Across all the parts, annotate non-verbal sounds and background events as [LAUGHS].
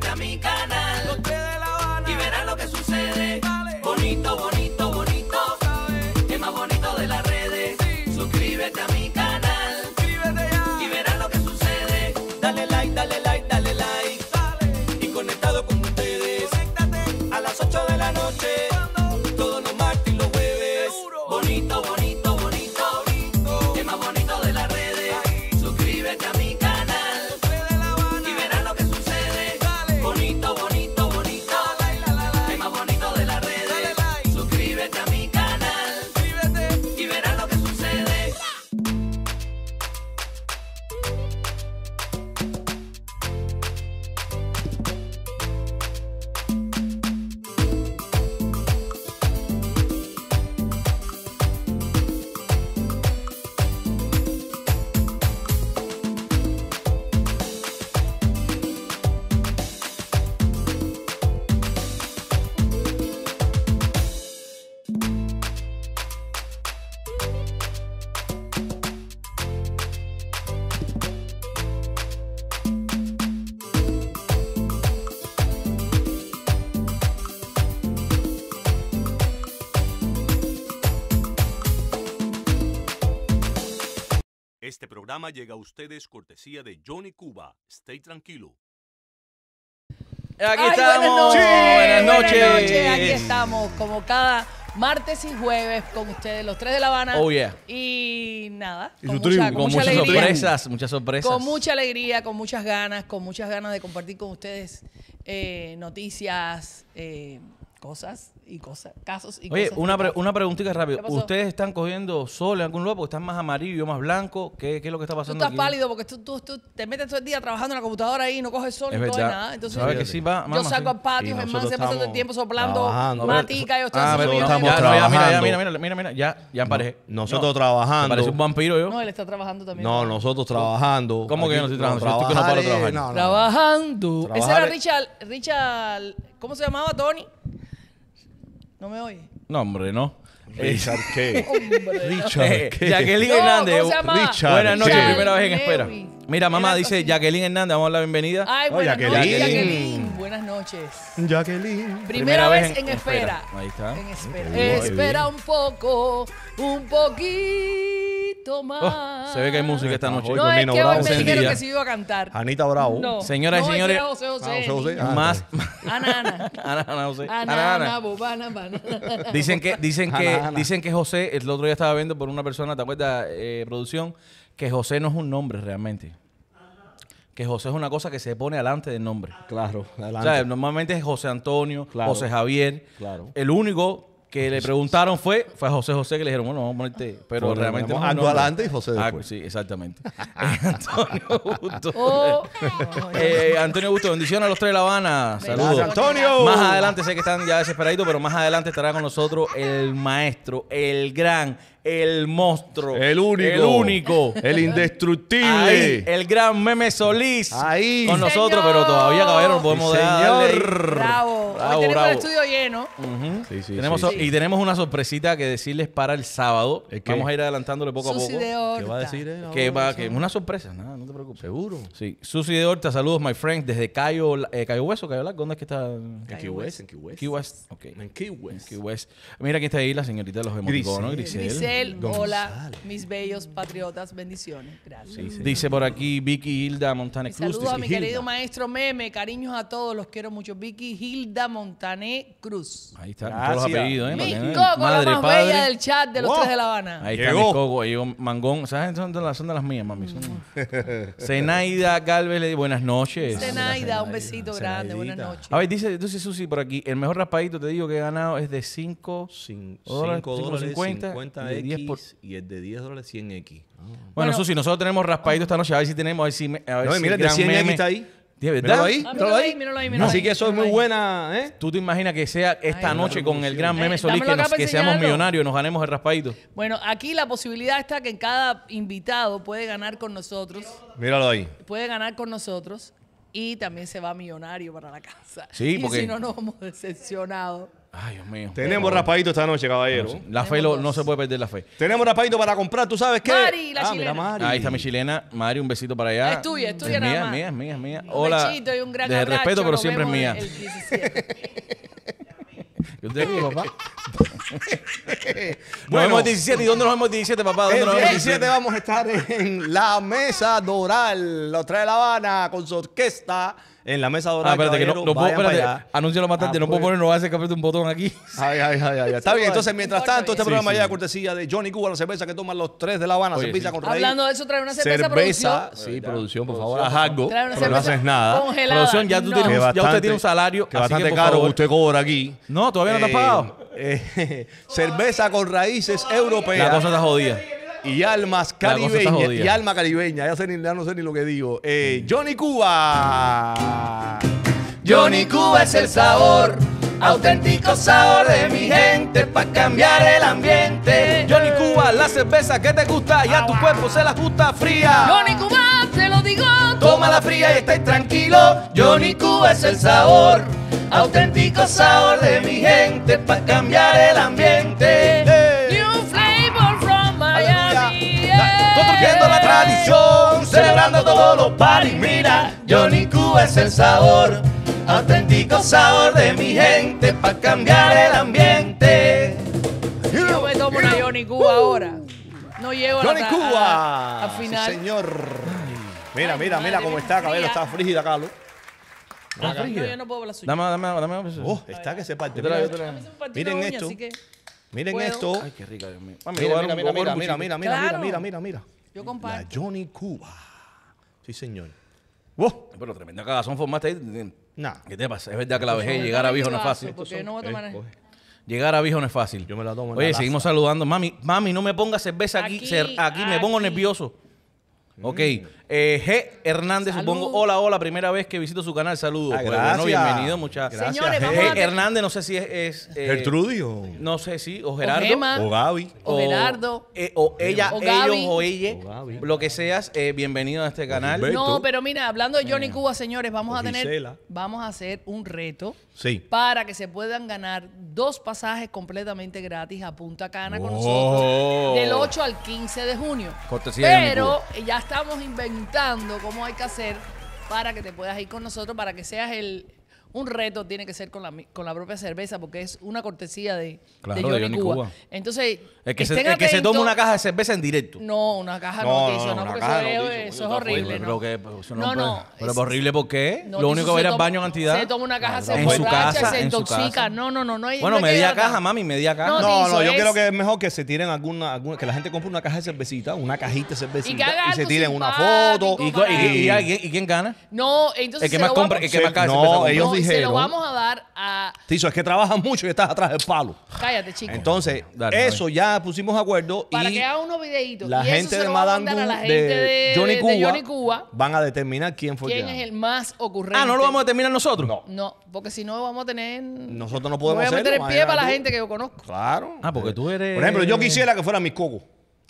Dominicana. llega a ustedes cortesía de Johnny Cuba. Stay tranquilo. Aquí estamos. Buenas noches. Aquí estamos, como cada martes y jueves con ustedes, los tres de La Habana. Oh, yeah. Y nada. con, muchas sorpresas, muchas sorpresas. Con mucha alegría, con muchas ganas, con muchas ganas de compartir con ustedes eh, noticias, eh, cosas y cosas, casos y Oye, cosas una, una preguntita rápido. ¿Ustedes están cogiendo sol en algún lugar porque están más amarillo, más blanco? ¿Qué, qué es lo que está pasando? Tú estás pálido porque tú, tú, te metes todo el día trabajando en la computadora ahí y no coges sol, no coges nada. Entonces, yo salgo al patio, hermano, se pasa todo el tiempo soplando matica, y estoy ah, ya, trabajando. ya, mira, mira, mira, mira, ya, ya nosotros trabajando. Parece un vampiro yo. No, él está trabajando también. No, nosotros trabajando. ¿Cómo que yo no estoy trabajando? no Trabajando. Ese era Richard, Richard, ¿cómo se llamaba Tony? ¿No me oye? No, hombre, no. Richard K. Eh, [LAUGHS] Richard K. Eh, Jacqueline No, Hernández. ¿cómo se Richard Buenas noches, primera vez en espera. Mira, mamá, dice Jacqueline Hernández, vamos a dar la bienvenida. Ay, Jacqueline. noches, Jacqueline. Buenas noches. Jacqueline. Primera, vez en, espera. Ahí está. En espera. Espera un poco, un poquito oh, más. se ve que hay música esta noche. Hoy No, es que hoy me dijeron que sí iba a cantar. Anita Bravo. No. Señoras y señores, era José José, Ah, José Ah, Más. [LAUGHS] Ana, Ana. Ana, Ana, José. Ana, Ana, Dicen que, dicen que, dicen que José, el otro día estaba viendo por una persona, ¿te acuerdas? Eh, producción, que José no es un nombre realmente. Que José es una cosa que se pone adelante del nombre. Claro, adelante. normalmente es José Antonio, José Javier. El único que le preguntaron fue, fue a José José que le dijeron, bueno, vamos a ponerte, pues pero realmente... Ah, adelante y José ah, después. sí, exactamente. [LAUGHS] Antonio Gusto oh. eh, Antonio Gusto, bendiciones a los tres de La Habana. Saludos. Antonio. Más adelante, sé que están ya desesperaditos, pero más adelante estará con nosotros el maestro, el gran, el monstruo. El único. El único. El indestructible. el gran Meme Solís. Ahí. Con nosotros, pero todavía, caballero, no podemos dar Bravo. Hoy tenemos el estudio lleno. sí, sí, Y tenemos una sorpresita que decirles para el sábado. Vamos a ir adelantándole poco a poco. De ¿Qué va a decir? Eh? va, que una sorpresa, nada, no te preocupes. Seguro. Sí. Susi de Horta, saludos, my friend, desde Cayo, eh, Cayo Hueso, Cayo Black. ¿Dónde es que está? En Key West. En Key West. Key Okay. En Key West. En Key West. Mira quién está ahí, la señorita de los emoticonos, Grisel. Grisel hola, mis bellos patriotas, bendiciones. Gracias. Dice por aquí Vicky Hilda Montané Cruz. Saludos a mi querido maestro Meme, cariños a todos, los quiero mucho. Vicky Hilda Montané Cruz. Ahí está, los apellidos, ¿eh? Mi la más bella del chat de los tres de La Habana. Ahí está Llegó. mi coco, Mangón. ¿Sabes? Son de las, son de las mías, mami. [LAUGHS] Zenaida Galvez le dice buenas noches. Zenaida, un besito grande, buenas noches. A ver, dice, Entonces Susi por aquí, el mejor raspadito te digo que he ganado es de 5 Dólares, 50 50 y el de 10 dólares 100X. Ah. Bueno, Susi, nosotros tenemos raspadito esta noche. A ver si tenemos, a ver de 100X está ahí. ¿Verdad? ahí, ah, Así que eso es muy buena, ¿eh? Tú te imaginas que sea esta noche con el gran meme Solís que, seamos millonarios, y nos ganemos el raspadito. Bueno, aquí la posibilidad está que cada invitado puede ganar con nosotros. Míralo ahí. Puede ganar con nosotros y también se va millonario para la casa. y si no, nos vamos decepcionado. Ay, Dios mío. Tenemos raspadito esta noche, caballero. La fe no se puede perder la fe. Tenemos raspadito para comprar, ¿tú sabes qué? Mari, la ah, chilena. Ahí está mi chilena. Mari, un besito para allá. Es tuya, es tuya nada mía, más. mía, mía, mía. Un Hola. y un respeto, pero siempre es mía. el 17. Yo [LAUGHS] te digo, papá. [LAUGHS] nos vemos el 17. ¿Y dónde nos vemos el 17, papá? ¿Dónde nos vemos 17 vamos a estar en la mesa Doral, los tres de La Habana, con su orquesta en la mesa dorada. Ah, espérate, que no, no puedo, espérate, anúncialo más tarde, ah, no puedo pues. poner, no va a hacer que apriete un botón aquí. [LAUGHS] Ay, ay, ay, ay. Está bien, entonces mientras tanto, este programa allá, llega cortesía de Johnny Cuba, la cerveza que toman los tres de La Habana, cerveza con raíz. Hablando de eso, trae una cerveza, cerveza Sí, producción, por favor, haz algo. Trae no haces nada. Congelada. Producción, ya, tú ya usted tiene un salario. Que bastante que, caro que usted cobra aquí. No, todavía no te has pagado. Eh, [LAUGHS] eh, cerveza con raíces europeas. La cosa está jodida y almas caribeñas. Y alma caribeña. Ya, sé ni, no sé ni lo que digo. Eh, Johnny Cuba. Johnny Cuba es el sabor. Auténtico sabor de mi gente para cambiar el ambiente. Johnny Cuba, la cerveza que te gusta y a tu cuerpo se la gusta fría. Johnny Cuba, te lo digo. Toma la fría y estáis tranquilo. Johnny Cuba es el sabor. Auténtico sabor de mi gente para cambiar el ambiente. tradición, celebrando todos los paris. Mira, Johnny Cuba es el sabor, auténtico sabor de mi gente, para cambiar el ambiente. Yo me tomo una Johnny Cuba ahora. No llego a la- Cuba. al ah, final. señor. Mira, mira, mira cómo está, cabello. Está frígida, Carlos. No, ah, yo no puedo hablar Dame, dame, dame. dame- pues. Oh, está que se parte. Miren esto. Miren esto. Ay, qué rica, Dios mío. Ah, mira, mira, mira, mira, mira, mira, mira, mira. Yo comparto. La Johnny Cuba. Sí, señor. ¡Wow! Pero tremenda cagazón formaste ahí. ¿Qué te pasa? Es verdad que la vejez llegar a viejo no es fácil. Eh. Llegar a viejo no es fácil. Yo me la tomo. En Oye, seguimos saludando. Mami, mami, no me pongas cerveza aquí. Aquí, me pongo nervioso. Ok. Mm. Eh, G. Hernández, supongo. Hola, hola, primera vez que visito su canal. Saludos. Ah, bienvenido, muchachos. gracias. G. Hernández, no sé si es. Eh, Gertrudio No sé si, o Gerardo. O, Gaby. O, Gerardo. Eh, o ella, o ellos o ella. Lo que seas, bienvenido a este canal. No, pero mira, hablando de Johnny Cuba, señores, vamos a tener. Vamos a hacer un reto. Sí. Para que se puedan ganar dos pasajes completamente gratis a Punta Cana con nosotros oh. del 8 al 15 de junio. pero ya estamos inventando cómo hay que hacer para que te puedas ir con nosotros, para que seas el, un reto tiene que ser con la, con la propia cerveza, porque es una cortesía de, claro, de, yo de Cuba. Entonces, el que, se, que se tome una caja de cerveza en directo. No, una caja no, no, no, no, porque caja eso, eso es pues, horrible. Pero, no, pues, pues, no, pero es horrible porque lo único que va a ir al baño en cantidad. Se toma una caja, se en se intoxica. No, no, no, no Bueno, media caja, mami, media caja. No, no, yo creo que es mejor que se tiren alguna, que la gente compre una caja de cervecita, una cajita de cervecita y se tiren una foto. ¿Y quién gana? No, entonces el que más compra, el que más caja dijeron. Se lo vamos a dar a. Tizo, es que trabajas mucho y estás atrás del palo. Cállate, chico. Entonces, eso ya pusimos acuerdo. Para que haga unos videitos. La y gente de Madame a la gente de, Johnny Cuba, van a determinar quién fue quién. ¿Quién es el más ocurrente? Ah, no lo vamos a determinar nosotros. No. No, porque si no vamos a tener. Nosotros no podemos hacer. Voy a meter el pie para la gente que yo conozco. Claro. Ah, porque tú eres. Por ejemplo, yo quisiera que fuera mi coco.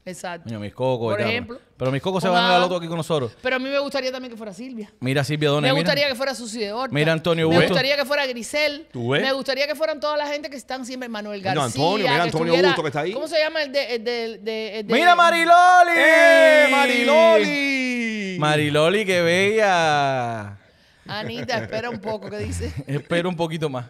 Exacto. Por ejemplo. Pero mis cocos se van a dar otro aquí con nosotros. Pero a mí me gustaría también que fuera Silvia. Mira Silvia Dones. Me gustaría que fuera Susi de Horta. Mira Antonio Busto. Me gustaría que fuera Grisel. Me gustaría que fueran toda la gente que están siempre. Manuel García. Mira Antonio, mira Antonio que que está ahí. ¿Cómo se llama el de...? El de, de, ¡Mira Mariloli! ¡Eh, Mariloli! Mariloli, qué bella. Anita, espera un poco, ¿qué dice? [LAUGHS] espera un poquito más.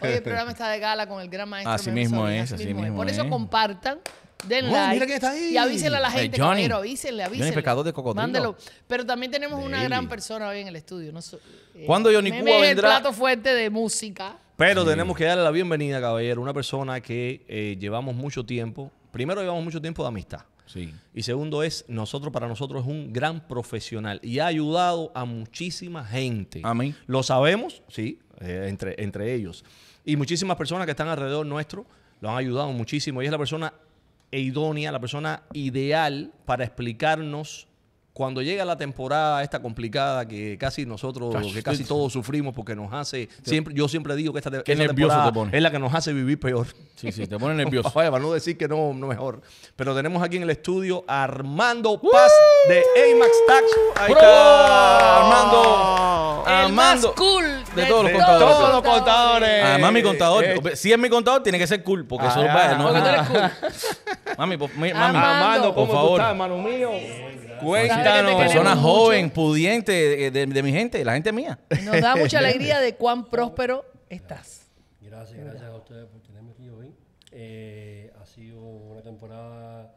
Oye, el programa está de gala con el gran maestro. Así mismo es, así mismo es. Por eso compartan denle oh, mira está ahí. Y avísenle a la gente, Johnny. avísenle, avísenle. Pescador de Mándelo. Pero también tenemos una gran persona hoy en el estudio. cuando eh, ¿Cuándo Johnny Cuba vendrá? el plato fuerte de música. Pero tenemos que darle la bienvenida, caballero, una persona que eh, llevamos mucho tiempo. Primero, llevamos mucho tiempo de amistad. Sí. Y segundo es, nosotros para nosotros es un gran profesional y ha ayudado a muchísima gente. Amén. Lo sabemos, sí, eh, entre, entre ellos. Y muchísimas personas que están alrededor nuestro lo han ayudado muchísimo. Y es la persona e idónea, la persona ideal para explicarnos cuando llega la temporada esta complicada que casi nosotros, que casi todos sufrimos porque nos hace, siempre, yo siempre digo que esta, Qué nervioso temporada te pone. es la que nos hace vivir peor. Sí, sí, te pone nervioso. [LAUGHS] Vaya, para no decir que no, no mejor. Pero tenemos aquí en el estudio a Armando Paz de Amax Tax. Ahí está Armando. Armando. más cool de, todos los contadores. todos los contadores. Además, ah, mi contador, eh. si es mi contador, tiene que ser cool, porque eso ah, es no, [LAUGHS] mami, pues, mi, mami, Armando, por favor. mío? Cuéntame persona joven, pudiente eh, de, de, mi gente, la gente mía. Nos da [LAUGHS] mucha alegría de cuán próspero estás. Gracias, gracias a ustedes por tenerme aquí hoy. Eh, ha sido una temporada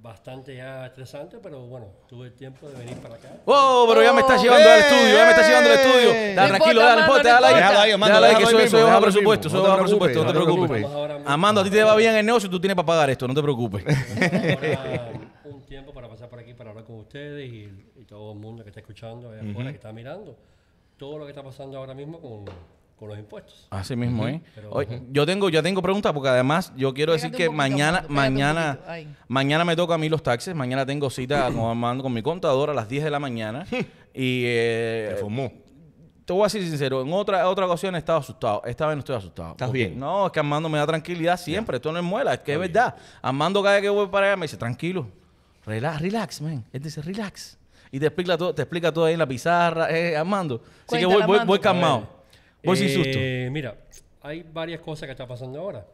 bastante ya estresante, pero bueno, tuve el tiempo de venir para acá. oh, Pero ya me estás llevando al oh, estudio, ya me estás llevando al estudio. Dale, tranquilo, dale, importa, dale, dale, dale, ahí, dale, que eso, eso baja presupuesto, eso baja presupuesto, no te preocupes. Amando, a ti te va bien el negocio, tú tienes para pagar esto, no te preocupes tiempo para pasar por aquí para hablar con ustedes y, todo el mundo que está escuchando que está mirando todo lo que está pasando ahora mismo con, con los impuestos. Así mismo, ¿eh? Yo tengo, yo tengo preguntas porque además yo quiero decir que mañana, mañana, mañana me toca a mí los taxes. Mañana tengo cita [COUGHS] con Armando, con mi contador a las 10 de la mañana. y eh, Te te voy a ser sincero, en otra, otra ocasión he estado asustado. Esta vez no estoy asustado. ¿Estás bien? No, es que Armando me da tranquilidad siempre. Esto no es muela, es que es verdad. Armando cada vez que voy para allá me dice, tranquilo, Relax, relax, man. Él dice, relax. Y te explica todo, te explica todo ahí en la pizarra, eh, Armando. Así que voy, voy, calmado. Voy sin susto. Eh, mira, hay varias cosas que están pasando ahora.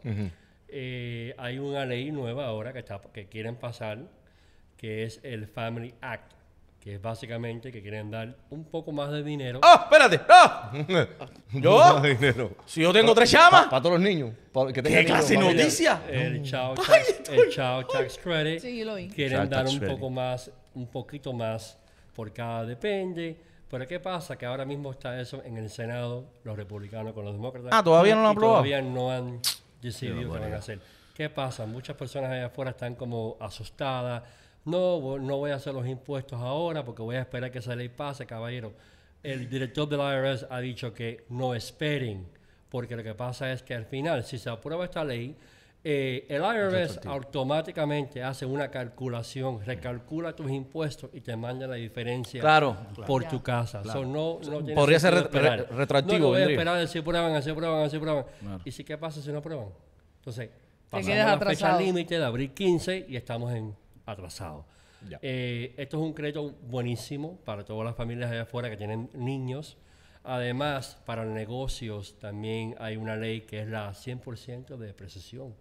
Eh, hay una ley nueva ahora que, que quieren pasar, que es el Family Act que es básicamente que quieren dar un poco más de dinero. ¡Ah, espérate! ¡Ah! [LAUGHS] ¿Yo? Si yo tengo tres llamas. Para todos los niños. ¿Qué clase de noticia? El mm. chao el chao Tax Credit Sí, lo vi. quieren dar un poco más, un poquito más por cada depende. Pero ¿qué pasa? Que ahora mismo está eso en el Senado, los republicanos con los demócratas. Ah, todavía no lo han aprobado. Todavía no han decidido qué van a hacer. ¿Qué pasa? Muchas personas allá afuera están como asustadas, no, no voy a hacer los impuestos ahora porque voy a esperar que esa ley pase, caballero. El director del IRS ha dicho que no esperen, porque lo que pasa es que al final, si se aprueba esta ley, eh, el IRS automáticamente hace una calculación, recalcula tus impuestos y te manda la diferencia por tu casa. Claro. no, podría ser retroactivo. No, voy a esperar si prueban, así prueban, si prueban. ¿Y si qué pasa si no aprueban. Entonces, pasamos la fecha límite de abril 15 y estamos en atrasado. Eh, esto es un crédito buenísimo para todas las familias allá afuera que tienen niños. Además, para negocios también hay una ley que es la 100% de precisión,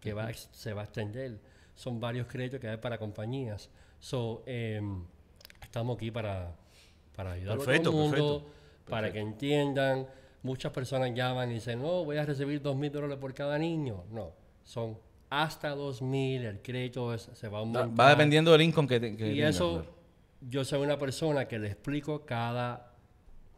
que se va a extender. Son varios créditos que hay para compañías. So, em, estamos aquí para, para ayudar a todo el mundo, para que entiendan. Muchas personas llaman y dicen, no, voy a recibir 2.000 dólares por cada niño. No, son hasta 2000, el crédito se va a Va, dependiendo del income que, Y eso, yo soy una persona que le explico cada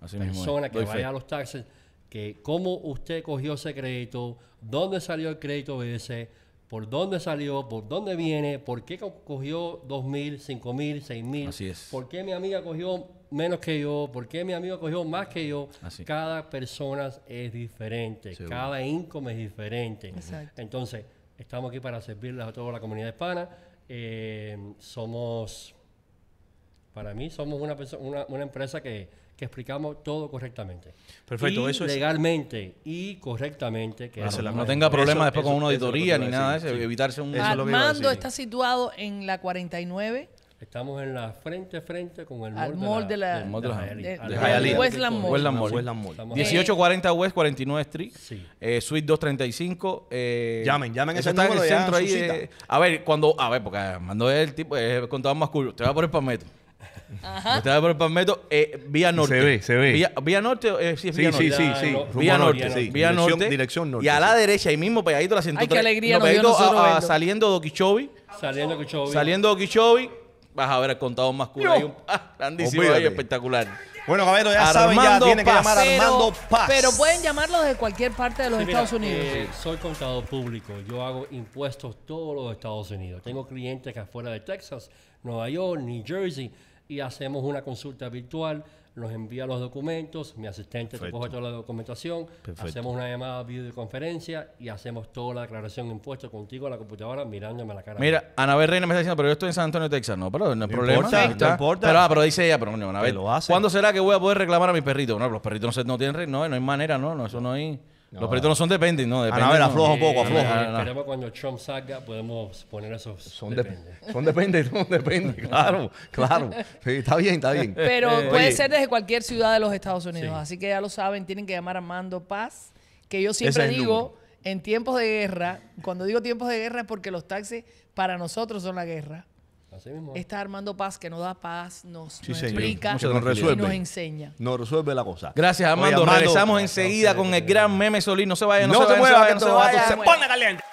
persona que vaya a los taxes que cómo usted cogió ese crédito, dónde salió el crédito ese, por dónde salió, por dónde viene, por qué cogió 2.000, 5.000, 6.000. Así es. ¿Por qué mi amiga cogió menos que yo? ¿Por qué mi amiga cogió más que yo? Cada persona es diferente, cada income es diferente. Entonces, Estamos aquí para servirles a toda la comunidad hispana. Eh, somos, para mí, somos una, una, empresa que, explicamos todo correctamente. Perfecto, y eso legalmente y correctamente. Que no tenga problemas después con una auditoría ni nada de eso, evitarse un... está situado en la 49 Estamos en la frente a frente con el molde. mall de la... mall de la- Westland Mall. 1840 West 49 Street, eh, Suite 235. Eh, llamen, llamen ese está en el centro ahí. Eh, a ver, cuando. A ver, porque mandó el tipo, es el contador más culo. Te va por el palmetto. Ajá. Te va por el eh, vía norte. Se ve, se ve. Vía, norte, eh, sí, vía Sí, norte. sí, sí, sí. Vía norte, sí. Vía norte. dirección norte, Y a la derecha, ahí mismo, pegadito la 103. qué alegría saliendo de Okeechobee, Saliendo de Saliendo de Okeechobee, vas a ver el contador masculino. un Ah, grandísimo espectacular. Bueno, caballero, ya saben, ya tienen que llamar a Armando Paz. Pero pueden llamarlos de cualquier parte de los Estados Unidos. Eh, soy contador público. Yo hago impuestos todos los Estados Unidos. Tengo clientes que afuera de Texas, Nueva York, New Jersey, y hacemos una consulta virtual los envía los documentos, mi asistente te coge toda la documentación, hacemos una llamada videoconferencia y hacemos toda la declaración impuesta contigo a la computadora mirándome la cara. Mira, Ana Reina me está diciendo, pero yo estoy en San Antonio, Texas. No, pero no es problema. Importa, no importa. Pero, ah, pero dice ella, pero no, hace. ¿cuándo será que voy a poder reclamar a mis perritos? No, los perritos no, se, no tienen no, no hay manera, no, no eso no hay los peritos no son dependientes, ¿no? a ah, ver, afloja un poco, afloja. Eh, esperemos cuando Trump salga, podemos poner esos son dependientes, [LAUGHS] son dependientes, son depende, claro, claro. está bien, está bien. Pero eh, puede ser desde cualquier ciudad de los Estados Unidos. Así que ya lo saben, tienen que llamar a mando Paz, que yo siempre digo, en tiempos de guerra, cuando digo tiempos de guerra es porque los taxis para nosotros son la guerra. Está Armando Paz que nos da paz, nos, explica nos y nos enseña. Nos resuelve la cosa. Gracias, Armando. Regresamos enseguida con el gran meme solín. No se vayan, no, no se, vayan, no se vayan. se pone caliente.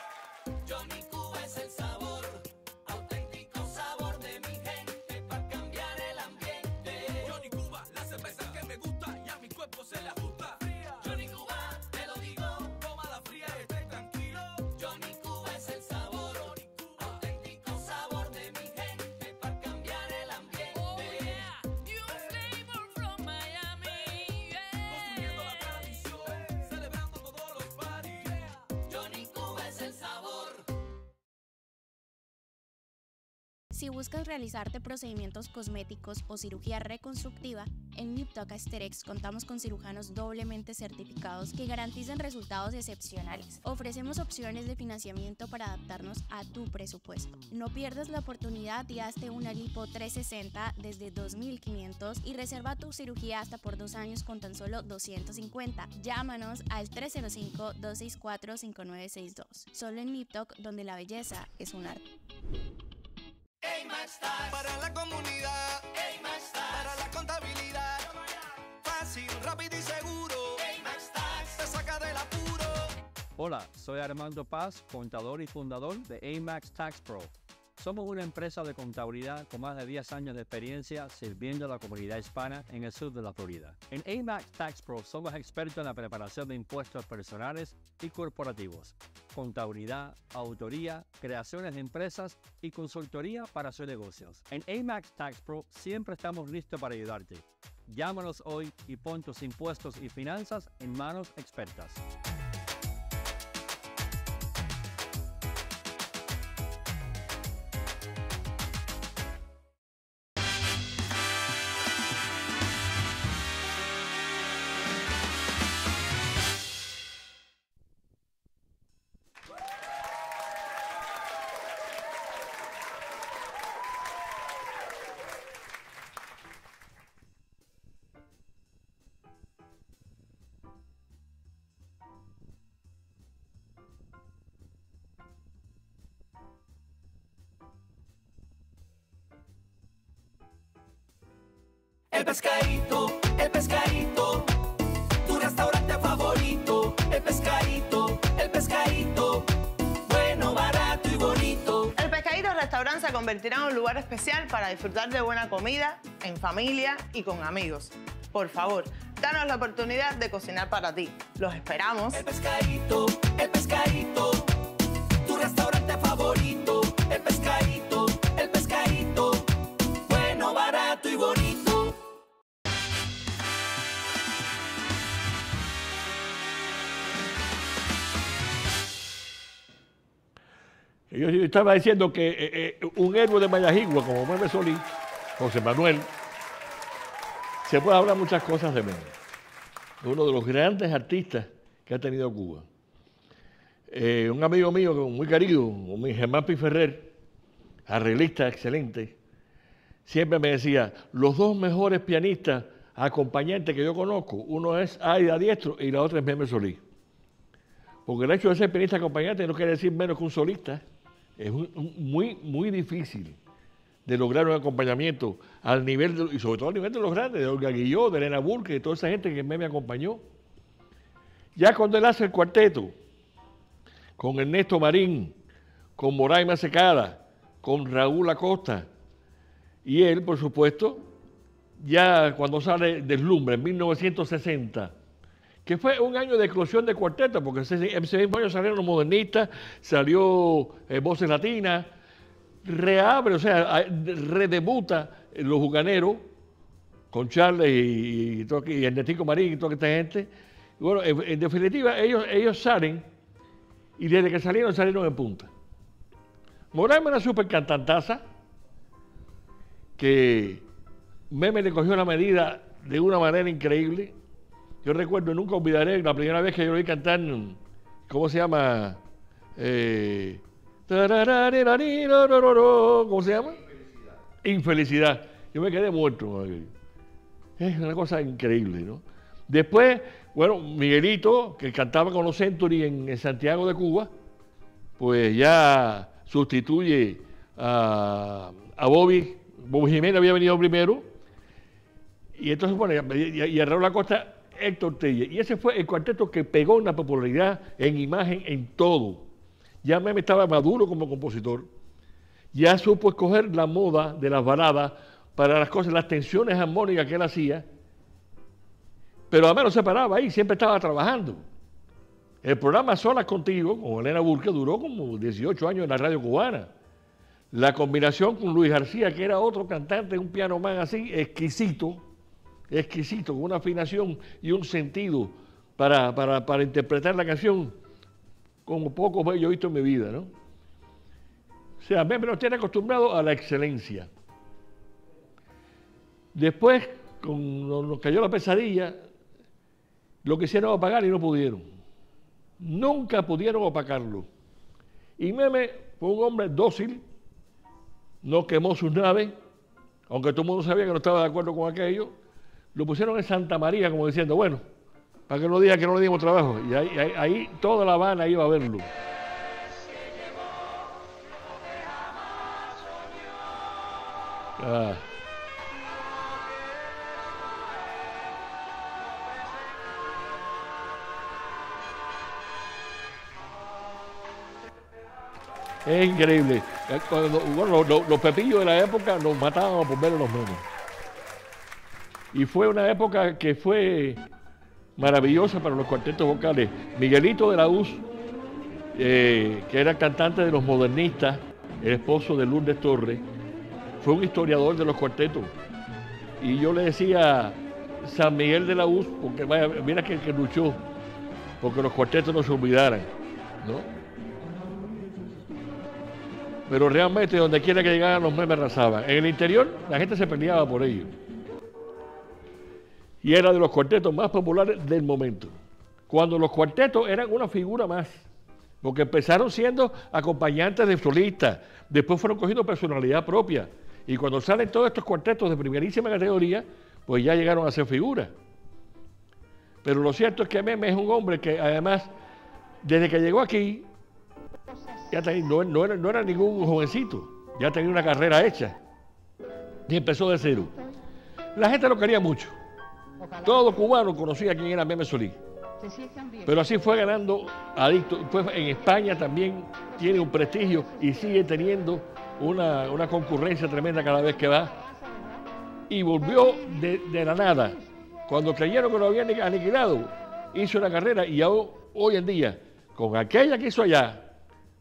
buscas realizarte procedimientos cosméticos o cirugía reconstructiva, en Niptoc Asterex contamos con cirujanos doblemente certificados que garantizan resultados excepcionales. Ofrecemos opciones de financiamiento para adaptarnos a tu presupuesto. No pierdas la oportunidad y hazte una lipo 360 desde 2500 y reserva tu cirugía hasta por dos años con tan solo 250. Llámanos al 305-264-5962. Solo en Niptoc, donde la belleza es un arte. Tax, Para la comunidad. Tax, Para la contabilidad. Fácil, rápido y seguro. Tax, Te saca del apuro. Hola, soy Armando Paz, contador y fundador de AMAX Tax Pro. Somos una empresa de contabilidad con más de 10 años de experiencia sirviendo a la comunidad hispana en el sur de la Florida. En AMAX Tax Pro somos expertos en la preparación de impuestos personales y corporativos, contabilidad, autoría, creaciones de empresas y consultoría para sus negocios. En AMAX Tax Pro siempre estamos listos para ayudarte. Llámanos hoy y pon tus impuestos y finanzas en manos expertas. para disfrutar de buena comida, en familia y con amigos. Por favor, danos la oportunidad de cocinar para ti. Los esperamos. El pescadito, el pescadito. Yo, estaba diciendo que eh, eh, un héroe de Mayajigua como Meme Solís, José Manuel, se puede hablar muchas cosas de Meme. Uno de los grandes artistas que ha tenido Cuba. Eh, un amigo mío muy querido, mi Germán Piferrer, arreglista excelente, siempre me decía, los dos mejores pianistas acompañantes que yo conozco, uno es Aida Diestro y la otra es Meme Solís. Porque el hecho de ser pianista acompañante no quiere decir menos que un solista. Es muy, muy difícil de lograr un acompañamiento al nivel, y sobre todo al nivel de los grandes, de Olga Guilló, de Elena Burke, de toda esa gente que me, acompañó. Ya cuando él hace el cuarteto, con Ernesto Marín, con Moraima Secada, con Raúl Acosta, y él, por supuesto, ya cuando sale Deslumbre en 1960, que fue un año de explosión de cuarteta, porque ese, ese mismo año salieron los modernistas, salió eh, Voces Latinas, reabre, o sea, redebuta eh, los juganeros con Charles y, y, Marín y toda esta gente. bueno, en, definitiva, ellos, ellos salen y desde que salieron, salieron en punta. Morán era súper cantantaza que Meme le cogió la medida de una manera increíble yo recuerdo, nunca olvidaré la primera vez que yo lo vi cantar, ¿cómo se llama? ¿Cómo se llama? Infelicidad. Yo me quedé muerto. Es una cosa increíble, ¿no? Después, bueno, Miguelito, que cantaba con los Century en, Santiago de Cuba, pues ya sustituye a, Bobby. Bobby Jiménez había venido primero. Y entonces, bueno, y, y, y a Raúl Héctor Telle. Y ese fue el cuarteto que pegó en la popularidad, en imagen, en todo. Ya me estaba maduro como compositor. Ya supo escoger la moda de las baladas para las cosas, las tensiones armónicas que él hacía. Pero a no se paraba ahí, siempre estaba trabajando. El programa Solas Contigo, con Elena Burke, duró como 18 años en la radio cubana. La combinación con Luis García, que era otro cantante, un piano man así, exquisito, exquisito, con una afinación y un sentido para, interpretar la canción como pocos yo he visto en mi vida, ¿no? O sea, nos tiene acostumbrado a la excelencia. Después, cuando nos cayó la pesadilla, lo quisieron apagar y no pudieron. Nunca pudieron apagarlo. Y Meme fue un hombre dócil, no quemó sus naves, aunque todo el mundo sabía que no estaba de acuerdo con aquello, lo pusieron en Santa María como diciendo, bueno, para que no diga que no le dimos trabajo. Y ahí, toda La Habana iba a verlo. Ah. Es increíble. bueno, los, pepillos de la época nos mataban por ver los y fue una época que fue maravillosa para los cuartetos vocales. Miguelito de la Uz, eh, que era cantante de los modernistas, el esposo de Lourdes Torres, fue un historiador de los cuartetos. Y yo le decía San Miguel de la Uz, porque mira que, luchó, porque los cuartetos no se olvidaran, Pero realmente donde quiera que llegaran los memes arrasaban En el interior la gente se peleaba por ellos y era de los cuartetos más populares del momento. Cuando los cuartetos eran una figura más, porque empezaron siendo acompañantes de solistas, después fueron cogiendo personalidad propia, y cuando salen todos estos cuartetos de primerísima categoría, pues ya llegaron a ser figuras. Pero lo cierto es que Meme es un hombre que además, desde que llegó aquí, ya tenía, no, era, no, era, ningún jovencito, ya tenía una carrera hecha. Y empezó de cero. La gente lo quería mucho. Todo cubano conocía quién era Meme Solís. Pero así fue ganando adicto. en España también tiene un prestigio y sigue teniendo una, concurrencia tremenda cada vez que va. Y volvió de, la nada. Cuando creyeron que lo habían aniquilado, hizo una carrera y hoy en día, con aquella que hizo allá,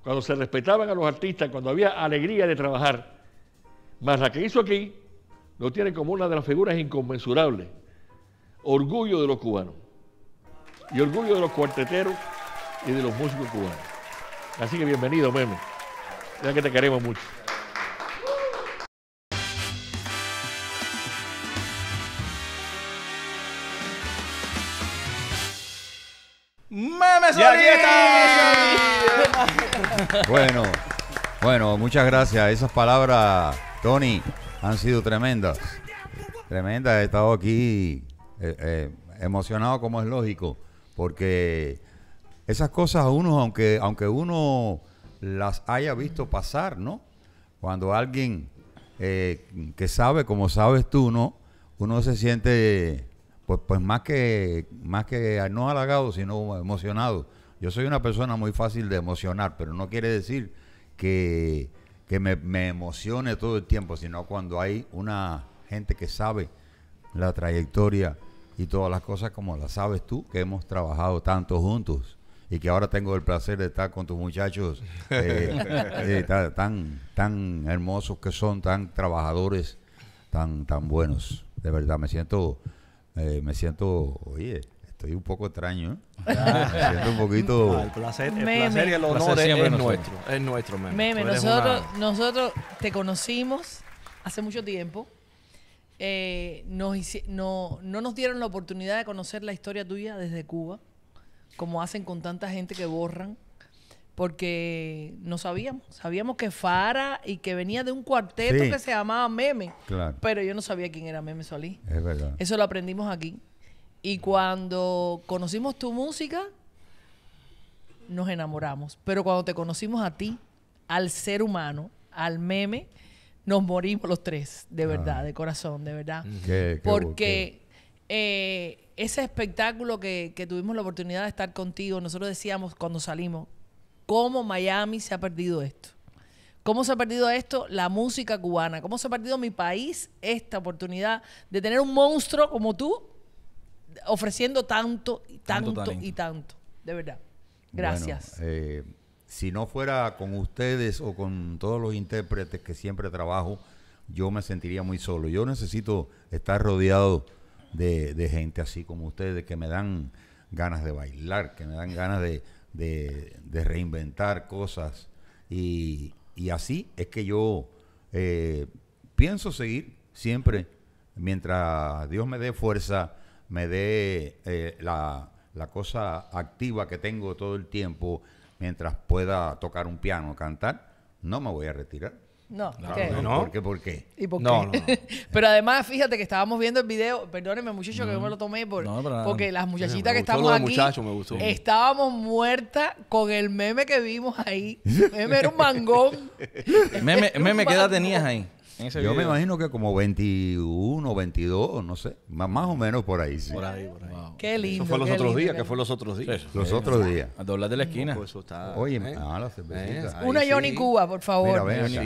cuando se respetaban a los artistas, cuando había alegría de trabajar, más la que hizo aquí, lo tiene como una de las figuras inconmensurables orgullo de los cubanos. Y orgullo de los cuarteteros y de los músicos cubanos. Así que bienvenido, meme. Ya que te queremos mucho. ¡Meme Bueno, bueno, muchas gracias. Esas palabras, Tony, han sido tremendas. Tremendas. He estado aquí eh, eh, emocionado como es lógico, porque esas cosas uno, aunque, aunque uno las haya visto pasar, ¿no? Cuando alguien eh, que sabe, como sabes tú, ¿no? Uno se siente, pues, pues más que, más que no halagado, sino emocionado. Yo soy una persona muy fácil de emocionar, pero no quiere decir que, me, me emocione todo el tiempo, sino cuando hay una gente que sabe la trayectoria y todas las cosas como las sabes tú, que hemos trabajado tanto juntos y que ahora tengo el placer de estar con tus muchachos eh, [LAUGHS] eh, tan, tan hermosos que son, tan trabajadores, tan, tan buenos. De verdad, me siento, eh, me siento, oye, estoy un poco extraño. me siento un poquito... [LAUGHS] el placer, y el honor es, nuestro, es nuestro meme. nosotros, nosotros te conocimos hace mucho tiempo eh, no, nos dieron la oportunidad de conocer la historia tuya desde Cuba, como hacen con tanta gente que borran, porque no sabíamos. Sabíamos que Fara y que venía de un cuarteto que se llamaba Meme, pero yo no sabía quién era Meme Solí. Eso lo aprendimos aquí. Y cuando conocimos tu música, nos enamoramos. Pero cuando te conocimos a ti, al ser humano, al meme, nos morimos los tres, de ah. verdad, de corazón, de verdad. Mm. Porque eh, ese espectáculo que, tuvimos la oportunidad de estar contigo, nosotros decíamos cuando salimos, ¿cómo Miami se ha perdido esto? ¿Cómo se ha perdido esto? La música cubana. ¿Cómo se ha perdido mi país esta oportunidad de tener un monstruo como tú ofreciendo tanto y tanto, y tanto? De verdad. Gracias. Eh, si no fuera con ustedes o con todos los intérpretes que siempre trabajo, yo me sentiría muy solo. Yo necesito estar rodeado de, gente así como ustedes que me dan ganas de bailar, que me dan ganas de, reinventar cosas. Y, así es que yo eh, pienso seguir siempre, mientras Dios me dé fuerza, me dé eh, la cosa activa que tengo todo el tiempo mientras pueda tocar un piano, cantar, no me voy a retirar. No, ¿Por qué? por qué no, No, [LAUGHS] pero además, fíjate que estábamos viendo el video, perdóneme muchacho que yo me lo tomé por, porque las muchachitas que estamos aquí estábamos muertas con el meme que vimos ahí. [LAUGHS] meme era un mangón. meme, meme ¿qué edad tenías ahí? Yo me imagino que como 21, 22, no sé, más, o menos por ahí. Sí. Por ahí, por ahí. Qué lindo. Eso fue los otros días, que fue los otros días. los otros ah, días. A doblar de la esquina. Pues Oye, ¿eh? Ah, la cervecita. Eh, Una Johnny Cuba, por favor. Mira,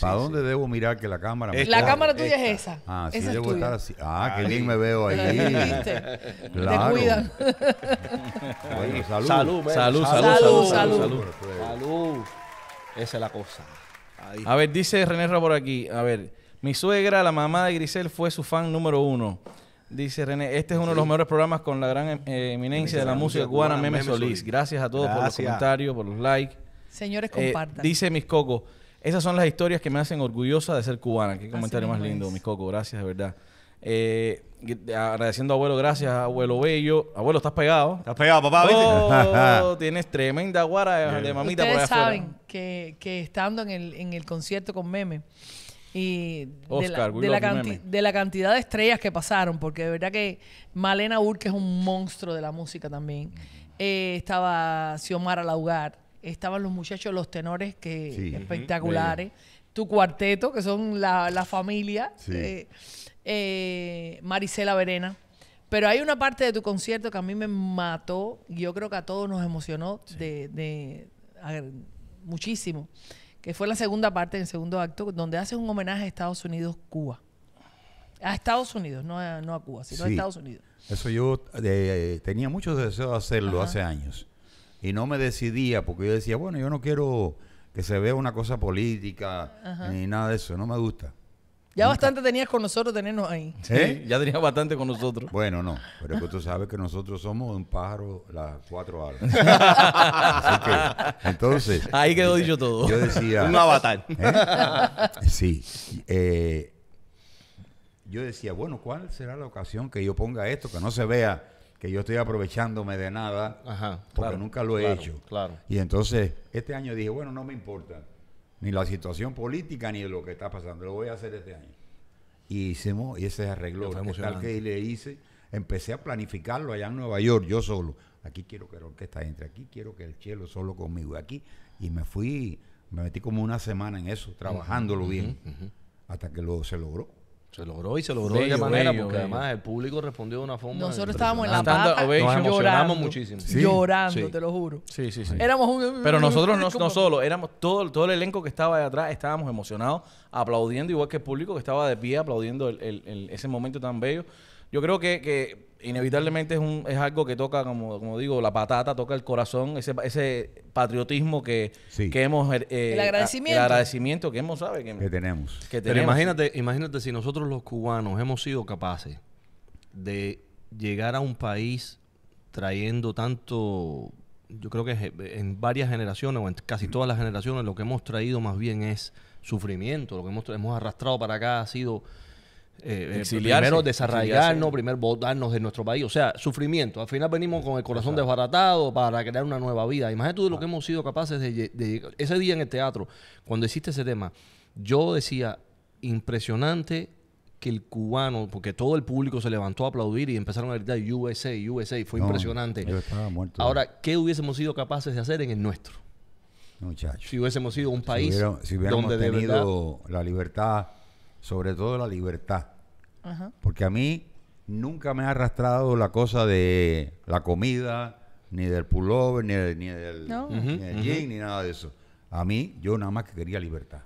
¿Para dónde debo mirar que la cámara? la cámara tuya es esa. Ah, sí, debo estar así. Ah, qué bien me veo ahí. [LAUGHS] Te cuidan. Salud, salud, salud. Salud, salud. Salud. Esa es la cosa. A ver, dice René Ra por aquí. A ver, mi suegra, la mamá de Grisel, fue su fan número uno. Dice René, este es uno de los mejores programas con la gran eh, eminencia de la, música cubana, Meme Solís. Gracias a todos por los comentarios, por los likes. Señores, eh, compartan. dice Mis Coco, esas son las historias que me hacen orgullosa de ser cubana. Qué comentario más lindo, Mis Coco. Gracias, de verdad. Eh, Agradeciendo a abuelo, gracias, abuelo bello. Abuelo, estás pegado. Estás pegado, papá, ¿viste? Oh, [LAUGHS] tienes tremenda guara de, mamita por allá saben Que, que estando en el, en el concierto con Meme y de, la, cantidad de estrellas que pasaron, porque de verdad que Malena que es un monstruo de la música también. Eh, estaba Xiomara Laugar, estaban los muchachos, los tenores que espectaculares, tu cuarteto, que son la, la familia. Eh, eh, Marisela Verena. Pero hay una parte de tu concierto que a mí me mató, y yo creo que a todos nos emocionó de, muchísimo, que fue la segunda parte, del segundo acto, donde haces un homenaje a Estados Unidos-Cuba. A Estados Unidos, no a, no a Cuba, sino a Estados Unidos. Eso yo eh, eh, tenía muchos deseos de hacerlo hace años. Y no me decidía porque yo decía, bueno, yo no quiero que se vea una cosa política ni nada de eso, no me gusta. Ya bastante tenías con nosotros tenernos ahí. Sí, ya tenías bastante con nosotros. Bueno, no, pero tú sabes que nosotros somos un pájaro las cuatro alas. [LAUGHS] Así que, entonces. Ahí quedó eh, dicho todo. Yo decía. Un avatar. ¿eh? Sí. Eh, yo decía, bueno, ¿cuál será la ocasión que yo ponga esto? Que no se vea que yo estoy aprovechándome de nada, Ajá, porque nunca lo he hecho. Claro. Y entonces, este año dije, bueno, no me importa ni la situación política, ni de lo que está pasando. Lo voy a hacer este año. Y hicimos, y ese arregló. tal que le hice, empecé a planificarlo allá en Nueva York, yo solo. Aquí quiero que la orquesta entre, aquí quiero que el cielo solo conmigo, aquí. Y me fui, me metí como una semana en eso, trabajándolo bien, hasta que luego se logró. Se logró y se logró de manera, porque además el público respondió de una forma. Nosotros estábamos en la pata Nos llorando, muchísimo. Llorando, te lo juro. Sí, sí, sí. Éramos un. Pero nosotros no, no, solo, éramos todo, todo el elenco que estaba de atrás, estábamos emocionados, aplaudiendo, igual que el público que estaba de pie aplaudiendo el, el, ese momento tan bello. Yo creo que, que inevitablemente es, un, es algo que toca, como, como digo, la patata, toca el corazón, ese, ese patriotismo que, hemos... Eh, eh, el agradecimiento. el agradecimiento que hemos, ¿sabe? Que, tenemos. Pero imagínate, imagínate si nosotros los cubanos hemos sido capaces de llegar a un país trayendo tanto, yo creo que en varias generaciones o en casi todas las generaciones lo que hemos traído más bien es sufrimiento, lo que hemos, hemos arrastrado para acá ha sido eh, eh pues primero desarraigarnos, primero botarnos de nuestro país. O sea, sufrimiento. Al final venimos con el corazón desbaratado para crear una nueva vida. Imagínate tú lo que hemos sido capaces de, Ese día en el teatro, cuando hiciste ese tema, yo decía, impresionante que el cubano, porque todo el público se levantó a aplaudir y empezaron a gritar USA, USA, fue impresionante. Ahora, ¿qué hubiésemos sido capaces de hacer en el nuestro? Muchachos. Si hubiésemos sido un país donde si donde tenido la libertad sobre todo la libertad. Porque a mí nunca me ha arrastrado la cosa de la comida, ni del pullover, ni del, ni del, ni nada de eso. A mí, yo nada más que quería libertad.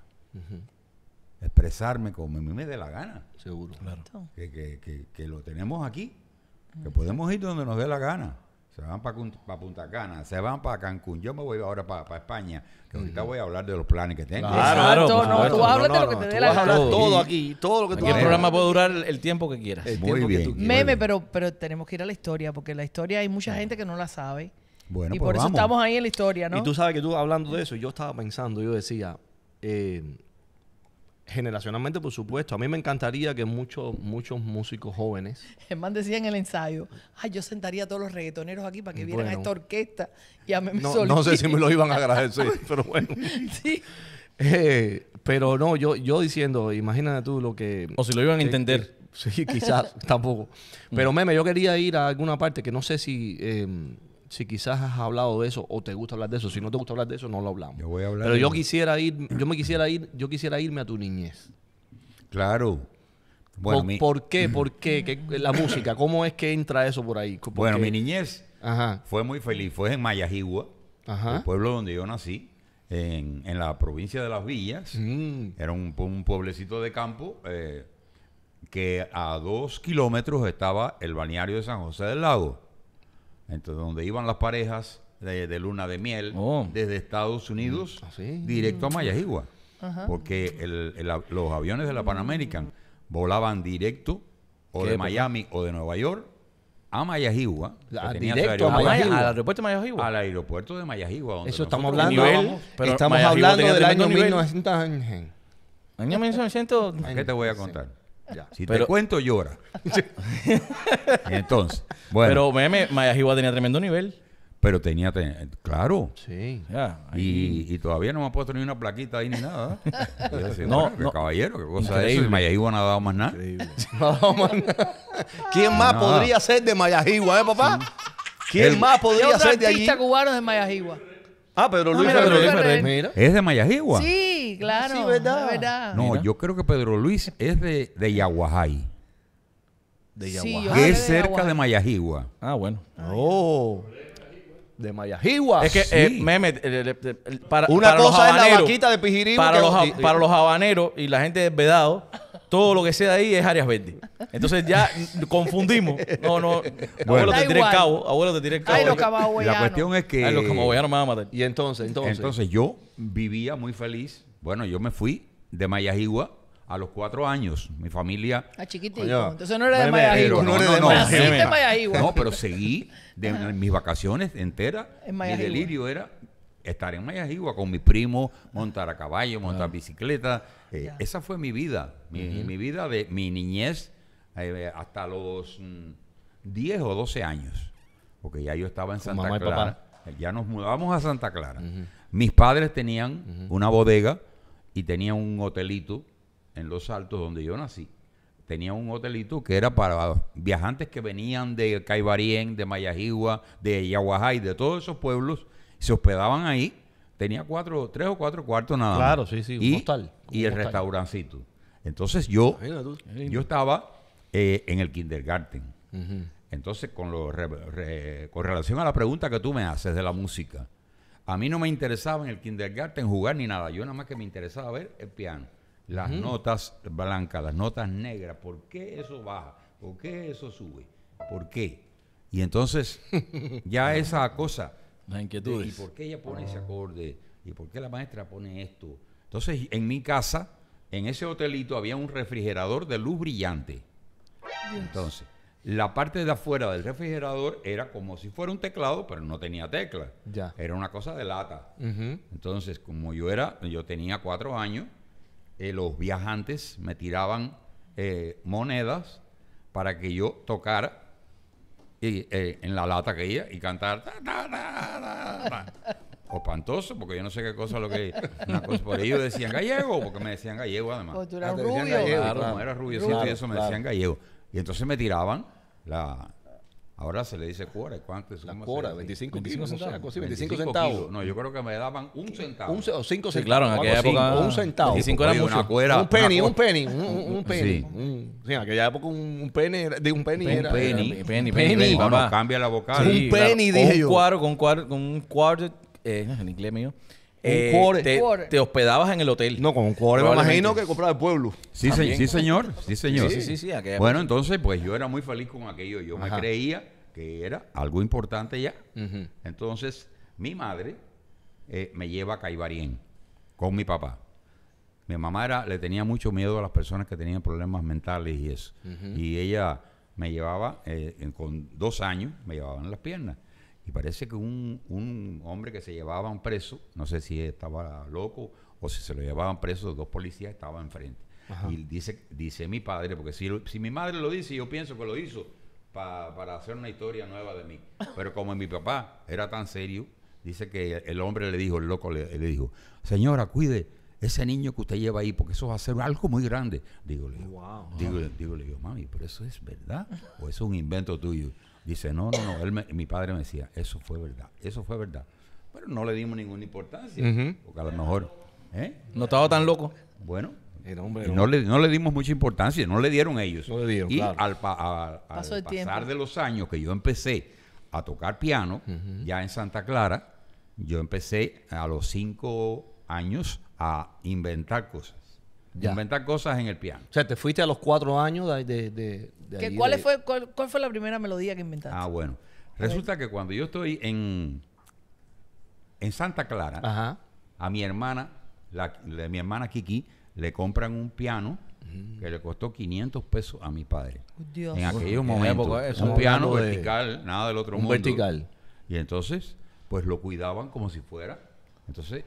Expresarme como a mí me dé la gana. Seguro, claro. que, que lo tenemos aquí, que podemos ir donde nos dé la gana se van para, Punta Cana, se van para Cancún. Yo me voy ahora para, España, que ahorita voy a hablar de los planes que tengo. Claro, no, tú hablas de lo que te dé la gana. todo aquí, todo lo que tú El programa puede durar el tiempo que quieras. Muy bien. Meme, pero, pero tenemos que ir a la historia, porque la historia hay mucha gente que no la sabe. Bueno, y pues por eso estamos ahí en la historia, ¿no? Y tú sabes que tú hablando de eso, yo estaba pensando, yo decía, eh, generacionalmente, por supuesto. A mí me encantaría que muchos, muchos músicos jóvenes. [LAUGHS] Germán decía en el ensayo, ay, yo sentaría a todos los reggaetoneros aquí para que vieran a esta orquesta y a no, sé si me lo iban a agradecer, [LAUGHS] [LAUGHS] pero bueno. sí. Eh, pero no, yo, yo diciendo, imagínate tú lo que... O si lo iban a eh, entender. Eh, sí, quizás, tampoco. Pero mm. meme, yo quería ir a alguna parte que no sé si... Em, si quizás has hablado de eso o te gusta hablar de eso. Si no te gusta hablar de eso, no lo hablamos. Yo voy a Pero yo quisiera ir, yo me quisiera ir, yo quisiera irme a tu niñez. Claro. Bueno, ¿Por, qué? ¿Por qué? La música, ¿cómo es que entra eso por ahí? bueno, mi niñez fue muy feliz. Fue en Mayajigua, el pueblo donde yo nací. En, la provincia de Las Villas. Mm. Era un, pueblecito de campo eh, que a dos kilómetros estaba el balneario de San José del Lago. Entonces, donde iban las parejas de, luna de miel oh. desde Estados Unidos mm. ah, directo a Mayagigua. Porque los aviones de la Pan American volaban directo o de Miami o de Nueva York a Mayajigua. Ah, directo a Al aeropuerto de Mayajigua. Al aeropuerto de Mayajigua. Eso estamos hablando. pero estamos hablando del año 1900. Año 1900. ¿Qué te voy a contar? Si te cuento, llora. [LAUGHS] Entonces, bueno. Pero meme, Mayajiwa tenía tremendo nivel. Pero tenía, claro. Sí. y, todavía no me ha puesto ni una plaquita ahí ni nada. [LAUGHS] no, caballero, qué cosa es de eso. no ha dado más nada. [LAUGHS] No ha dado más nada. ¿Quién más podría ser de Mayajiwa, eh, papá? ¿Quién más podría ser de allí? cubano de Mayajiwa? Ah, Pedro ah, Luis, Pedro Luis Ferrer. Mira. Es de Mayagigua. Sí, claro. Sí, verdad. verdad. No, Mira. yo creo que Pedro Luis es de, de Yaguajay. De Yaguajay. Que es de cerca de Mayagigua. Ah, bueno. Oh. De Mayajigua. Es que, eh, meme, eh, eh, eh, para, Una para los cosa es la vaquita de Pijirí. Para, los, para los habaneros y la gente de Vedado, todo lo que sea ahí es áreas verdes. Entonces ya confundimos. No, no. Abuelo, te tiré el cabo. Abuelo, te tiré el cabo. Ay, los La cuestión es que... Ay, los camagüeyanos me van a matar. Y entonces, entonces... Entonces yo vivía muy feliz. Bueno, yo me fui de Mayagüez a los cuatro años, mi familia. A ah, chiquitito. Entonces no era de Mayagüez. No, pero seguí de, mis vacaciones enteras. En mi delirio era estar en Mayajigua con mi primo, montar a caballo, montar bicicleta. Eh, esa fue mi vida, mi, vida de mi niñez eh, hasta los 10 mm, o 12 años, porque ya yo estaba en Santa Clara. Ya nos mudamos a Santa Clara. Mis padres tenían una bodega y tenían un hotelito en Los Altos donde yo nací. Tenía un hotelito que era para viajantes que venían de Caibarien, de Mayajigua, de Yaguajay, de todos esos pueblos se hospedaban ahí. Tenía cuatro, tres o cuatro cuartos nada claro, sí, sí, un y, y el restaurancito. Entonces yo, yo estaba eh, en el kindergarten. Entonces, con, lo, con relación a la pregunta que tú me haces de la música, a mí no me interesaba en el kindergarten jugar ni nada. Yo nada más que me interesaba ver el piano. Las notas blancas, las notas negras. ¿Por qué eso baja? ¿Por qué eso sube? ¿Por qué? Y entonces, ya esa cosa las inquietudes. ¿Y por qué ella pone ese acorde? ¿Y por qué la maestra pone esto? Entonces, en mi casa, en ese hotelito, había un refrigerador de luz brillante. Entonces, la parte de afuera del refrigerador era como si fuera un teclado, pero no tenía tecla. Ya. Era una cosa de lata. Entonces, como yo era, yo tenía cuatro años, eh, los viajantes me tiraban eh, monedas para que yo tocara y, eh, en la lata que iba y cantar. Ta, [LAUGHS] porque yo no sé qué cosa lo que una cosa por ello decían gallego, porque me decían gallego además. Porque eras ah, rubio. era rubio, y eso me decían gallego. Y entonces me tiraban la Ahora se le dice cuora. cuánto es? La cuora, 25, 25 centavos. 25, centavos. No, yo creo que me daban un centavo. Un, o cinco centavos. claro, en aquella época. un centavo. mucho. un penny, un penny, un, penny. Sí. Un, sí, en aquella época un penny, de un penny un era. Penny. Era, penny, penny, cambia la vocal. un penny, dije un yo. Cuadro, con un cuarto, con un cuarto, eh, en inglés mío. Eh, te, hospedabas en el hotel. No, con un cuore me imagino que compraba el pueblo. Sí, sí señor. Sí, señor. bueno, entonces, pues yo era muy feliz con aquello. Yo me creía que era algo importante ya. Entonces, mi madre eh, me lleva a Caibarien con mi papá. Mi mamá era, le tenía mucho miedo a las personas que tenían problemas mentales y eso. Y ella me llevaba, eh, con dos años, me llevaban las piernas. Y parece que un, un hombre que se llevaban preso, no sé si estaba loco o si se lo llevaban preso, dos policías estaban enfrente. Y dice, dice mi padre, porque si, si mi madre lo dice, yo pienso que lo hizo para hacer una historia nueva de mí. Pero como mi papá era tan serio, dice que el hombre le dijo, el loco le, dijo, señora, cuide ese niño que usted lleva ahí, porque eso va a ser algo muy grande. Digo, le digo, mami, pero eso es verdad o es un invento tuyo. Dice, no, no, no, mi padre me decía, eso fue verdad, eso fue verdad. Pero no le dimos ninguna importancia, porque a lo mejor... ¿eh? No estaba tan loco. Bueno, no, le, dimos mucha importancia, no le dieron ellos. y al, al pasar de los años que yo empecé a tocar piano, ya en Santa Clara, yo empecé a los cinco años a inventar cosas. Inventar cosas en el piano. O sea, te fuiste a los cuatro años de... ¿cuál, Fue, cuál, fue la primera melodía que inventaste? Ah, bueno. Resulta que cuando yo estoy en, en Santa Clara, a mi hermana, la, mi hermana Kiki, le compran un piano que le costó 500 pesos a mi padre. Dios. En aquellos momentos. un piano vertical, nada del otro un mundo. vertical. Y entonces, pues lo cuidaban como si fuera entonces,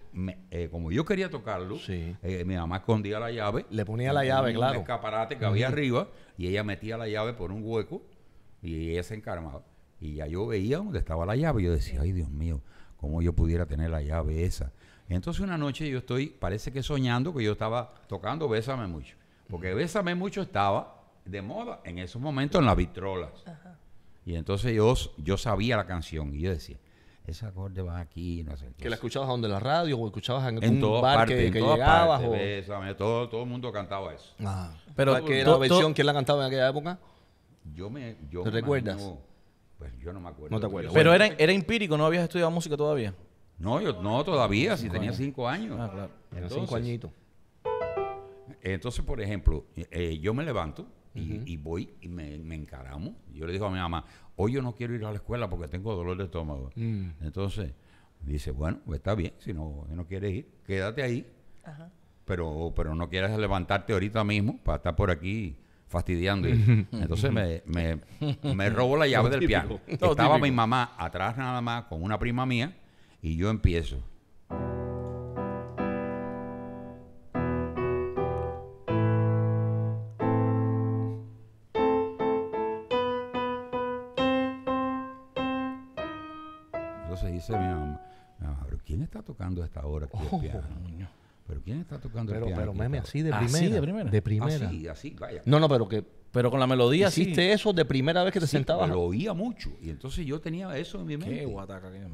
eh, como yo quería tocarlo, eh, mi mamá escondía la llave. Le ponía la llave, en claro. Un escaparate que había arriba y ella metía la llave por un hueco y ella se encarmaba. Y ya yo veía dónde estaba la llave. y Yo decía, ay Dios mío, cómo yo pudiera tener la llave esa. Entonces una noche yo estoy, parece que soñando que yo estaba tocando Bésame Mucho. Porque Bésame Mucho estaba de moda en esos momentos en las vitrolas. Y entonces yo, yo sabía la canción y yo decía, ese acorde va aquí, no sé ¿Que la escuchabas a donde la radio o escuchabas en, en algún bar que, en que llegabas? Parte, todo, todo el mundo cantaba eso. Ah, pero la versión, ¿quién la cantaba en aquella época? Yo me... ¿Te recuerdas? pues yo no me acuerdo. No te acuerdas. Pero era, era empírico, ¿no habías estudiado música todavía? No, yo no todavía, si tenía cinco años. Ah, claro. cinco añitos. Entonces, por ejemplo, eh, yo me levanto, y, voy y me, encaramos Yo le digo a mi mamá, hoy yo no quiero ir a la escuela porque tengo dolor de estómago. Mm. Entonces, dice, bueno, pues está bien, si no, no quieres ir, quédate ahí. Pero, pero no quieres levantarte ahorita mismo para estar por aquí fastidiando. [LAUGHS] entonces me, me, robo la llave del piano. Estaba mi mamá atrás nada más con una prima mía y yo empiezo. tocando a esta hora oh, Pero ¿quién está tocando pero, el piano? Pero meme así de primera. Así de primera. Así, No, no, pero que pero con la melodía hiciste eso de primera vez que te sentabas. Lo oía mucho y entonces yo tenía eso en mi mente.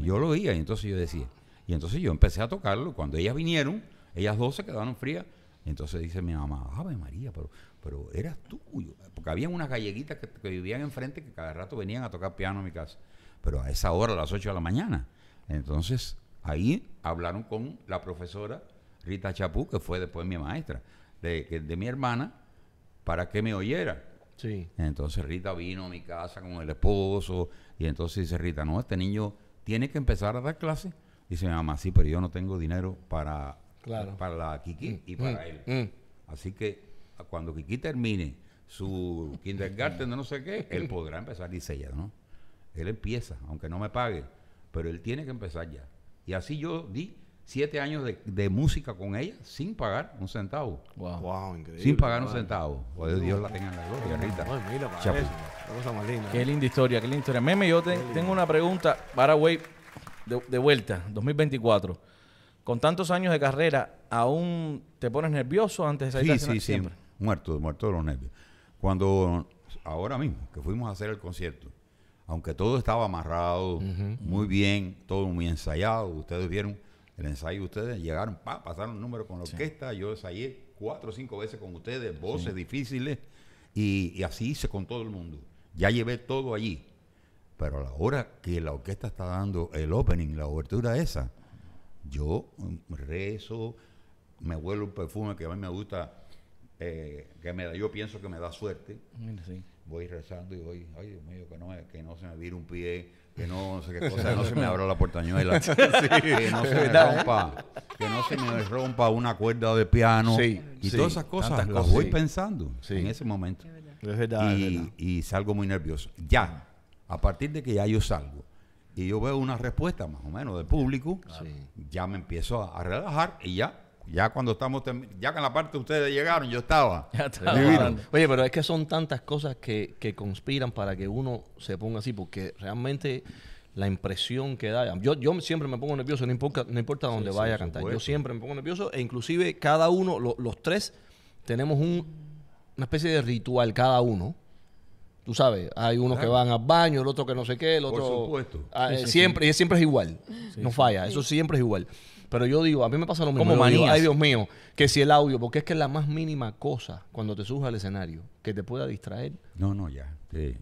Yo lo oía y entonces yo decía. Y entonces yo empecé a tocarlo. Cuando ellas vinieron, ellas dos se quedaron frías. entonces dice mi mamá, Ave María, pero, pero eras tú. Porque había unas galleguitas que, vivían enfrente que cada rato venían a tocar piano en mi casa. Pero a esa hora, a las 8 de la mañana. Entonces Ahí hablaron con la profesora Rita Chapú, que fue después mi maestra, de, de mi hermana, para que me oyera. Sí. Entonces Rita vino a mi casa con el esposo y entonces dice Rita, no, este niño tiene que empezar a dar clases. Dice mi mamá, sí, pero yo no tengo dinero para, para la Kiki mm, y para mm, él. Mm. Así que cuando Kiki termine su kindergarten de no sé qué, él podrá empezar, dice ella, ¿no? Él empieza, aunque no me pague, pero él tiene que empezar ya. Y así yo di siete años de, música con ella sin pagar un centavo. Wow, increíble. Sin pagar un centavo. Pues Dios la tenga en la gloria, linda. Qué linda historia, qué linda historia. Meme, yo tengo una pregunta para de, vuelta, 2024 con tantos años de carrera, ¿aún te pones nervioso antes de salir sí, sí, siempre? muerto, muerto de los nervios. Cuando, ahora mismo, que fuimos a hacer el concierto, aunque todo estaba amarrado, muy bien, todo muy ensayado. Ustedes vieron el ensayo, ustedes llegaron, pa, pasaron un número con la orquesta, yo ensayé cuatro o cinco veces con ustedes, voces difíciles, y, así hice con todo el mundo. Ya llevé todo allí. Pero a la hora que la orquesta está dando el opening, la obertura esa, yo rezo, me huelo un perfume que a mí me gusta eh, que me da, yo pienso que me da suerte. Voy rezando y voy, ay Dios mío, que no, que no se me vire un pie, que no, sé qué cosa, no se me abra la portañuela, [LAUGHS] que no se me rompa, [LAUGHS] que no se me rompa una cuerda de piano. y todas esas cosas las voy pensando en ese momento. y, salgo muy nervioso. Ya, a partir de que ya yo salgo, y yo veo una respuesta más o menos del público, ya me empiezo a, relajar y ya ya cuando estamos, ya que en la parte ustedes llegaron, yo estaba. [LAUGHS] Ya estaba Oye, pero es que son tantas cosas que, que conspiran para que uno se ponga así, porque realmente la impresión que da. Yo, yo siempre me pongo nervioso, no importa, no importa dónde vaya a cantar. Yo siempre me pongo nervioso e inclusive cada uno, los tres, tenemos un, una especie de ritual cada uno. Tú sabes, hay unos que van al baño, el otro que no sé qué, el otro... Por supuesto. Ah, eh, siempre es igual, no falla, eso siempre es igual. Pero yo digo, a mí me pasa lo mismo. Como manías. Ay, Dios mío, que si el audio, porque es que es la más mínima cosa cuando te subes al escenario que te pueda distraer. No, no, ya. Eh,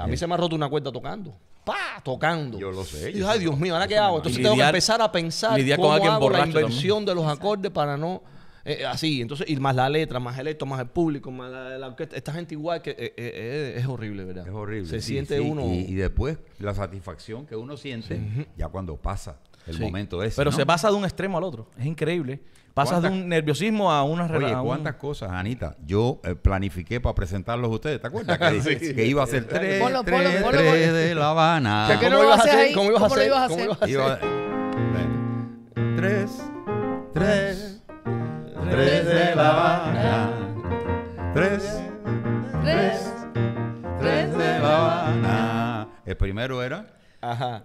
a mí eh. se me ha roto una cuenta tocando. ¡Pah! Tocando. Yo lo sé. ay, Dios mío, ¿ahora qué hago? Entonces tengo que empezar a pensar cómo la inversión de los acordes para no... Eh, así, entonces, y más la letra, más el esto, más el público, más la, orquesta. Esta gente igual que es horrible, ¿verdad? Es horrible. Se siente uno... Y, después la satisfacción que uno siente ya cuando pasa el momento ese. Pero se pasa de un extremo al otro. Es increíble. Pasas de un nerviosismo a una relación. Oye, ¿cuántas cosas, Anita? Yo eh, planifiqué para presentarlos a ustedes. ¿Te acuerdas? Que, [LAUGHS] sí. que iba a ser tres, tres, de La Habana. ¿Cómo ibas a hacer? ¿Cómo ibas a hacer? ¿Cómo ibas a hacer? Iba... Tres, tres, tres de La Habana. Tres, tres, tres de La Habana. El primero era... Ajá.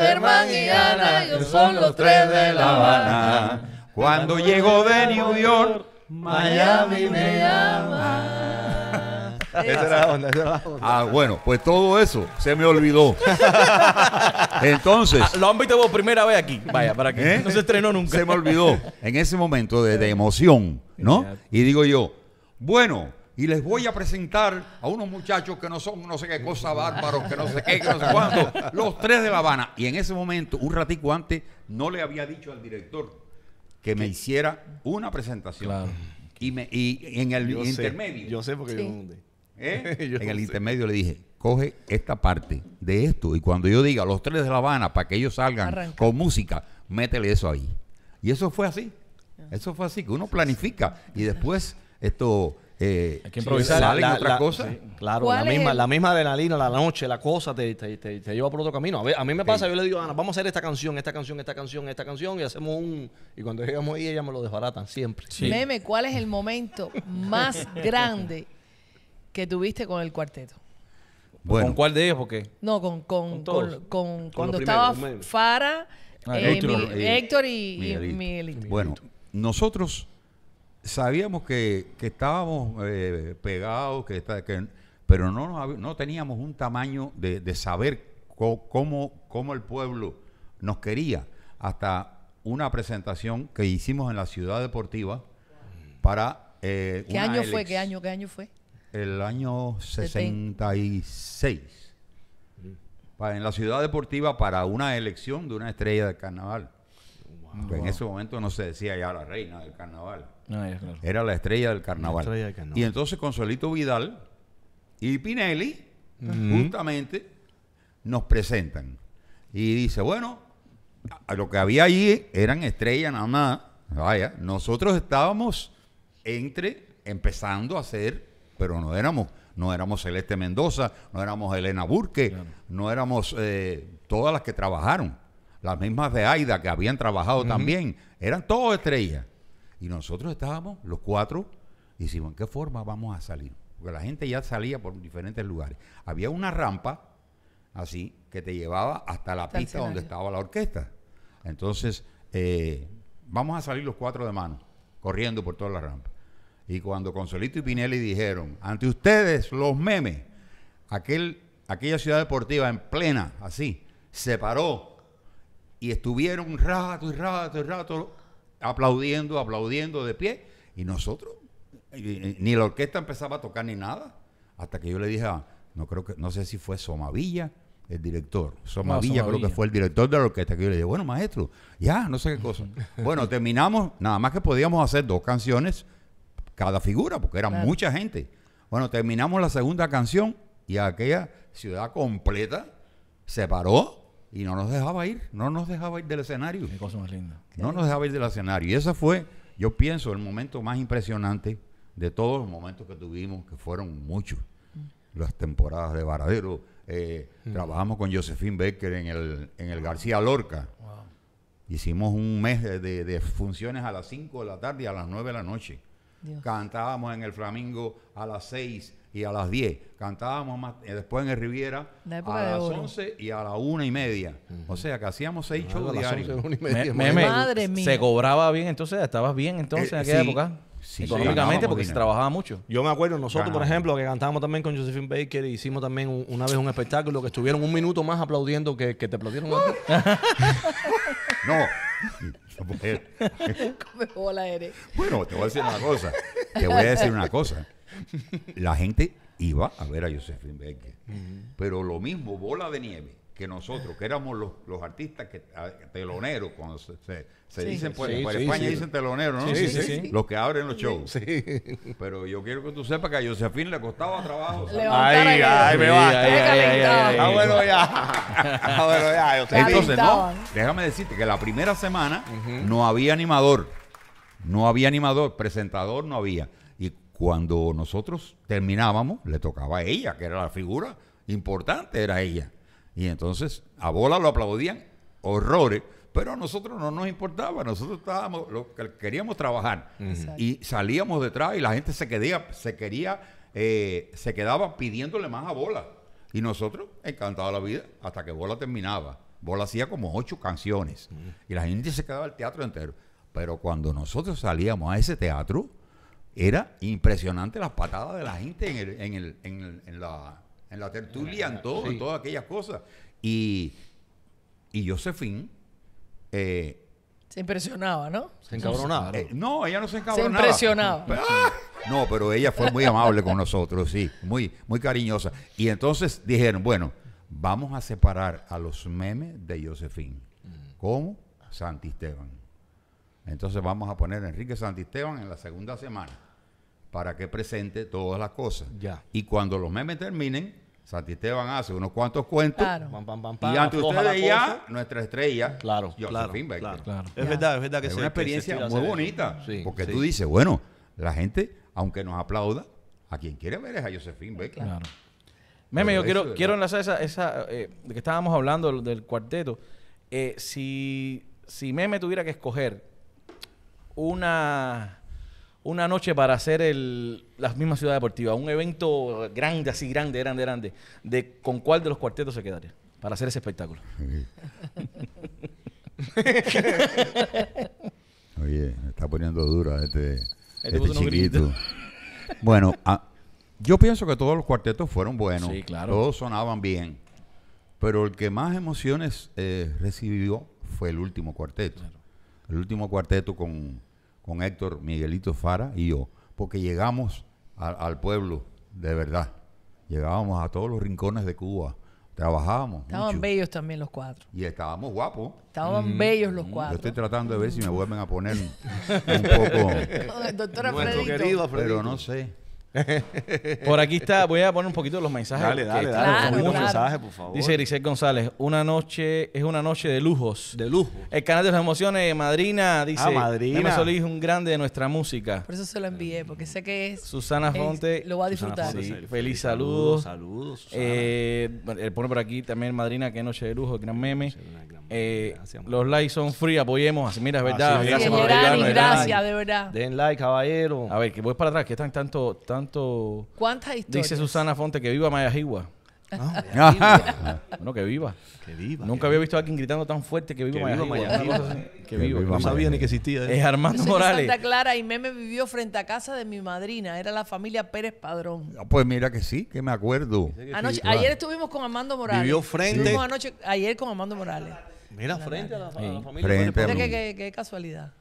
Germán y Ana, yo son los tres de La Habana. Cuando llego de New York, Miami me llama. [LAUGHS] Esa era la onda, esa onda. Ah, bueno, pues todo eso se me olvidó. [LAUGHS] Entonces, Lo han visto por primera vez aquí. Vaya, para que ¿Eh? no se estrenó nunca. se me olvidó en ese momento de, de emoción, ¿no? Y digo yo, bueno, y les voy a presentar a unos muchachos que no son no sé qué cosa bárbaros, que no sé qué, que no sé cuándo, los tres de La Habana. Y en ese momento, un ratico antes, no le había dicho al director que me hiciera una presentación. Y, me, y en el intermedio. yo sé ¿Eh? [LAUGHS] yo, En el intermedio le dije, coge esta parte de esto y cuando yo diga los tres de La Habana para que ellos salgan con música, métele eso ahí. Y eso fue así. Eso fue así, que uno planifica y después esto eh, Hay que improvisar. la, otra cosa. claro, la misma, la misma adrenalina, la noche, la cosa te, te, lleva por otro camino. A, mí me pasa, yo le digo Ana, vamos a hacer esta canción, esta canción, esta canción, esta canción, y hacemos un. Y cuando llegamos ahí, ella me lo desbaratan siempre. Meme, ¿cuál es el momento más grande que tuviste con el cuarteto? ¿Con cuál de ellos? ¿Por qué? No, con, con, ¿Con, cuando estaba Fara, ah, eh, Héctor, y, Miguelito. Bueno, nosotros sabíamos que, que estábamos eh, pegados, que, que, pero no, no teníamos un tamaño de, saber cómo, cómo, el pueblo nos quería. Hasta una presentación que hicimos en la ciudad deportiva para... Eh, ¿Qué año fue? ¿Qué año? ¿Qué año fue? El año 66. En la ciudad deportiva para una elección de una estrella de carnaval. Pues en ese momento no se decía ya la reina del carnaval. Era la estrella del carnaval. Y entonces Consuelito Vidal y Pinelli, justamente, nos presentan. Y dice, bueno, lo que había allí eran estrellas nada más. Vaya, nosotros estábamos entre empezando a hacer, pero no éramos, no éramos Celeste Mendoza, no éramos Elena Burke, no éramos eh, todas las que trabajaron las mismas de Aida que habían trabajado también, eran todos estrellas. Y nosotros estábamos, los cuatro, y decimos, ¿en qué forma vamos a salir? Porque la gente ya salía por diferentes lugares. Había una rampa así que te llevaba hasta la pista donde estaba la orquesta. Entonces, eh, vamos a salir los cuatro de mano, corriendo por toda la rampa. Y cuando Consolito y Pinelli dijeron, ante ustedes los memes, aquel, aquella ciudad deportiva en plena, así, se paró y estuvieron rato y rato y rato aplaudiendo, aplaudiendo de pie. Y nosotros, ni la orquesta empezaba a tocar ni nada. Hasta que yo le dije, a, no creo que, no sé si fue Somavilla, el director. Somavilla creo que fue el director de la orquesta. Que yo le dije, bueno, maestro, ya, no sé qué cosa. [LAUGHS] bueno, terminamos, nada más que podíamos hacer dos canciones cada figura, porque era mucha gente. Bueno, terminamos la segunda canción y aquella ciudad completa se paró y no nos dejaba ir, no nos dejaba ir del escenario. Qué cosa más linda. No nos dejaba ir del escenario. Y ese fue, yo pienso, el momento más impresionante de todos los momentos que tuvimos, que fueron muchos. Mm. Las temporadas de Varadero. Eh, mm. Trabajamos con Josephine Becker en el, García Lorca. Hicimos un mes de, funciones a las 5 de la tarde y a las 9 de la noche. Cantábamos en el Flamingo a las 6, y a las 10. Cantábamos más, eh, después en el Riviera a las 11 y a la 1 y media. O sea que hacíamos seis shows diarios. Madre mía. Se cobraba bien entonces, estabas bien entonces eh, en aquella época. Económicamente porque se trabajaba mucho. Yo me acuerdo, nosotros, por ejemplo, que cantábamos también con Josephine Baker y hicimos también una vez un espectáculo que estuvieron un minuto más aplaudiendo que, que te aplaudieron. a [LAUGHS] No. [LAUGHS] eres. Bueno, te voy a decir una cosa. Te voy a decir una cosa. [LAUGHS] la gente iba a ver a Josephine Baker. Pero lo mismo, bola de nieve, que nosotros, que éramos los, artistas que, teloneros, cuando se, dicen, por España dicen teloneros, ¿no? Los que abren los shows. Pero yo quiero que tú sepas que a Josephine le costaba trabajo. Ay, ay, me va. Ah, bueno, ya. Ah, bueno, ya. Entonces, déjame decirte que la primera semana no había animador. No había animador, presentador no había cuando nosotros terminábamos, le tocaba a ella, que era la figura importante, era ella. Y entonces a bola lo aplaudían horrores, pero a nosotros no nos importaba, nosotros estábamos, lo que queríamos trabajar. Y salíamos detrás y la gente se, se quería, eh, se quedaba pidiéndole más a bola. Y nosotros, encantaba la vida, hasta que Bola terminaba. Bola hacía como ocho canciones. Y la gente se quedaba el teatro entero. Pero cuando nosotros salíamos a ese teatro, era impresionante las patadas de la gente en, el, en, el, en, la, en tertulia, en, todo, todas aquellas cosas. Y, y eh, se impresionaba, ¿no? Se encabronaba. Eh, ¿no? ella no se encabronaba. Se impresionaba. [LAUGHS] No, pero ella fue muy amable con nosotros, sí, muy, muy cariñosa. Y entonces dijeron, bueno, vamos a separar a los memes de Josefín mm. como Santi Esteban. Entonces vamos a poner a Enrique Santisteban en la segunda semana para que presente todas las cosas. Ya. Y cuando los memes terminen, Santisteban hace unos cuantos cuentos. y ante ustedes ya, nuestra estrella, claro, claro, claro, Es verdad, es verdad que es una experiencia muy bonita. porque tú dices, bueno, la gente, aunque nos aplauda, a quien quiere ver es a Josephine Baker. Claro. Meme, yo quiero, quiero enlazar esa, eh, de que estábamos hablando del, cuarteto. Eh, si, si Meme tuviera que escoger una, una noche para hacer el, las mismas ciudades deportivas, un evento grande, así grande, grande, grande, de con cuál de los cuartetos se quedaría para hacer ese espectáculo. [LAUGHS] Oye, me está poniendo dura este, este chiquito. bueno, ah, yo pienso que todos los cuartetos fueron buenos. Todos sonaban bien. Pero el que más emociones eh, recibió fue el último cuarteto el último cuarteto con, con Héctor Miguelito Fara y yo, porque llegamos al pueblo de verdad. Llegábamos a todos los rincones de Cuba. Trabajábamos. Estaban bellos también los cuatro. Y estábamos guapos. Estaban mm. bellos los cuatro. Yo estoy tratando de ver si me vuelven a poner un [LAUGHS] poco. Doctora Freddy Pero no sé. Por aquí está, voy a poner un poquito los mensajes. Dale, dale, dale. por favor. Dice Grisel González, una noche, es una noche de lujos. De lujo. El canal de las emociones, Madrina, dice. Ah, Madrina. un grande de nuestra música. Por eso se lo envié, porque sé que es. Susana Fonte. lo va a disfrutar. feliz, saludo saludos. Saludos. Eh, pone por aquí también Madrina, que noche de lujo, gran meme. Eh, los likes son free, apoyemos. Así, mira, es verdad. gracias, Gracias, de verdad. Den like, caballero. A ver, que voy para atrás, que están tanto, tanto. ¿Cuántas historias? Dice Susana Fonte que viva Mayajigua. Ah, ah. [LAUGHS] no que viva. Que viva. Nunca había visto a alguien gritando tan fuerte que viva que que, viva. No sabía ni que existía. Es Armando Morales. Santa Clara y Meme vivió frente a casa de mi madrina. Era la familia Pérez Padrón. Ah, pues mira que sí, que me acuerdo. Ayer estuvimos con Armando Morales. Vivió frente. Estuvimos anoche, ayer con Armando Morales. Mira, frente a la, familia. qué, casualidad.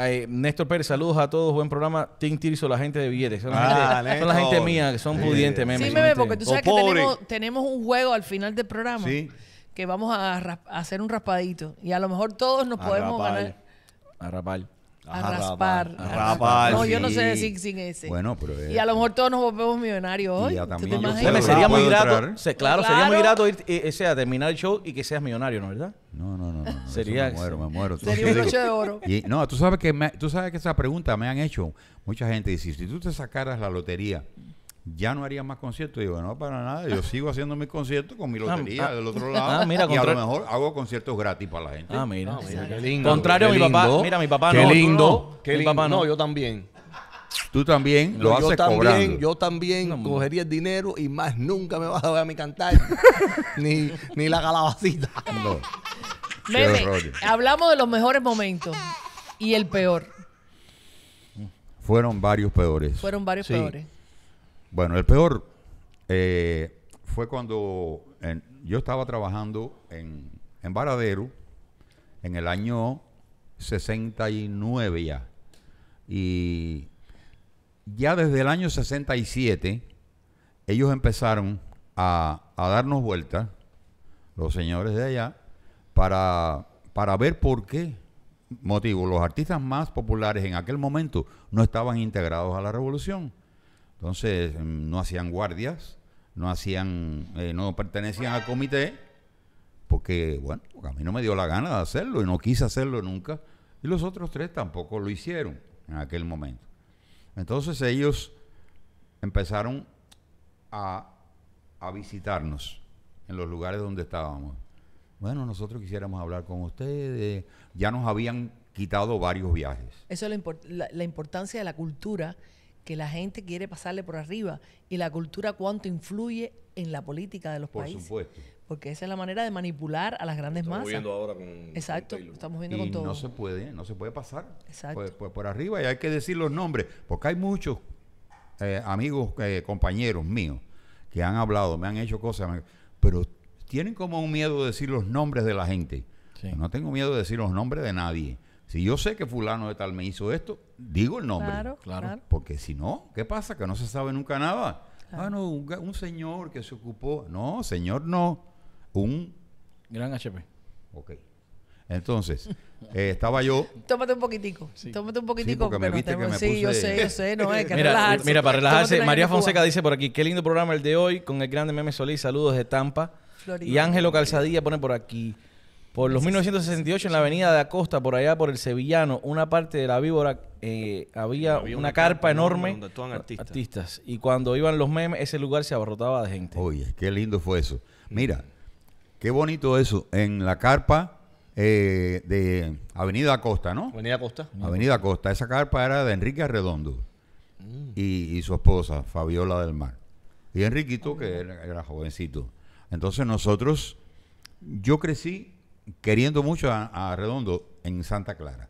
Eh, Néstor Pérez, saludos a todos, buen programa. Team Tirso, la gente de billetes. Son, la, gente, mía, que son pudientes, meme. Sí, porque tú sabes que tenemos, un juego al final del programa que vamos a, hacer un raspadito y a lo mejor todos nos podemos ganar. A rapar. A, raspar. No, yo no sé decir sin ese. Bueno, pero eh, Y a lo mejor todos nos volvemos millonarios hoy. Ya también sería muy grato. claro, sería muy grato ir, eh, terminar el show y que seas millonario, ¿no verdad? No, no, no. sería. Me muero, me muero. Sería un broche de oro. Y, no, tú sabes, que tú sabes que esa pregunta me han hecho mucha gente. Dice: si tú te sacaras la lotería ya no haría más conciertos. Digo, no, para nada, yo sigo haciendo mis conciertos con mi ah, lotería ah, del otro ah, lado. y a lo mejor hago conciertos gratis para la gente. Ah, mira, mira qué lindo. Contrario a mi papá, mira, mi papá no. qué lindo, no. yo también. Tú también lo haces yo también, cobrando. Yo también cogería el dinero y más nunca me vas a ver a mi cantar. [LAUGHS] ni, ni la calabacita. [LAUGHS] hablamos de los mejores momentos y el peor. Fueron varios peores. Fueron varios peores. Bueno, el peor eh, fue cuando yo estaba trabajando en, en Varadero en el año 69 ya. Y ya desde el año 67 ellos empezaron a, darnos vueltas, los señores de allá, para ver por qué motivo los artistas más populares en aquel momento no estaban integrados a la revolución. Entonces em, no hacían guardias, no hacían, eh, no pertenecían al comité, porque bueno, a mí no me dio la gana de hacerlo y no quise hacerlo nunca. Y los otros tres tampoco lo hicieron en aquel momento. Entonces ellos empezaron a, visitarnos en los lugares donde estábamos. Bueno, nosotros quisiéramos hablar con ustedes. Ya nos habían quitado varios viajes. Eso es la, la importancia de la cultura que la gente quiere pasarle por arriba y la cultura cuánto influye en la política de los países. Porque esa es la manera de manipular a las grandes estamos masas. ahora Exacto, estamos viendo con todo. No se puede, no se puede pasar Por, arriba y hay que decir los nombres, porque hay muchos eh, amigos, eh, compañeros míos que han hablado, me han hecho cosas, pero tienen como un miedo de decir los nombres de la gente. No tengo miedo de decir los nombres de nadie. Si yo sé que fulano de tal me hizo esto, digo el nombre. Claro, Porque si no, ¿qué pasa? Que no se sabe nunca nada. Ah, no, un, señor que se ocupó. No, señor no. Un. Gran HP. Ok. Entonces, eh, estaba yo. Tómate un poquitico. Tómate un poquitico. Sí, que sí, yo sé, yo sé. No, es que [LAUGHS] mira, relajarse. Mira, para relajarse, María Fonseca dice por aquí: qué lindo programa el de hoy con el grande Meme Solís. Saludos de Tampa. Florida. Y Ángelo Calzadilla pone por aquí. Por los 1968, en la avenida de Acosta, por allá por el Sevillano, una parte de la víbora eh, había, una, carpa, enorme. Donde artistas. Y cuando iban los memes, ese lugar se abarrotaba de gente. Oye, qué lindo fue eso. Mm. Mira, qué bonito eso. En la carpa eh, de Avenida Acosta, ¿no? Avenida Acosta. Avenida Acosta. Esa carpa era de Enrique Arredondo mm. y, su esposa, Fabiola del Mar. Y Enriquito, ah, que era jovencito. Entonces nosotros, yo crecí queriendo mucho a, Redondo en Santa Clara.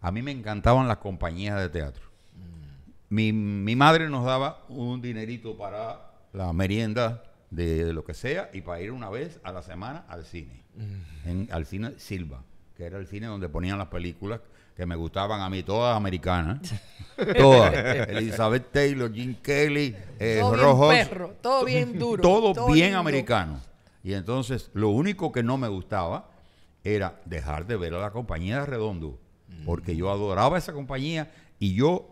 A mí me encantaban las compañías de teatro. Mm. Mi, mi, madre nos daba un dinerito para la merienda de, lo que sea y para ir una vez a la semana al cine. Mm. En, al cine Silva, que era el cine donde ponían las películas que me gustaban a mí, todas americanas. [LAUGHS] todas. Elizabeth Taylor, Jim Kelly, eh, todo Bien todo bien duro. todo, bien americano. Y entonces lo único que no me gustaba era dejar de ver a la compañía de Redondo, porque mm. yo adoraba esa compañía y yo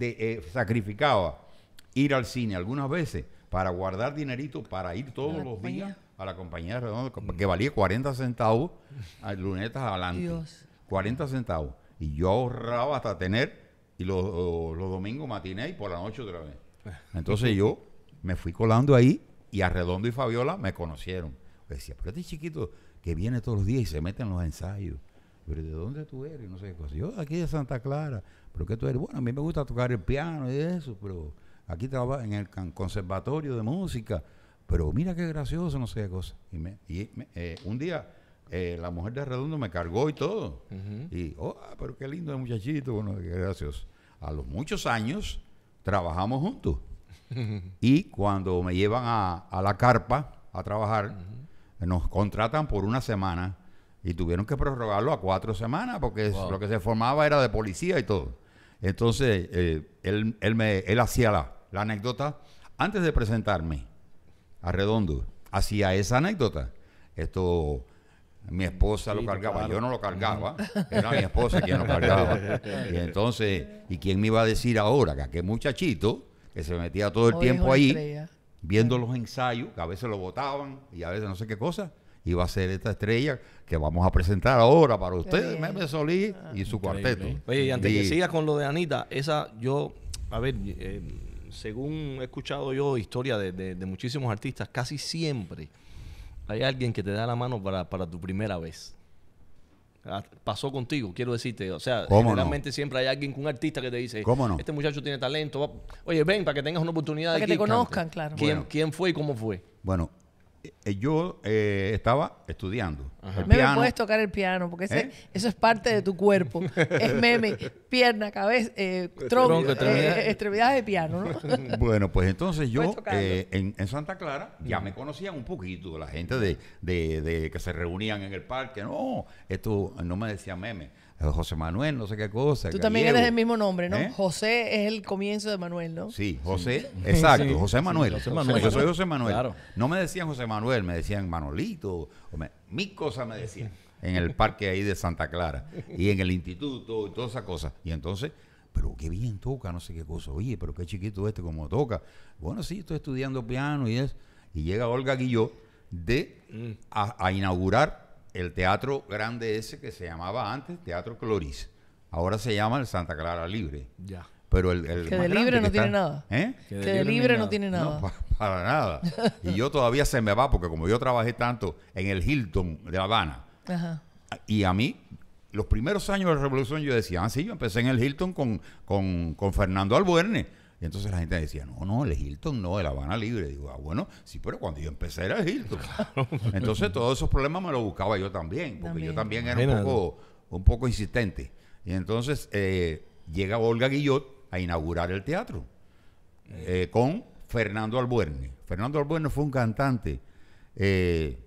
eh, sacrificaba ir al cine algunas veces para guardar dinerito para ir todos los días a la compañía de Redondo, que mm. valía 40 centavos, a lunetas adelante. Dios. 40 centavos. Y yo ahorraba hasta tener, y los, domingos matiné y por la noche otra vez. Entonces yo me fui colando ahí y a Redondo y Fabiola me conocieron. decía, pero este chiquito, que viene todos los días y se mete en los ensayos. Pero ¿de dónde tú eres? No sé qué cosa... Yo aquí de Santa Clara. ¿Pero qué tú eres? Bueno, a mí me gusta tocar el piano y eso, pero aquí trabajo en el conservatorio de música. Pero mira qué gracioso, no sé qué cosa. Y, eh, un día eh, la mujer de Redondo me cargó y todo. Y, oh, ah, pero qué lindo el muchachito, bueno, qué gracioso. A los muchos años trabajamos juntos. [LAUGHS] y cuando me llevan a, la carpa a trabajar, nos contratan por una semana y tuvieron que prorrogarlo a cuatro semanas porque lo que se formaba era de policía y todo. Entonces, eh, él, me, él hacía la, anécdota. Antes de presentarme a Redondo, hacía esa anécdota. Esto, mi esposa lo cargaba, yo no lo cargaba, [LAUGHS] era mi esposa quien lo cargaba. [LAUGHS] y entonces, ¿y quién me iba a decir ahora que aquel muchachito que se metía todo el tiempo ahí, viendo los ensayos, que a veces lo votaban y a veces no sé qué cosa, iba a ser esta estrella que vamos a presentar ahora para ustedes, Meme Solís y ah. su cuarteto. Oye, y antes que siga con lo de Anita, esa yo, a ver, eh, según he escuchado yo historia de, de, muchísimos artistas, casi siempre hay alguien que te da la mano para, para tu primera vez. Ah, pasó contigo, quiero decirte. O sea, generalmente siempre hay alguien, un artista que te dice, este muchacho tiene talento, oye, ven para que tengas una oportunidad. de que te conozcan, claro. ¿Quién, ¿Quién, fue y cómo fue? Bueno, eh, yo eh, estaba estudiando. El meme, puedes tocar el piano, porque ¿Eh? eso es parte de tu cuerpo. [LAUGHS] es meme, pierna, cabeza, tronco, extremidades extremidad de piano, [LAUGHS] bueno, pues entonces yo en, Santa Clara ya me conocían un poquito la gente de, que se reunían en el parque. No, esto no me decía meme José Manuel, no sé qué cosa. Tú también eres el mismo nombre, ¿no? ¿eh? José es el comienzo de Manuel, ¿no? Sí, José, [LAUGHS] exacto, José Manuel. José Manuel. Yo soy José Manuel. No me decían José Manuel, me decían Manolito, mis cosas me decían en el parque ahí de Santa Clara y en el instituto y todas esas cosas. Y entonces, pero qué bien toca, no sé qué cosa. Oye, pero qué chiquito este, como toca. Bueno, sí, estoy estudiando piano y es. Y llega Olga Guilló de mm. a inaugurar el teatro grande ese que se llamaba antes Teatro Cloris. Ahora se llama el Santa Clara Libre. Ya. Pero el, el que de libre no tiene nada. ¿eh? Que libre, no tiene nada. para, nada. y yo todavía se me va porque como yo trabajé tanto en el Hilton de La Habana. Y a mí los primeros años de la revolución yo decía, ah, sí, yo empecé en el Hilton con, con Fernando Albuerne y entonces la gente decía, no, no, el Hilton no, la Habana Libre. Digo, ah, bueno, sí, pero cuando yo empecé era el Hilton. entonces todos esos problemas me los buscaba yo también, porque yo también era un poco, insistente. Y entonces eh, llega Olga Guillot a inaugurar el teatro eh, con Fernando Albuerne. Fernando Albuerne fue un cantante eh,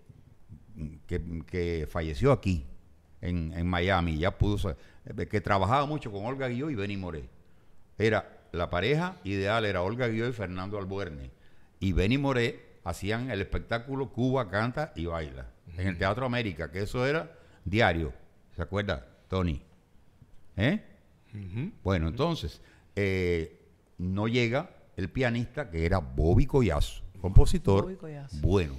que, falleció aquí, en, Miami, ya pudo, que trabajaba mucho con Olga Guillot y Benny Moré. Era la pareja ideal era Olga Guió y Fernando Albuerne. Y Benny Moré hacían el espectáculo Cuba canta y baila en el Teatro América, que eso era diario. ¿Se acuerda, Tony? ¿Eh? Bueno, entonces, eh, no llega el pianista que era Bobby Collazo, compositor. Bobby Collazo. Bueno,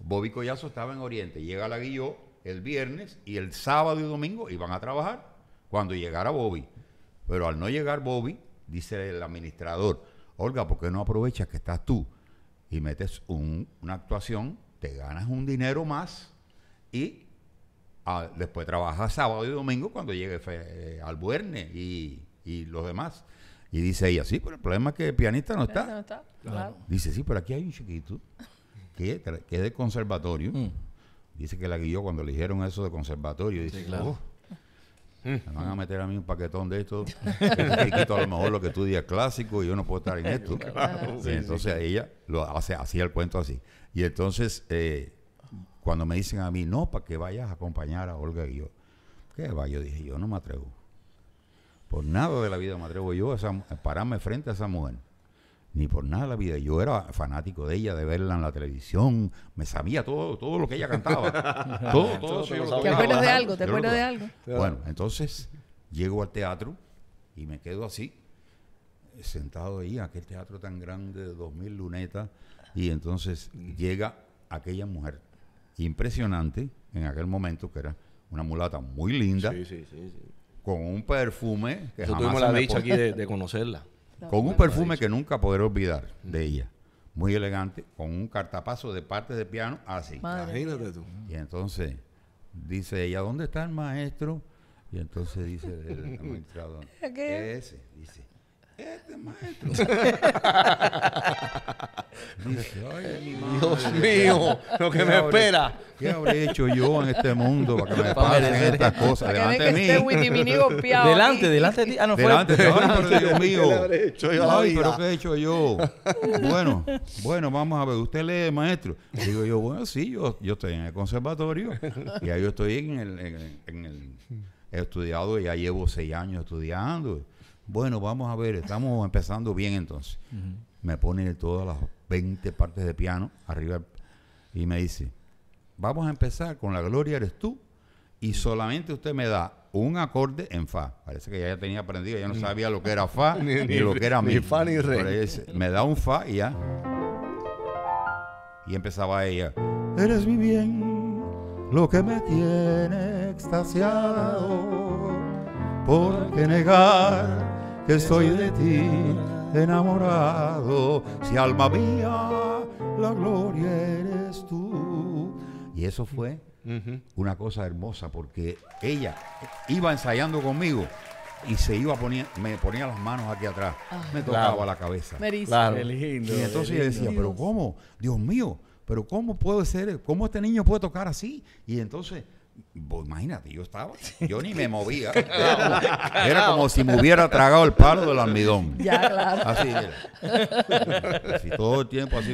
Bobby Collazo estaba en Oriente. Llega la Guillot el viernes y el sábado y domingo iban a trabajar cuando llegara Bobby. Pero al no llegar Bobby, dice el administrador, Olga, ¿por qué no aprovechas que estás tú y metes un, una actuación, te ganas un dinero más y ah, después trabajas sábado y domingo cuando llegue eh, al Buerne y, y, los demás? Y dice ella, sí, pero el problema es que el pianista no está. Dice, sí, pero aquí hay un chiquito que, que es de conservatorio. Mm. Dice que la guió cuando le dijeron eso de conservatorio. Dice, sí, oh, me van a meter a mí un paquetón de esto. [LAUGHS] Este quito a lo mejor lo que tú digas clásico y yo no puedo estar en esto. [LAUGHS] entonces ella lo hace, así el cuento así. Y entonces, eh, cuando me dicen a mí, no, para que vayas a acompañar a Olga y yo, ¿qué va? Yo dije, yo no me atrevo. Por nada de la vida me atrevo yo a pararme frente a esa mujer ni por nada la vida. Yo era fanático de ella, de verla en la televisión, me sabía todo, todo lo que ella cantaba. [LAUGHS] todo, ¿Te, de algo? ¿Te acuerdas de algo? Bueno, entonces llego al teatro y me quedo así, sentado ahí, aquel teatro tan grande de dos mil lunetas, y entonces llega aquella mujer impresionante en aquel momento, que era una mulata muy linda, con un perfume que jamás tuvimos la dicha aquí de conocerla con un perfume que nunca podré olvidar de ella. Muy elegante, con un cartapazo de partes de piano, así. Imagínate Y entonces dice ella, ¿dónde está el maestro? Y entonces dice el, [LAUGHS] administrador, ¿Qué? ese, dice, este maestro. [LAUGHS] Dios mío, lo que me espera. ¿Qué habré hecho yo en este mundo para que me [LAUGHS] pasen estas cosas? Delante de este mí. [LAUGHS] Delante, de ti. Ah, no, pero Dios mío. Ay, pero ¿qué he hecho yo? bueno, bueno, vamos a ver. ¿Usted lee, maestro? Digo yo, bueno, sí, yo, yo estoy en el conservatorio. Y ahí yo estoy en el, en, el... He estudiado, ya llevo seis años estudiando bueno, vamos a ver, estamos empezando bien entonces. Me pone todas las 20 partes de piano arriba y me dice, vamos a empezar con la gloria eres tú y solamente usted me da un acorde en fa. Parece que ya, tenía aprendido, ya no sabía lo que era fa [LAUGHS] ni, lo que era mi. Ni me da un fa y ya. Y empezaba ella, eres mi bien, lo que me tiene extasiado, porque negar estoy de ti enamorado. Si alma mía, la gloria eres tú. Y eso fue una cosa hermosa porque ella iba ensayando conmigo y se iba poniendo, me ponía las manos aquí atrás, ah. me tocaba la cabeza. y entonces yo decía, pero ¿cómo? Dios mío, pero ¿cómo puede ser? ¿Cómo este niño puede tocar así? Y entonces imagínate, yo estaba, yo ni me movía. [LAUGHS] Era, como si me hubiera tragado el palo del almidón. Ya, claro. Así era. Así, todo el tiempo así.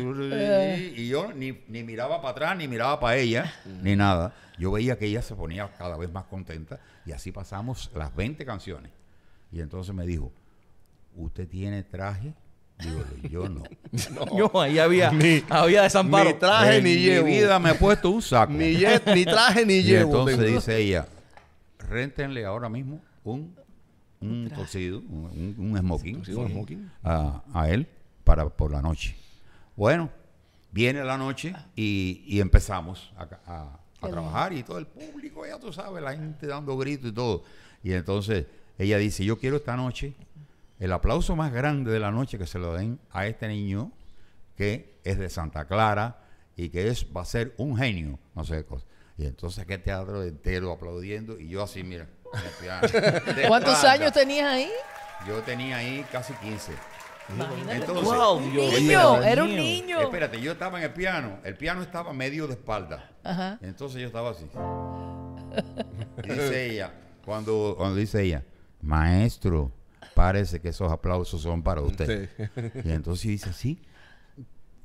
Y yo ni, ni miraba para atrás, ni miraba para ella, ni nada. Yo veía que ella se ponía cada vez más contenta y así pasamos las 20 canciones. Y entonces me dijo, usted tiene traje yo [LAUGHS] no. Yo ahí había, desamparo. Ni traje ni, Mi vida me he puesto un saco. ni, traje ni [LAUGHS] y Entonces dice ella, réntenle ahora mismo un, un un, smoking, A, él para por la noche. Bueno, viene la noche y, empezamos a, a trabajar y todo el público, ya tú sabes, la gente dando gritos y todo. Y entonces ella dice, yo quiero esta noche el aplauso más grande de la noche que se lo den a este niño que es de Santa Clara y que es, va a ser un genio, no sé cosas. Y entonces aquel teatro entero aplaudiendo y yo así, mira. [LAUGHS] ¿Cuántos años tenías ahí? Yo tenía ahí casi 15. era un niño. Espérate, yo estaba en el piano, el piano estaba medio de espalda. Ajá. Entonces yo estaba así. dice ella, cuando, cuando dice ella, maestro, parece que esos aplausos son para usted. Y entonces dice, sí.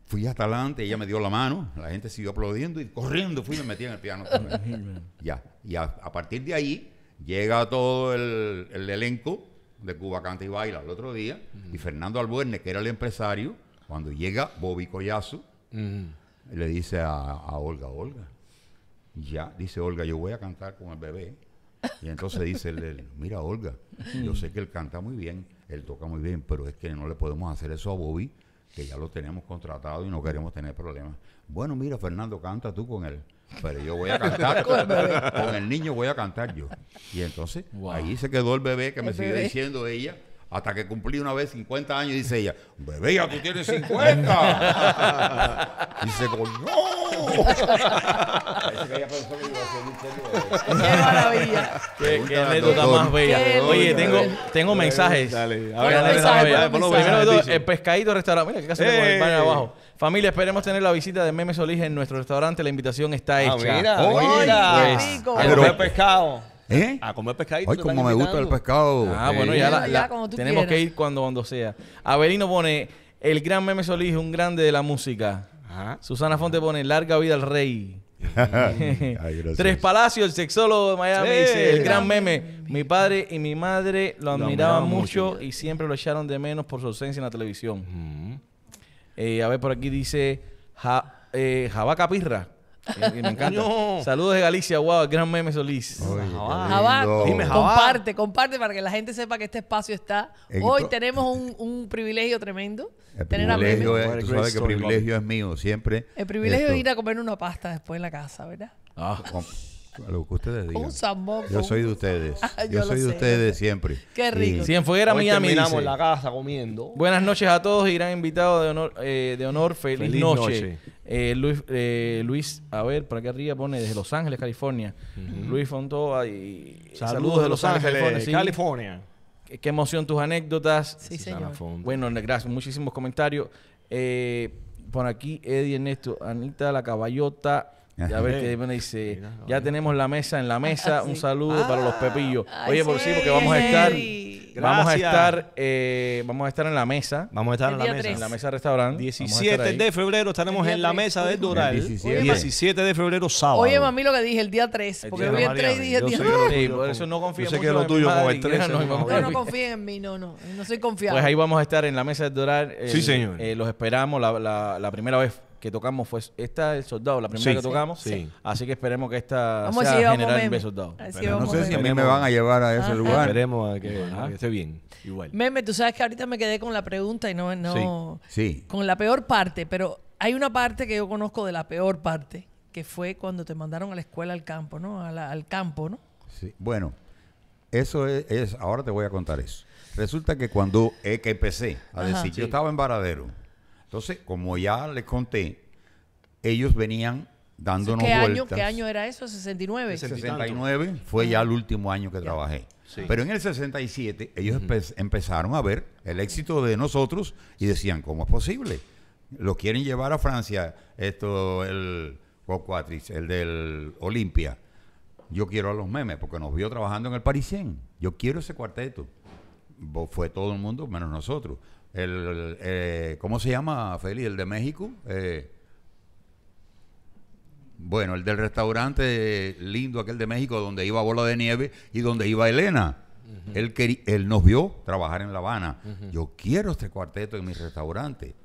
Fui hasta adelante, ella me dio la mano, la gente siguió aplaudiendo y corriendo fui y me metí en el piano. [LAUGHS] ya, y a, partir de ahí llega todo el, elenco de Cuba Canta y Baila el otro día y Fernando Albuerne, que era el empresario, cuando llega Bobby Collazo, le dice a, a Olga, Olga, ya, dice Olga, yo voy a cantar con el bebé y entonces dice él, mira Olga, yo sé que él canta muy bien, él toca muy bien, pero es que no le podemos hacer eso a Bobby, que ya lo tenemos contratado y no queremos tener problemas. Bueno, mira Fernando, canta tú con él, pero yo voy a cantar, [LAUGHS] con el niño voy a cantar yo. Y entonces ahí se quedó el bebé que me sigue diciendo ella, hasta que cumplí una vez 50 años y dice ella, bebé, ya tú tienes 50. y se no Qué maravilla. Qué, anécdota más bella. Oye, tengo, tengo mensajes. Dale, Primero el pescadito restaurante. Mira, qué hacemos con el pan abajo. Familia, esperemos tener la visita de Meme Solís en nuestro restaurante. La invitación está ah, hecha. Ah, mira, Oye, mira. Pues, rico. el pescado. ¿Eh? A comer pescadito. Ay, como me gusta el pescado. Ah, bueno, ya, la, tenemos que ir cuando, cuando sea. Avelino pone, el gran meme Solís, un grande de la música. Susana Fonte pone, larga vida al rey. [LAUGHS] Tres Palacios, el sexólogo de Miami, dice, el gran meme. Mi padre y mi madre lo, admiraban mucho, y siempre lo echaron de menos por su ausencia en la televisión. Eh, a ver, por aquí dice ja, eh, Jabaca Pirra. Eh, me encanta. [LAUGHS] Saludos de Galicia, wow, gran meme Solís. jabaco, Comparte, comparte para que la gente sepa que este espacio está. Hoy tenemos un, privilegio tremendo. tener a privilegio sabes que el privilegio es mío, siempre. El privilegio de ir a comer una pasta después en la casa, ¿verdad? Ah lo que ustedes digan. Yo soy de ustedes. [LAUGHS] Ah, yo, soy de ustedes siempre. Qué rico. Si en fuera Hoy Miami. la casa comiendo. Buenas noches a todos. y gran invitado de honor. Eh, de honor. Feliz, noche. Eh, eh, Luis, a ver, por aquí arriba pone desde Los Ángeles, California. Luis Fontoa y saludos, de, Los, Ángeles, California. Qué emoción tus anécdotas. Sí, señor. Bueno, gracias. Muchísimos comentarios. por aquí, Eddie Ernesto, Anita la Caballota, ya dice, ya tenemos la mesa en la [LAUGHS] mesa. Ah, un saludo ah, para los pepillos. Oye, por pues sí, porque vamos a estar... Vamos a estar eh, vamos a estar en la mesa. Vamos a estar en la mesa. en la mesa. restaurante. 17 de febrero estaremos en la mesa del Doral. 17. de febrero sábado. Oye, mami, lo que dije el día 3, porque el día 3 y dije el día 3. por eso no confío en sé lo tuyo el No, confíen en mí, no, no, no soy confiado. Pues ahí vamos a estar en la mesa del Doral. Eh, sí, señor. Eh, los esperamos la, la primera vez que tocamos fue esta El Soldado, la primera que tocamos. Así que esperemos que esta sea general general de Soldado. no sé si a mí me van a llevar a ese lugar. Esperemos que, esté bien. Igual. Meme, tú sabes que ahorita me quedé con la pregunta y no, no con la peor parte, pero hay una parte que yo conozco de la peor parte, que fue cuando te mandaron a la escuela al campo, ¿no? al campo, ¿no? Bueno, eso es, ahora te voy a contar eso. Resulta que cuando que empecé a decir, yo estaba en Varadero entonces, como ya les conté, ellos venían dándonos ¿Qué vueltas. Año, ¿Qué año era eso? ¿69? 69 fue ya el último año que trabajé. Pero en el 67 ellos empezaron a ver el éxito de nosotros y decían, ¿cómo es posible? Lo quieren llevar a Francia, esto, el el del Olimpia. Yo quiero a los memes porque nos vio trabajando en el Parisien. Yo quiero ese cuarteto fue todo el mundo menos nosotros. El, eh, ¿Cómo se llama, Feli? ¿El de México? Eh, bueno, el del restaurante lindo, aquel de México, donde iba Bola de Nieve y donde iba Elena. él, nos vio trabajar en La Habana. Yo quiero este cuarteto en mi restaurante.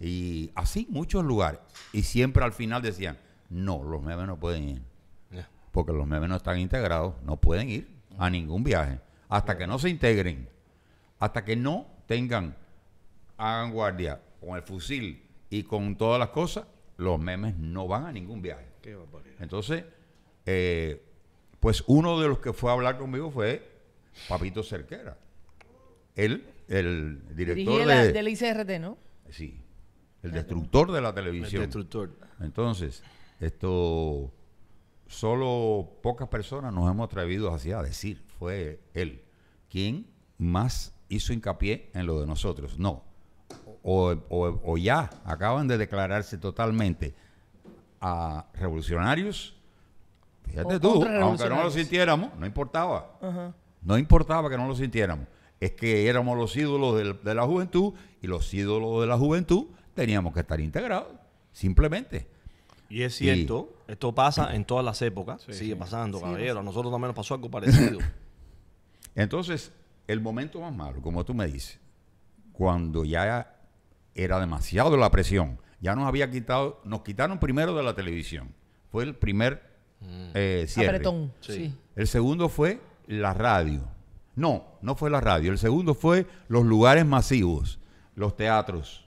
Y así muchos lugares. Y siempre al final decían, no, los memes no pueden ir. Porque los memes no están integrados, no pueden ir a ningún viaje. Hasta que no se integren hasta que no tengan, hagan guardia con el fusil y con todas las cosas, los memes no van a ningún viaje. Entonces, eh, pues uno de los que fue a hablar conmigo fue Papito Cerquera. Él, el director de, la, del ICRT, ¿no? Sí, el destructor de la televisión. El destructor. Entonces, esto, solo pocas personas nos hemos atrevido así a decir, fue él quien más hizo hincapié en lo de nosotros. No. O, ya acaban de declararse totalmente a revolucionarios. Fíjate tú, aunque no lo sintiéramos, no importaba. No importaba que no lo sintiéramos. Es que éramos los ídolos de la, juventud y los ídolos de la juventud teníamos que estar integrados, simplemente. Y es cierto, esto pasa en todas las épocas, sigue pasando, caballero. A nosotros también nos pasó algo parecido. [COUGHS] Entonces, el momento más malo, como tú me dices, cuando ya era demasiado la presión, ya nos había quitado, nos quitaron primero de la televisión. Fue el primer mm. eh, cierre. Sí. El segundo fue la radio. No, no fue la radio. El segundo fue los lugares masivos, los teatros,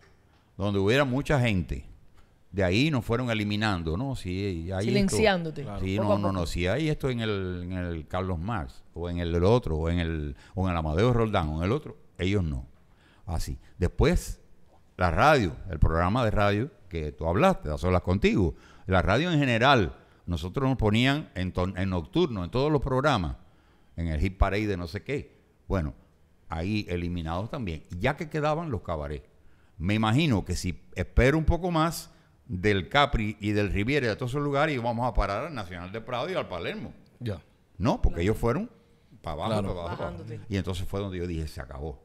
donde hubiera mucha gente de ahí nos fueron eliminando, ¿no? Sí, ahí Silenciándote. Esto, no, no, no. Si hay esto en el, en el Carlos Marx, o en el, otro, o en el, o en el Amadeo Roldán, o en el otro, ellos no. Así. Después, la radio, el programa de radio que tú hablaste, las solas contigo. La radio en general, nosotros nos ponían en, en nocturno, en todos los programas, en el hit parade de no sé qué. Bueno, ahí eliminados también. Ya que quedaban los cabarets. Me imagino que si espero un poco más del Capri y del Riviera y de todos esos lugares y vamos a parar al Nacional de Prado y al Palermo. Ya. No, porque ellos fueron para abajo, para abajo, Y entonces fue donde yo dije, se acabó.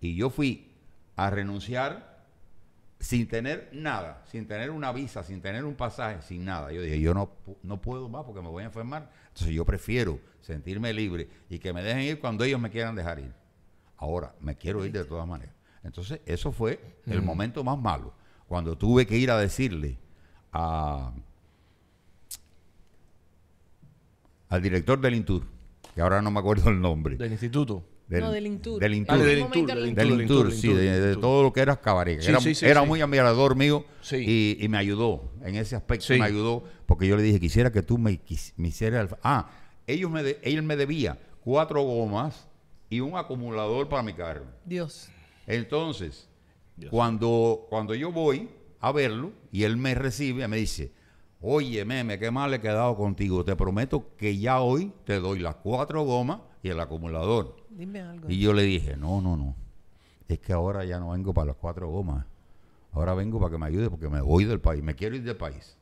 Y yo fui a renunciar sin tener nada, sin tener una visa, sin tener un pasaje, sin nada. Yo dije, yo no, no puedo más porque me voy a enfermar. Entonces yo prefiero sentirme libre y que me dejen ir cuando ellos me quieran dejar ir. Ahora, me quiero ir de todas maneras. Entonces, eso fue el momento más malo cuando tuve que ir a decirle al director del Intur, que ahora no me acuerdo el nombre. Del instituto. no, del Intur. Del ah, Intur. del, Intur, sí, de, todo lo que era cabaret. era, muy admirador mío y, me ayudó. En ese aspecto me ayudó porque yo le dije, quisiera que tú me, hicieras... ah, ellos me él me debía cuatro gomas y un acumulador para mi carro. Dios. Entonces, cuando, cuando yo voy a verlo y él me recibe, me dice, oye, meme, qué mal he quedado contigo. Te prometo que ya hoy te doy las cuatro gomas y el acumulador. Dime algo. Y yo le dije, no, no, no. Es que ahora ya no vengo para las cuatro gomas. Ahora vengo para que me ayude porque me voy del país. Me quiero ir del país.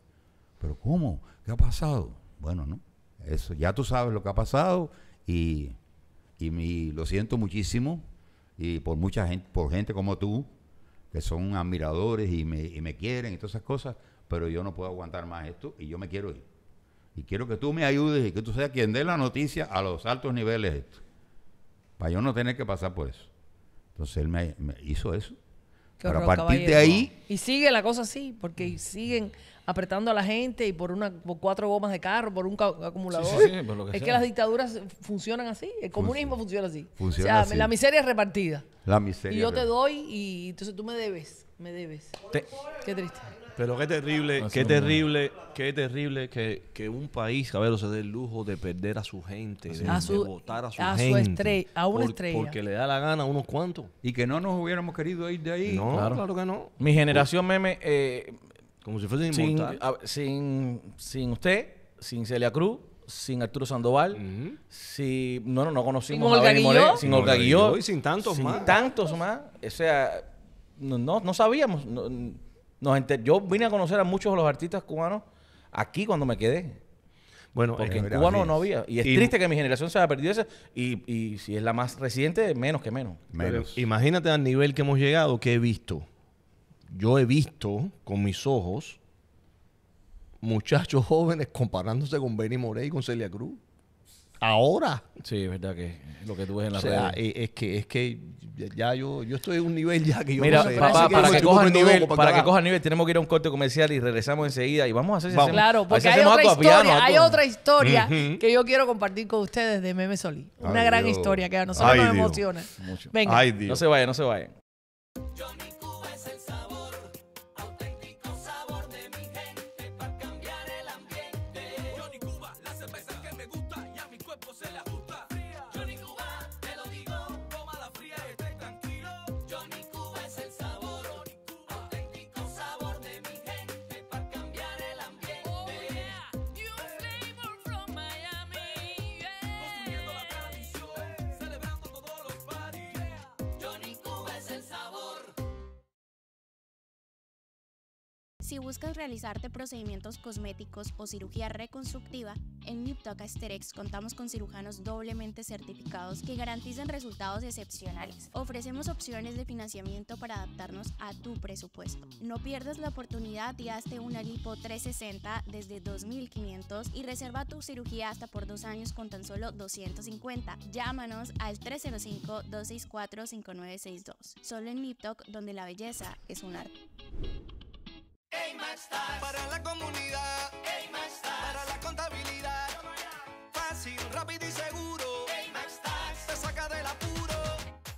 Pero ¿cómo? ¿Qué ha pasado? Bueno, no. Eso, ya tú sabes lo que ha pasado y, y lo siento muchísimo y por mucha gente, por gente como tú que son admiradores y me, quieren y todas esas cosas, pero yo no puedo aguantar más esto y yo me quiero ir. Y quiero que tú me ayudes y que tú seas quien dé la noticia a los altos niveles para yo no tener que pasar por eso. Entonces él me, hizo eso. pero a partir de ahí... Y sigue la cosa así, porque siguen apretando a la gente y por una cuatro gomas de carro, por un acumulador. es que las dictaduras funcionan así. El comunismo funciona, así. Funciona la miseria es repartida. La miseria. Y yo te doy y entonces tú me debes, me debes. qué triste. Pero qué terrible, qué terrible, qué terrible que, un país, a se dé el lujo de perder a su gente, de, a votar a su estrella, a una estrella. Porque le da la gana a unos cuantos. Y que no nos hubiéramos querido ir de ahí. No, claro, que no. Mi generación meme, eh, como si fuese sin, sin, usted, sin Celia Cruz, sin Arturo Sandoval, sin... no, no, no conocimos a Benny sin Olga Guilló. Y sin tantos sin más. tantos más. O sea, no, no, sabíamos. nos Yo vine a conocer a muchos de los artistas cubanos aquí cuando me quedé. Bueno, porque en Cuba no, había. Y es triste que mi generación se haya perdido esa. Y, si es la más reciente, menos que menos. imagínate al nivel que hemos llegado, que he visto yo he visto con mis ojos muchachos [LAUGHS] jóvenes comparándose con Benny Morey y con Celia Cruz. Ahora. Sí, es verdad que lo que tú ves en la o eh, Es, que, es que ya yo, yo estoy en un nivel ya que yo Mira, papá, para, que, coja nivel, para, que nivel, tenemos que ir a un corte comercial y regresamos enseguida y vamos a hacer vamos. Claro, porque hay otra, historia, hay otra historia que yo quiero compartir con ustedes de Meme Solí. Una gran historia que a nosotros nos emociona. Venga. No se vayan, no se vayan. realizarte procedimientos cosméticos o cirugía reconstructiva, en Niptoc Asterex contamos con cirujanos doblemente certificados que garantizan resultados excepcionales. Ofrecemos opciones de financiamiento para adaptarnos a tu presupuesto. No pierdas la oportunidad y hazte una lipo 360 desde 2500 y reserva tu cirugía hasta por dos años con tan solo 250. Llámanos al 305-264-5962. Solo en Niptoc, donde la belleza es un arte. Tax Para la comunidad. AMAX Tax Para la contabilidad. Fácil, rápido y seguro. AMAX Tax Te saca del apuro.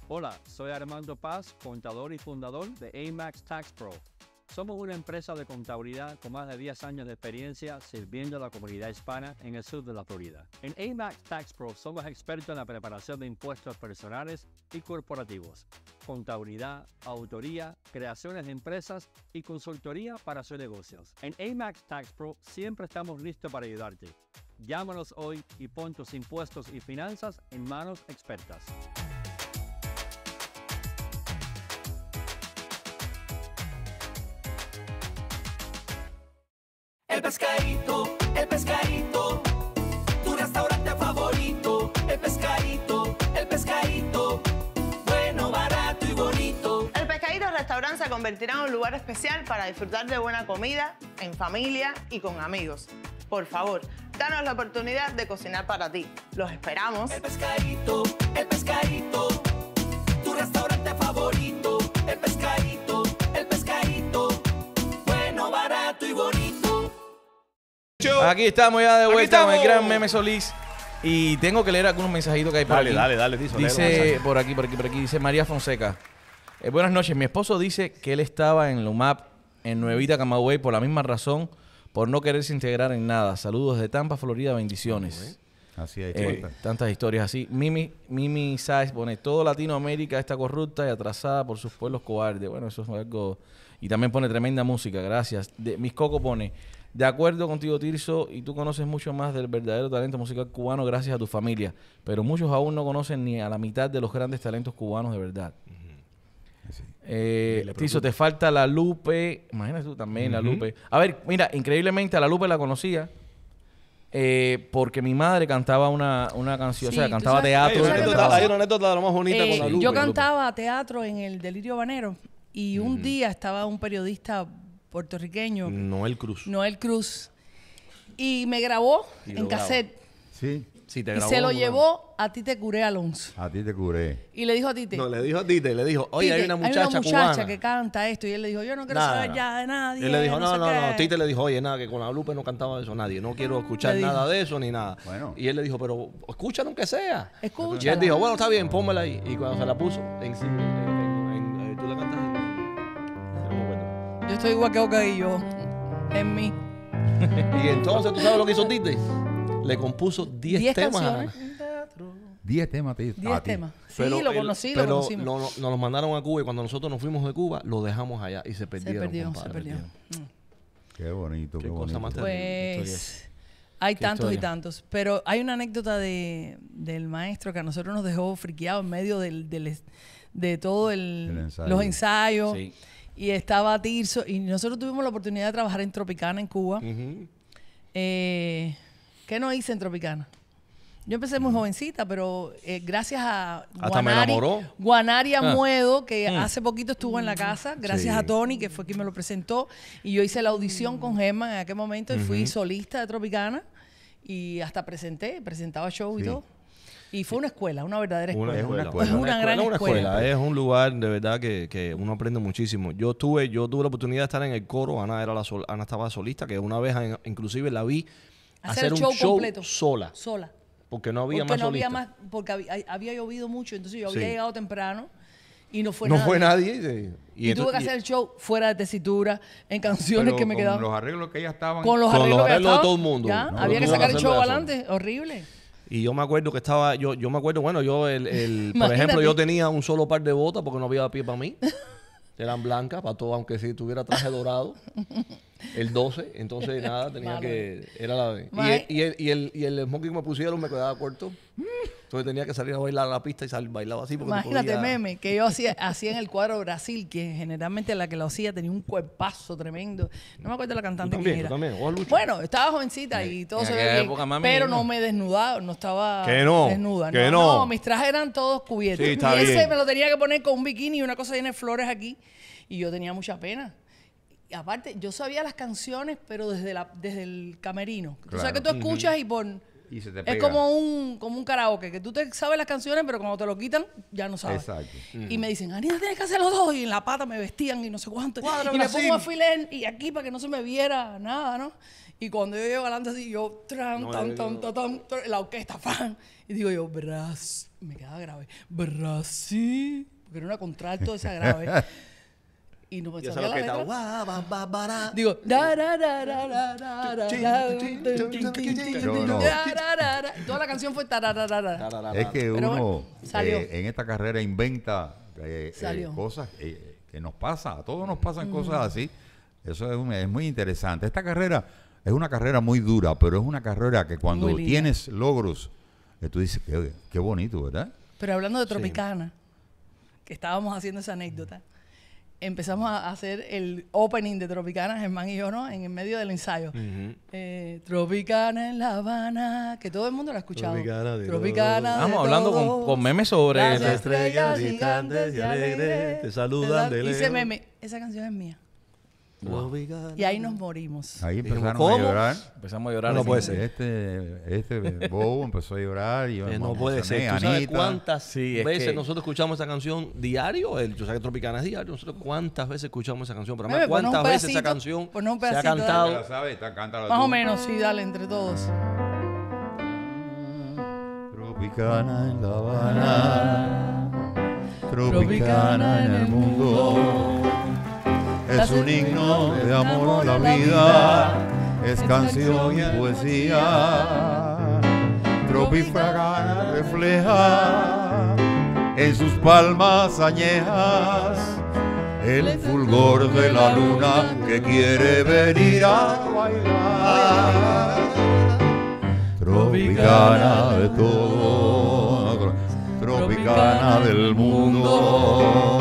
Hola, soy Armando Paz, contador y fundador de AMAX Tax Pro. Somos una empresa de contabilidad con más de 10 años de experiencia sirviendo a la comunidad hispana en el sur de la Florida. En AMAX Tax Pro somos expertos en la preparación de impuestos personales y corporativos, contabilidad, autoría, creaciones de empresas y consultoría para sus negocios. En AMAX Tax Pro siempre estamos listos para ayudarte. Llámanos hoy y pon tus impuestos y finanzas en manos expertas. El pescadito, el pescadito. Tu restaurante favorito, el pescadito, el pescadito. Bueno, barato y bonito. El pescadito restaurante se convertirá en un lugar especial para disfrutar de buena comida, en familia y con amigos. Por favor, danos la oportunidad de cocinar para ti. Los esperamos. El pescadito, el pescadito. Aquí estamos ya de vuelta con el gran Meme Solís. Y tengo que leer algunos mensajitos que hay por aquí. Dale, Dice por aquí, por aquí, por aquí. Dice María Fonseca. Eh, buenas noches. Mi esposo dice que él estaba en Lumap, en Nuevita, Camagüey, por la misma razón, por no quererse integrar en nada. Saludos de Tampa, Florida. Bendiciones. Así es eh, Tantas historias así. Mimi, Mimi Sáez pone, todo Latinoamérica está corrupta y atrasada por sus pueblos cobardes. Bueno, eso es algo... Y también pone tremenda música, gracias. De, mis Coco pone, de acuerdo contigo, Tirso, y tú conoces mucho más del verdadero talento musical cubano gracias a tu familia, pero muchos aún no conocen ni a la mitad de los grandes talentos cubanos de verdad. Eh, Tirso, te falta la Lupe. Imagínate tú también la Lupe. A ver, mira, increíblemente a la Lupe la conocía. Eh, porque mi madre cantaba una, canción, o sea, cantaba teatro. Hay una, anécdota, de lo más bonita con la eh, Lupe. Yo cantaba teatro en el Delirio Banero y un día estaba un periodista puertorriqueño. Noel Cruz. Noel Cruz. Y me grabó en cassette. Sí. Sí, te y se lo llevó a ti Te Curé Alonso. A ti Te Curé. Y le dijo a Tite. No, le dijo a Tite, le dijo, oye, hay una muchacha, hay una muchacha que canta esto. Y él le dijo, yo no quiero saber ya de nadie. Él le dijo, no, no, no, Tite le dijo, oye, nada, que con la Lupe no cantaba eso nadie. No quiero ah, escuchar nada de eso ni nada. Bueno. Y él le dijo, pero escúchalo aunque sea. Escucha. Y él dijo, bueno, está bien, pónmela ahí. Y cuando se la puso, en, en, tú la cantas yo estoy igual que yo. En mí. [LAUGHS] y entonces, ¿tú sabes lo que hizo Tite? Le compuso 10 temas. Diez 10 temas, Tite. 10 temas. Sí, lo conocí, lo conocimos. No, no, nos los mandaron a Cuba y cuando nosotros nos fuimos de Cuba, lo dejamos allá y se perdieron. Se perdieron, se perdieron. Mm. Qué bonito, qué, bonito. pues hay tantos y tantos. Pero hay una anécdota de, del maestro que a nosotros nos dejó friqueados en medio del, del de todos los ensayos. Sí y estaba Tirso. Y nosotros tuvimos la oportunidad de trabajar en Tropicana en Cuba. Eh, ¿Qué no hice en Tropicana? Yo empecé muy mm. jovencita, pero eh, gracias a Hasta Guanari, Guanari ah. Amuedo, que mm. hace poquito estuvo en la casa, gracias a Tony, que fue quien me lo presentó. Y yo hice la audición con Gemma en aquel momento y fui solista de Tropicana y hasta presenté, presentaba show y todo. Y fue una escuela, una verdadera escuela. es una gran escuela, Es un lugar de verdad que, que, uno aprende muchísimo. Yo tuve, yo tuve la oportunidad de estar en el coro. Ana, era la Ana estaba solista, que una vez inclusive la vi hacer, un show, sola. Sola. Porque no había porque más no Había más, porque había, llovido mucho, entonces yo había llegado temprano y no fue no nadie. fue nadie. Y, tuve que hacer el show fuera de tesitura, en canciones que me quedaban. Con los arreglos que ya estaban. Con los arreglos, de todo el mundo. había que sacar el show adelante, horrible. Y yo me acuerdo que estaba, yo, yo me acuerdo, bueno, yo, el, [LAUGHS] por ejemplo, yo tenía un solo par de botas porque no había pie para mí. Eran blancas para todo, aunque si tuviera traje dorado. El 12, entonces nada, tenía que. Era la. Y el, y, y, el, y el smoking que me pusieron me quedaba corto. Entonces tenía que salir a bailar a la pista y salir, bailaba así. Porque Imagínate, meme, que yo hacía, en el cuadro Brasil, que generalmente la que lo hacía tenía un cuerpazo tremendo. No me acuerdo la cantante también, bueno, estaba jovencita y todo se veía pero no me desnudaba, no estaba desnuda. Que no, mis trajes eran todos cubiertos. y ese me lo tenía que poner con un bikini y una cosa llena de flores aquí. Y yo tenía mucha pena. Y aparte, yo sabía las canciones, pero desde, la, desde el camerino. O sea, que tú escuchas y por y se te pega. Es como un, como un karaoke, que tú te sabes las canciones, pero cuando te lo quitan, ya no sabes. Exacto. Y me dicen, Anita, tienes que hacer los dos. Y en la pata me vestían y no sé cuánto. y me pongo a y aquí para que no se me viera nada, ¿no? Y cuando yo llego adelante así, yo, tran, tan, la orquesta, fan. Y digo yo, me quedaba grave, Brasil, porque era una contralto esa grave. [LAUGHS] y no me la Digo, Toda la canción fue Es que uno en esta carrera inventa cosas que nos pasa, a todos nos pasan cosas así. Eso es, muy interesante. Esta carrera es una carrera muy dura, pero es una carrera que cuando tienes logros, tú dices, qué, bonito, ¿verdad? Pero hablando de Tropicana, que estábamos haciendo esa anécdota, empezamos a hacer el opening de Tropicana, Germán y yo, ¿no? En el medio del ensayo. Eh, Tropicana en La Habana, que todo el mundo la ha escuchado. Tropicana, de Estamos hablando con, memes sobre las estrellas gigantes y alegres. Te saludan de lejos. hice meme, esa canción es mía. Y ahí nos morimos. Ahí Empezamos a llorar. No, puede ser. Este, este bobo empezó a llorar. Y eh, no puede ser. ¿Tú sabes cuántas veces nosotros escuchamos esa canción diario? El que Tropicana es diario. Nosotros cuántas veces escuchamos esa canción. Pero eh, ¿cuántas veces esa canción se ha cantado? Más o menos, sí, dale, entre todos. Tropicana en La Habana. tropicana en el mundo es un himno de amor a la vida, es canción y poesía. Tropifragana refleja en sus palmas añejas el fulgor de la luna que quiere venir a bailar. Tropicana de todo, tropicana del mundo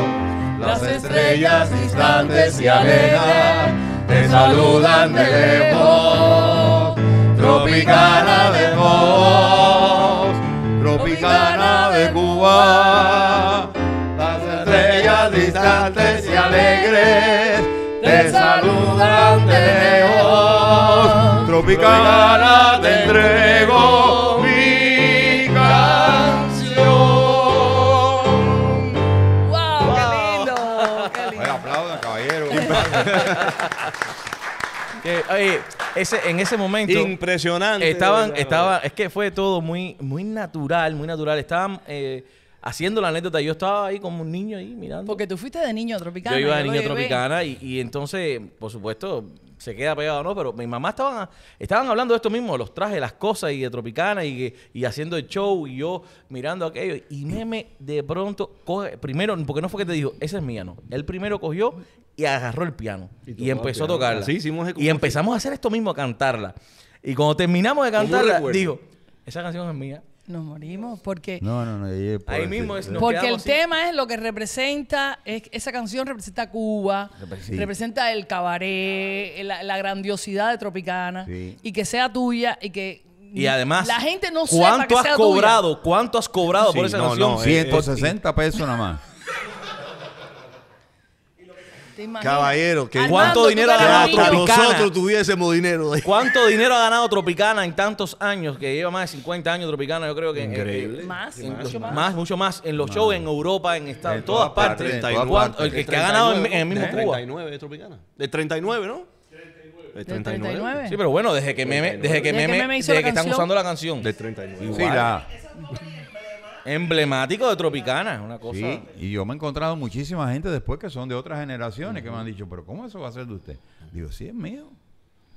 estrellas distantes y alegres te saludan de lejos. Tropicana de vos, tropicana de Cuba, las estrellas distantes y alegres te saludan de lejos. Tropicana de entrego [LAUGHS] en ese momento. Impresionante. Estaban, estaba es que fue todo muy, muy natural, muy natural. Estaban. Eh, haciendo la anécdota, yo estaba ahí como un niño ahí mirando. Porque tú fuiste de niño tropicana. Yo iba de niño tropicana y, y, entonces, por supuesto, se queda pegado o no, pero mi mamá estaban, estaban hablando de esto mismo, los trajes, las cosas y de Tropicana y, haciendo el show y yo mirando aquello. Y Neme de pronto coge, primero, porque no fue que te dijo, esa es mía, no. Él primero cogió y agarró el piano y, empezó a tocarla. y empezamos a hacer esto mismo, a cantarla. Y cuando terminamos de cantarla, dijo, esa canción es mía. Nos morimos porque... No, no, no. Ahí, mismo es... Porque el tema es lo que representa, es- esa canción representa Cuba, representa el cabaret, la, grandiosidad de Tropicana, y que sea tuya y que... Y además, la gente no sepa ¿cuánto has cobrado? ¿Cuánto has cobrado por esa canción? no, 160 eh, eh, pesos nada más. Caballero, que ¿cuánto dinero ha ganado Tropicana? nosotros tuviésemos dinero. De... ¿Cuánto dinero ha ganado Tropicana en tantos años? Que lleva más de 50 años Tropicana, yo creo que. Eh, eh, Increíble. más, mucho más. En los shows, en Europa, en, Estados, en todas, partes. El que, ha ganado en, el mismo Cuba. 39 de Tropicana. De 39, ¿no? 39. 39. Sí, pero bueno, desde que Meme, desde que, meme, desde que están usando la canción. De 39. Sí, la. Emblemático de Tropicana, una cosa. Sí, y yo me he encontrado muchísima gente después que son de otras generaciones que me han dicho, pero ¿cómo eso va a ser de usted? Digo, sí, es mío.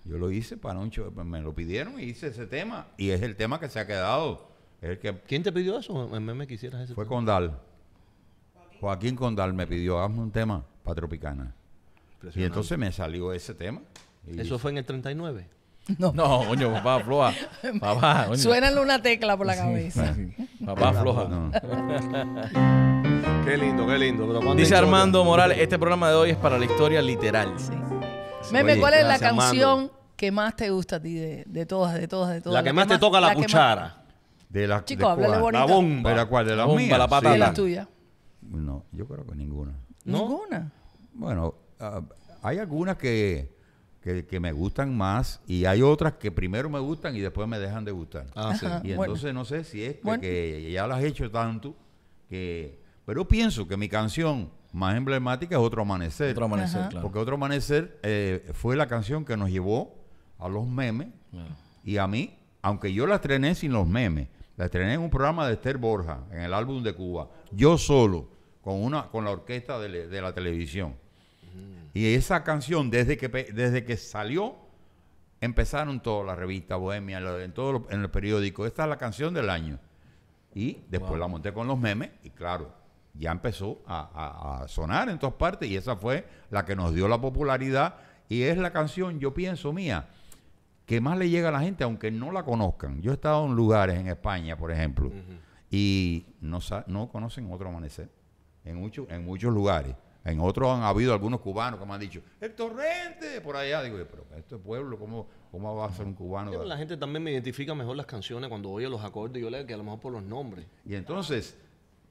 Yo lo hice para un show, me lo pidieron y hice ese tema. Y es el tema que se ha quedado. El que ¿Quién te pidió eso? Me, quisieras Fue Condal. Joaquín Condal me pidió, hazme un tema para Tropicana. Y entonces me salió ese tema. ¿Eso fue en el 39? [LAUGHS] No. No, coño, papá, floja. Papá, Suénale una tecla por la cabeza. Papá, floja. [LAUGHS] Qué lindo, qué lindo. Dice Armando Morales, este programa de hoy es para la historia literal. Sí. Meme, ¿cuál es la canción que más te gusta a ti de, de, todas, de todas, de todas? La que más te toca la, cuchara. De la, Chico, La bomba. ¿De la cual? ¿De la, bomba, la patata. Sí. la tuya? No, yo creo que ninguna. ¿Ninguna? Bueno, ah, hay algunas que que, me gustan más y hay otras que primero me gustan y después me dejan de gustar. Ah, y entonces no sé si es Porque ya las he hecho tanto que... Pero pienso que mi canción más emblemática es Otro Amanecer. Otro Amanecer, claro. Porque Otro Amanecer eh, fue la canción que nos llevó a los memes y a mí, aunque yo la estrené sin los memes, la estrené en un programa de Esther Borja, en el álbum de Cuba, yo solo, con, una, con la orquesta de la televisión. Y esa canción, desde que, desde que salió, empezaron todas las revistas Bohemia, en, todo en el periódico. Esta es la canción del año. Y después la monté con los memes y claro, ya empezó a, sonar en todas partes y esa fue la que nos dio la popularidad y es la canción, yo pienso mía, que más le llega a la gente aunque no la conozcan. Yo he estado en lugares en España, por ejemplo, y no, no conocen otro amanecer en, en muchos lugares. En otros han habido algunos cubanos que me han dicho, el torrente, por allá. Digo, pero este pueblo, ¿cómo, va a ser un cubano? la gente también me identifica mejor las canciones cuando oye los acordes, yo leo que a lo mejor por los nombres. Y entonces,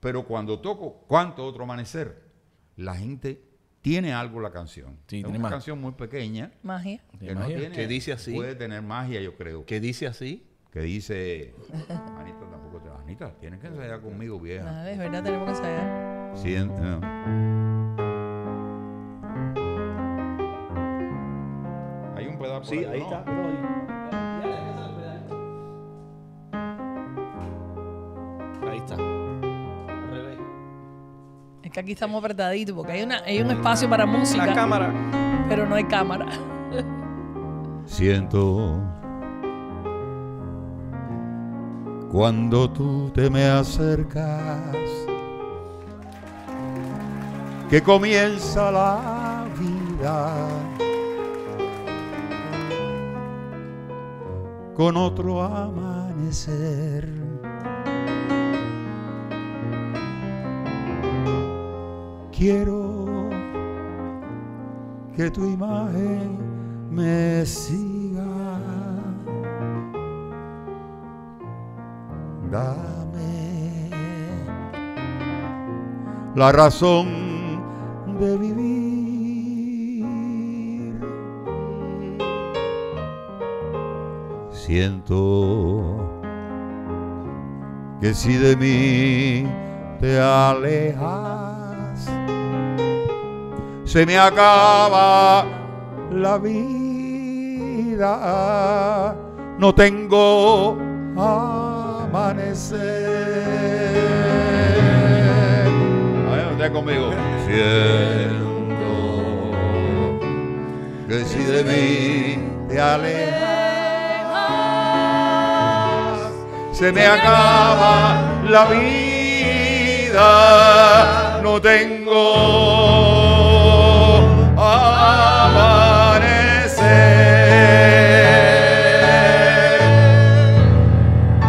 pero cuando toco ¿Cuánto otro amanecer? La gente tiene algo la canción. Sí, una canción muy pequeña. Magia. Que, dice así. Puede tener magia, yo creo. Que dice así. Que dice. Anita tampoco te. Anita, tienes que ensayar conmigo, vieja. es verdad, tenemos que ensayar. Sí, Sí, ahí, está. ahí. está. Es que aquí estamos apretaditos porque hay, hay un espacio para música. La cámara. Pero no hay cámara. Siento cuando tú te me acercas que comienza la vida con otro amanecer. Quiero que tu imagen me siga. Dame la razón siento que si de mí te alejas, se me acaba la vida. No tengo amanecer. A conmigo. Siento que si de mí te alejas se me acaba la vida, no tengo amanecer.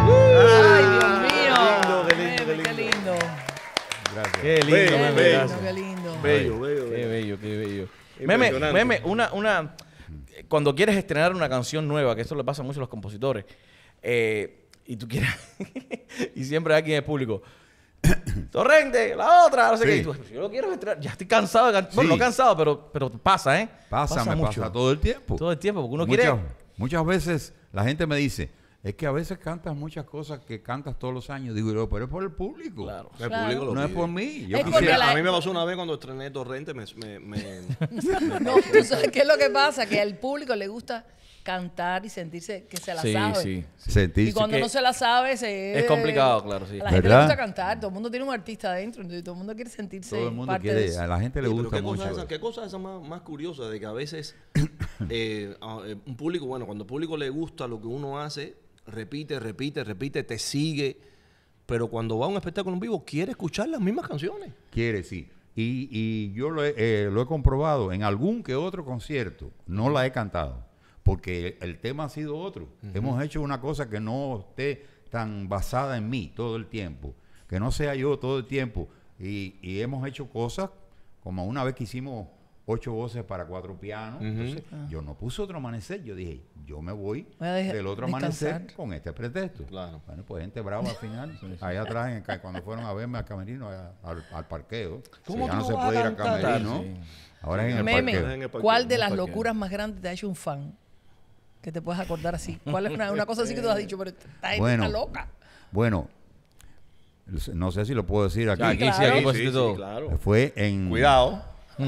Ay, Dios mío. Qué lindo, qué lindo. Qué lindo. Qué lindo, qué lindo, Qué lindo. Bello, bello, bello. Qué bello, qué bello. Meme, meme, una, una, eh, cuando quieres estrenar una canción nueva, que esto le pasa mucho a los compositores, eh, y tú quieras. [LAUGHS] y siempre hay quien es público. [COUGHS] Torrente, la otra, no sé qué. yo lo quiero estrenar. Ya estoy cansado. De cantar. Bueno, no cansado, pero, pero pasa, ¿eh? Pasa, me mucho. pasa todo el tiempo. Todo el tiempo, porque uno quiere. Muchas veces la gente me dice, es que a veces cantas muchas cosas que cantas todos los años. Digo pero es por el público. Claro. El público lo no es por mí. Yo quisiera... A mí me pasó una vez cuando estrené Torrente, me... [LAUGHS] no, tú sabes qué es lo que pasa, que al público le gusta cantar y sentirse que se la sabe. Sí, sí. Sentirse y cuando no se la sabe, se... es complicado, claro, A la gente le gusta cantar, todo el mundo tiene un artista adentro, todo el mundo quiere sentirse todo el mundo quiere, de A la gente le gusta qué Cosa ¿Qué cosa esa más, curiosa de que a veces [COUGHS] eh, eh, un público, bueno, cuando al público le gusta lo que uno hace, repite, repite, repite, te sigue, pero cuando va a un espectáculo en vivo quiere escuchar las mismas canciones. Quiere, sí. Y, yo eh, lo he comprobado en algún que otro concierto, no la he cantado porque el tema ha sido otro. Hemos hecho una cosa que no esté tan basada en mí todo el tiempo, que no sea yo todo el tiempo. Y, hemos hecho cosas como una vez que hicimos ocho voces para cuatro pianos. Entonces, ah. yo no puse otro amanecer. Yo dije, yo me voy, del otro amanecer con este pretexto. Bueno, pues gente brava al final. ahí atrás, cuando fueron a verme al camerino, al, parqueo. ¿Cómo ya no se puede ir al camerino. Ahora en el, Meme, ¿Cuál de las locuras más grandes te ha hecho un fan? que te puedes acordar así? ¿Cuál es una, cosa así que tú has dicho, pero estás bueno, loca? Bueno, no sé si lo puedo decir aquí. Aquí, sí, aquí, sí, pues, sí, claro. Fue en... Cuidado. [LAUGHS]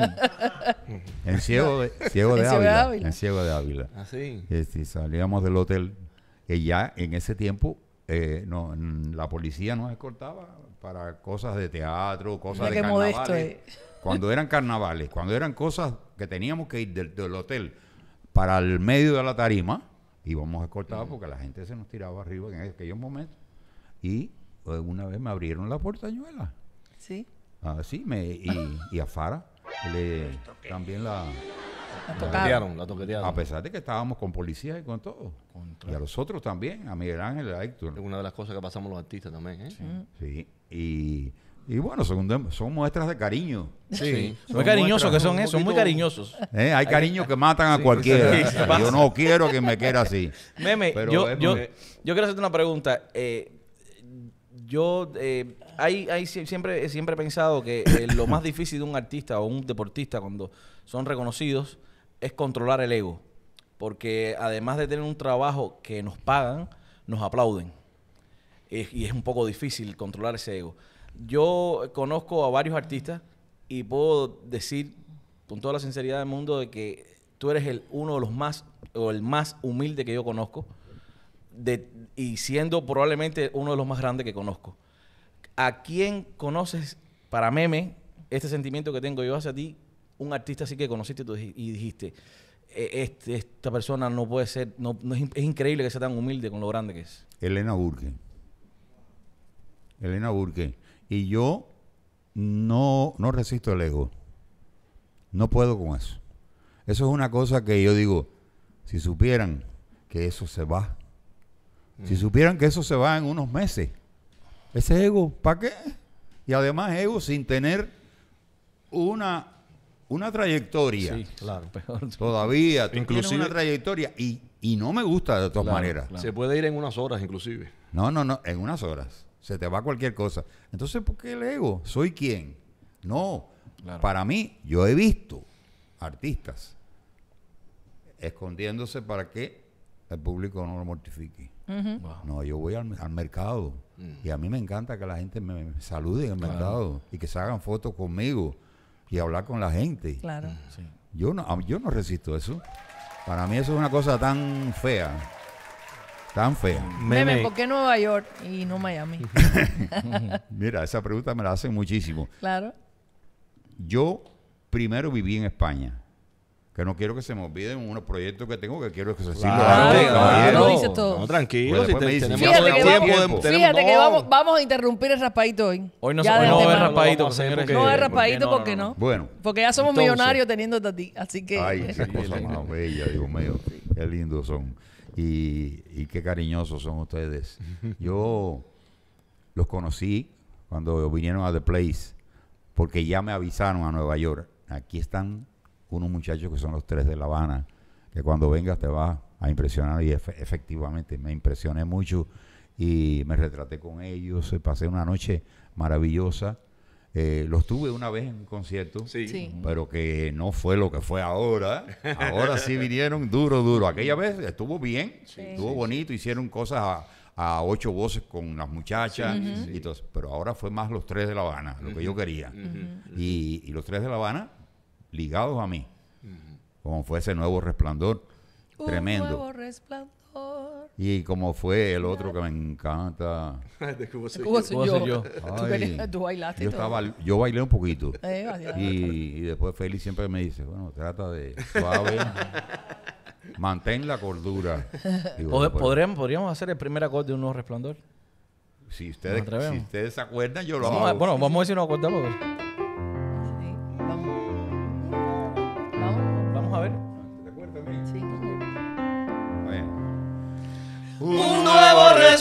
en Ciego de, Ávila, En Ciego de Ávila. Así. Ah, este, salíamos del hotel y ya en ese tiempo eh, mm, la policía nos escoltaba para cosas de teatro, cosas de carnavales. Modesto, Cuando eran carnavales, cuando eran cosas que teníamos que ir del hotel para el medio de la tarima, íbamos a cortar porque la gente se nos tiraba arriba en aquellos momentos. Y eh, una vez me abrieron la portañuela. Sí. Así, ah, me, y, a Fara le, también la... toquetearon, la toquetearon. A pesar de que estábamos con policías y con todo. Y a los otros también, a Miguel Ángel, a Héctor. Es una de las cosas que pasamos los artistas también, ¿eh? sí. Y y bueno, son, son muestras de cariño. Sí. Muy cariñosos que son esos, ¿eh? muy cariñosos. Eh, hay cariños que matan a cualquiera. yo no quiero que me quiera así. Meme, yo, quiero hacerte una pregunta. Eh, yo hay, hay, siempre, siempre he pensado que lo más difícil de un artista o un deportista cuando son reconocidos es controlar el ego. Porque además de tener un trabajo que nos pagan, nos aplauden. y es un poco difícil controlar ese ego. Yo conozco a varios artistas y puedo decir con toda la sinceridad del mundo de que tú eres el uno de los más o el más humilde que yo conozco de, y siendo probablemente uno de los más grandes que conozco. ¿A quién conoces para meme este sentimiento que tengo yo hacia ti? Un artista así que conociste tú y dijiste, e-, este, esta persona no puede ser, no, es, es, increíble que sea tan humilde con lo grande que es. Elena Burke. Elena Burke. Y yo no, resisto el ego. No puedo con eso. Eso es una cosa que yo digo, si supieran que eso se va, si mm. supieran que eso se va en unos meses, ese ego, ¿para qué? Y además ego sin tener una, una trayectoria. Sí, claro. Peor. Todavía, incluso inclusive una trayectoria y, y, no me gusta de todas maneras. Se puede ir en unas horas inclusive. No, no, no, en unas horas se te va cualquier cosa. Entonces, ¿por qué el ego? ¿Soy quién? No, para mí, yo he visto artistas escondiéndose para que el público no lo mortifique. No, yo voy al, mercado mm. y a mí me encanta que la gente me, salude en el mercado y que se hagan fotos conmigo y hablar con la gente. Claro. Mm, yo no, yo no resisto eso. Para mí eso es una cosa tan fea. Tan fea. Meme, ¿por qué Nueva York y no Miami? [LAUGHS] Mira, esa pregunta me la hacen muchísimo. Claro. Yo primero viví en España. Que no quiero que se me olviden unos proyectos que tengo que quiero que se sigan. dices todo. No, tranquilo. Pues si fíjate que, vamos, a interrumpir el raspadito hoy. Hoy no, se, puede. no es raspadito, señores. No es raspadito ¿por porque no, Bueno. Porque ya somos millonarios teniendo a ti. Así que. Ay, qué [LAUGHS] cosa más bella, Dios mío. Qué lindos son y, qué cariñosos son ustedes. [LAUGHS] Yo los conocí cuando vinieron a The Place, porque ya me avisaron a Nueva York. Aquí están unos muchachos que son los tres de La Habana, que cuando vengas te va a impresionar y efectivamente me impresioné mucho y me retraté con ellos, pasé una noche maravillosa eh, los tuve una vez en un concierto, pero que no fue lo que fue ahora. [LAUGHS] Ahora sí vinieron duro, duro. Aquella vez estuvo bien, estuvo bonito, hicieron cosas a, ocho voces con las muchachas, y pero ahora fue más los tres de La Habana, lo que yo quería. y, los tres de La Habana ligados a mí, como fue ese nuevo resplandor. Un tremendo. Nuevo resplandor. Y como fue el otro que me encanta. [LAUGHS] de soy, yo. tú, bailaste yo, estaba, yo bailé un poquito. Eh, y, y, después Félix siempre me dice, bueno, trata de suave. [LAUGHS] mantén la cordura. Pues ¿Podríamos, hacer el primer acorde de un resplandor. Si ustedes, si ustedes se acuerdan, yo lo hago. bueno, vamos a ver si nos acordamos.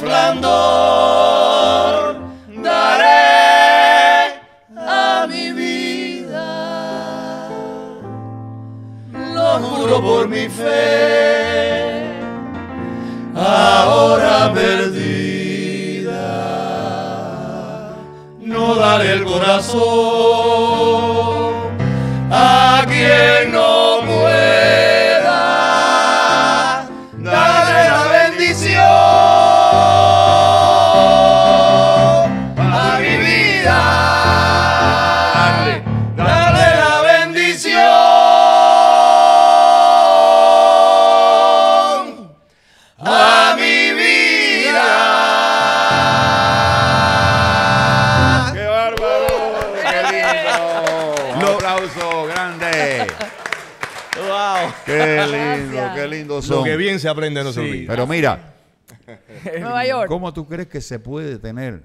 resplandor daré a mi vida. Lo juro por mi fe, ahora perdida. No daré el corazón. Qué lindo, qué lindo son. Lo que bien se aprende en los olvida Pero mira, [LAUGHS] Nueva York. ¿Cómo tú crees que se puede tener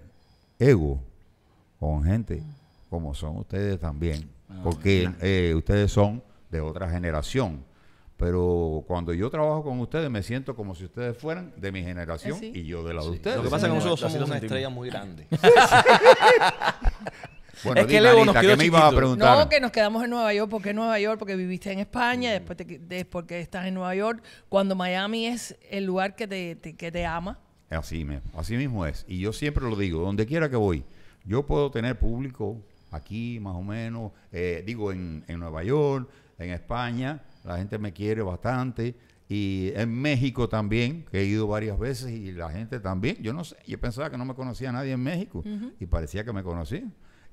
ego con gente como son ustedes también? Ah, Porque eh, ustedes son de otra generación. Pero cuando yo trabajo con ustedes me siento como si ustedes fueran de mi generación eh, y yo de la de ustedes. Lo que pasa es que nosotros somos una estrella muy grande. [LAUGHS] es que nos a preguntar? No, que nos quedamos en Nueva York. ¿Por qué Nueva York? Porque viviste en España, mm. después, porque estás en Nueva York, cuando Miami es el lugar que te, ama. Así, así mismo es. Y yo siempre lo digo, donde quiera que voy, yo puedo tener público aquí más o menos, eh, digo en, Nueva York, en España, la gente me quiere bastante. Y en México también, he ido varias veces y la gente también. Yo no sé, yo pensaba que no me conocía nadie en México y parecía que me conocía.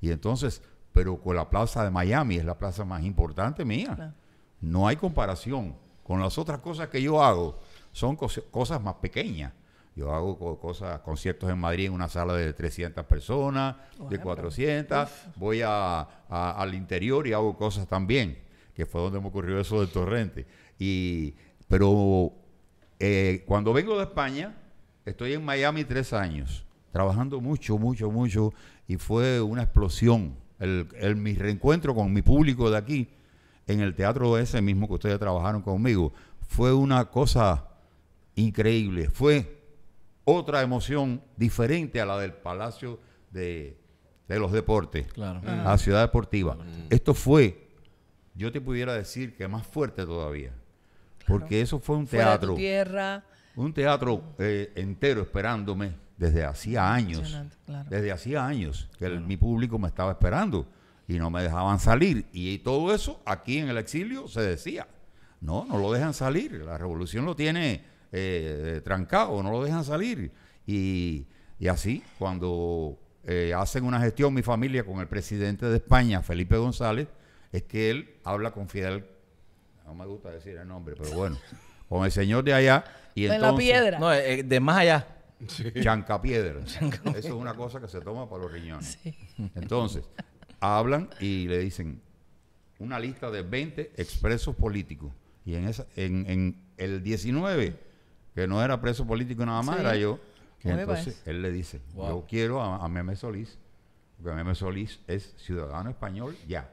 Y entonces, pero con la plaza de Miami es la plaza más importante mía. No hay comparación con las otras cosas que yo hago. Son cosas más pequeñas. Yo hago cosas, conciertos en Madrid en una sala de 300 personas, de 400. Voy a, al interior y hago cosas también, que fue donde me ocurrió eso del torrente. Y, pero eh, cuando vengo de España, estoy en Miami tres años, trabajando mucho, mucho, mucho y fue una explosión. El, mi reencuentro con mi público de aquí, en el teatro ese mismo que ustedes trabajaron conmigo, fue una cosa increíble. Fue otra emoción diferente a la del Palacio de, los Deportes, a la Ciudad Deportiva. Esto fue, yo te pudiera decir que más fuerte todavía, porque eso fue un teatro. Un teatro eh, entero esperándome desde hacía años, desde hacía años que mi público me estaba esperando y no me dejaban salir. Y todo eso aquí en el exilio se decía. No, no lo dejan salir. La revolución lo tiene eh, trancado, no lo dejan salir. Y, y así, cuando eh, hacen una gestión mi familia con el presidente de España, Felipe González, es que él habla con Fidel, no me gusta decir el nombre, pero bueno, [LAUGHS] con el señor de allá. Y entonces, la piedra. Eh, de más allá chanca Chancapiedra. [LAUGHS] Eso es una cosa que se toma para los riñones. Entonces, hablan y le dicen una lista de 20 expresos políticos. Y en, esa, en, el 19, que no era preso político nada más, era yo. entonces él le dice, yo quiero a, a, Meme Solís, porque Meme Solís es ciudadano español ya.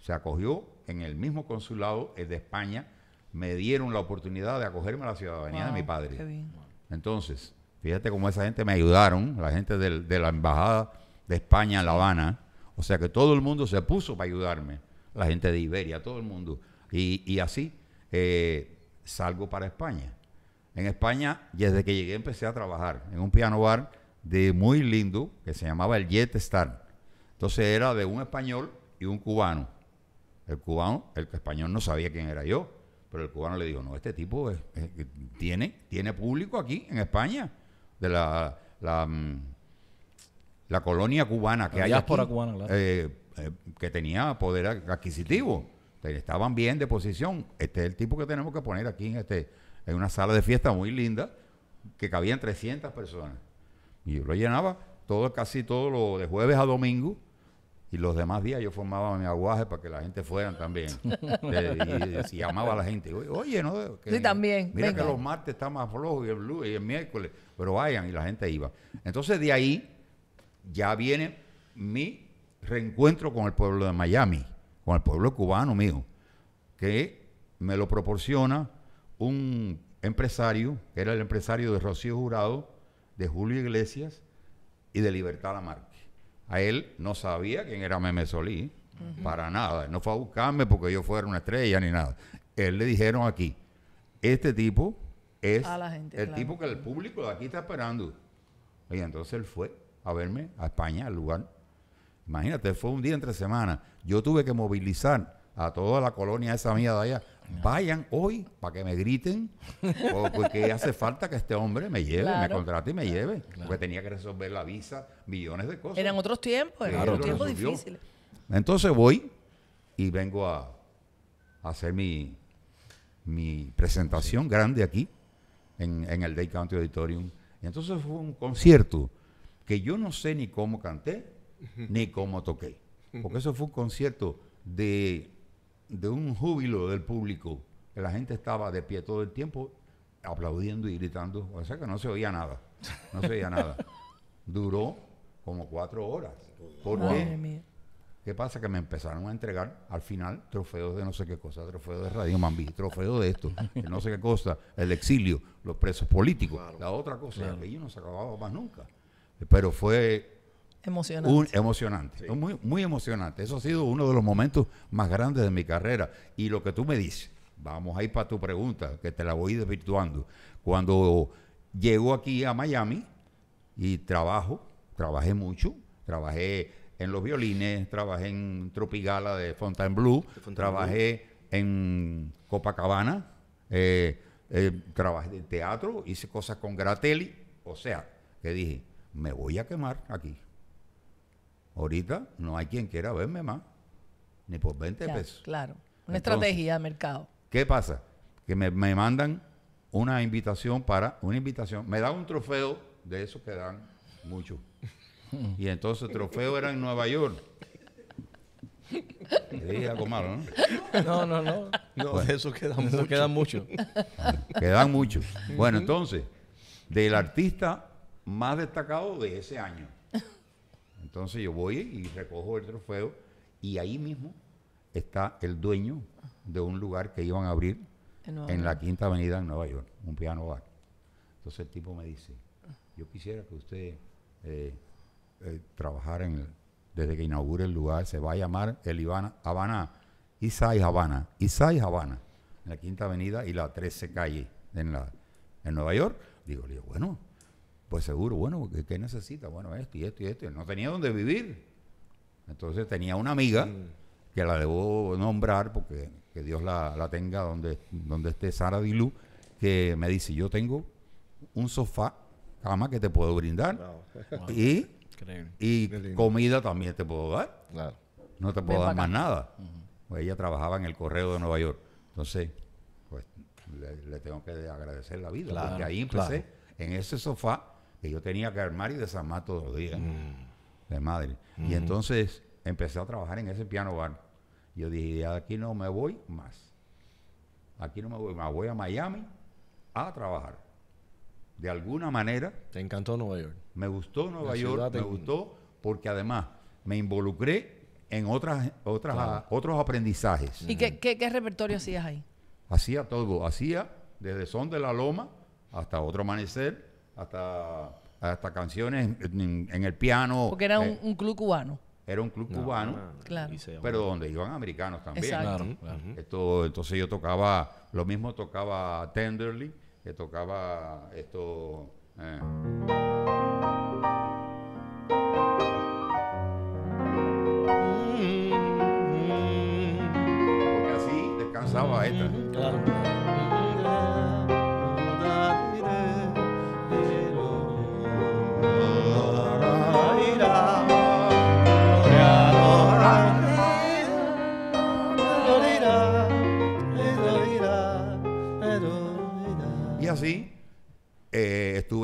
Se acogió en el mismo consulado eh, de España, me dieron la oportunidad de acogerme a la ciudadanía de mi padre. Entonces, Fíjate cómo esa gente me ayudaron, la gente de la Embajada de España en La Habana. O sea que todo el mundo se puso para ayudarme, la gente de Iberia, todo el mundo. Y, así eh, salgo para España. En España, desde que llegué, empecé a trabajar en un piano bar de muy lindo que se llamaba el Jet Star. Entonces era de un español y un cubano. El cubano, el español no sabía quién era yo, pero el cubano le dijo, no, este tipo tiene, tiene público aquí en España de la, la, mm, la colonia cubana que hay eh, eh, que tenía poder adquisitivo. Estaban bien de posición. Este es el tipo que tenemos que poner aquí en, este, en una sala de fiesta muy linda que cabían 300 personas. Y lo llenaba todo, casi todo lo de jueves a domingo y los demás días yo formaba mi aguaje para que la gente fueran también. [LAUGHS] Eh, y, llamaba a la gente. Oye, ¿no? sí, también. Mira que los martes está más flojo y el, y miércoles. Pero vayan y la gente iba. Entonces de ahí ya viene mi reencuentro con el pueblo de Miami, con el pueblo cubano mío, que me lo proporciona un empresario, que era el empresario de Rocío Jurado, de Julio Iglesias y de Libertad Marca. A él no sabía quién era Meme Solí, para nada. no fue a buscarme porque yo fuera una estrella ni nada. Él le dijeron aquí, este tipo es el tipo que el público de aquí está esperando. Y entonces él fue a verme a España, al lugar. Imagínate, fue un día entre semana. Yo tuve que movilizar a toda la colonia esa mía de allá Vayan hoy para que me griten, [LAUGHS] porque pues, hace falta que este hombre me lleve, me contrate y me lleve, porque tenía que resolver la visa, millones de cosas. Eran otros tiempos, eran otros tiempos difíciles. Entonces voy y vengo a, hacer mi, mi presentación grande aquí, en, en el Day Country Auditorium. Y entonces fue un concierto que yo no sé ni cómo canté, ni cómo toqué, porque eso fue un concierto de de un júbilo del público, que la gente estaba de pie todo el tiempo aplaudiendo y gritando, o sea que no se oía nada, no se oía nada. Duró como cuatro horas. ¿Por qué? ¿Qué pasa? Que me empezaron a entregar al final trofeos de no sé qué cosa, trofeos de Radio Mambi trofeos de esto, de no sé qué cosa, el exilio, los presos políticos, la otra cosa, claro. que yo no se acababa más nunca. Pero fue Emocionante. emocionante. Muy, muy emocionante. Eso ha sido uno de los momentos más grandes de mi carrera. Y lo que tú me dices, vamos a ir para tu pregunta, que te la voy desvirtuando. Cuando llego aquí a Miami y trabajo, trabajé mucho, trabajé en los violines, trabajé en Tropigala de Fontainebleau, trabajé en Copacabana, eh, eh, trabajé en teatro, hice cosas con Gratelli, o sea, que dije, me voy a quemar aquí. Ahorita no hay quien quiera verme más, ni por 20 pesos. Claro, una estrategia de mercado. ¿Qué pasa? Que me, mandan una invitación para, una invitación, me dan un trofeo de esos que dan mucho. Y entonces el trofeo era en Nueva York. algo malo, ¿no? No, no, no. eso queda Quedan mucho. Quedan muchos. Bueno, entonces, del artista más destacado de ese año. Entonces yo voy y recojo el trofeo y ahí mismo está el dueño de un lugar que iban a abrir en, la Quinta Avenida en Nueva York, un piano bar. Entonces el tipo me dice, yo quisiera que usted eh, eh, trabajara en desde que inaugure el lugar, se va a llamar el Ivana, Habana, Isai Habana, Isai Habana, en la Quinta Avenida y la 13 calle en, la, en Nueva York. Digo, le digo, bueno, pues seguro, bueno, ¿qué, necesita? Bueno, esto y esto y esto. no tenía dónde vivir. Entonces tenía una amiga que la debo nombrar porque que Dios la, tenga donde, donde esté Sara Dilú, que me dice, yo tengo un sofá, cama que te puedo brindar. Y, comida también te puedo dar. No te puedo dar más nada. Pues ella trabajaba en el correo de Nueva York. Entonces, pues le, tengo que agradecer la vida. porque ahí empecé en ese sofá que yo tenía que armar y desarmar todos los días. Mm. De madre. Y mm. entonces empecé a trabajar en ese piano bar. Yo dije, aquí no me voy más. Aquí no me voy, me voy a Miami a trabajar. De alguna manera. Te encantó Nueva York. Me gustó Nueva York, me gustó porque además me involucré en otras, otras, otros aprendizajes. ¿Y qué, qué repertorio hacías ahí? Hacía todo, hacía desde Son de la Loma hasta Otro Amanecer, hasta, hasta canciones en, el piano. Porque era un, eh, club cubano. Era un club cubano, claro. pero donde iban americanos también. Exacto. Claro, Esto, entonces yo tocaba, lo mismo tocaba Tenderly, que tocaba esto... Eh. Mm, mm. Porque así descansaba esta. Claro.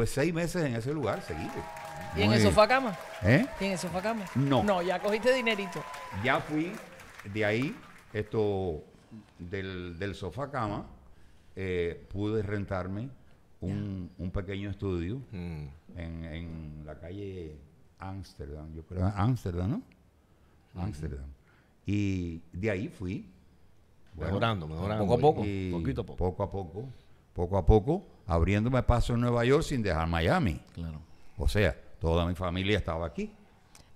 Pues, seis meses en ese lugar seguido. ¿Y en el sofá cama? ¿Eh? ¿Y en sofá cama? No. No, ya cogiste dinerito. Ya fui de ahí, esto, del, del sofá cama, eh, pude rentarme un, pequeño estudio mm. en, en, la calle Ámsterdam, yo creo. Ámsterdam, ¿no? Ámsterdam. Y de ahí fui. mejorando, mejorando. Poco a poco. Poquito a poco. Poco a poco poco a poco, abriéndome paso en Nueva York sin dejar Miami. Claro. O sea, toda mi familia estaba aquí.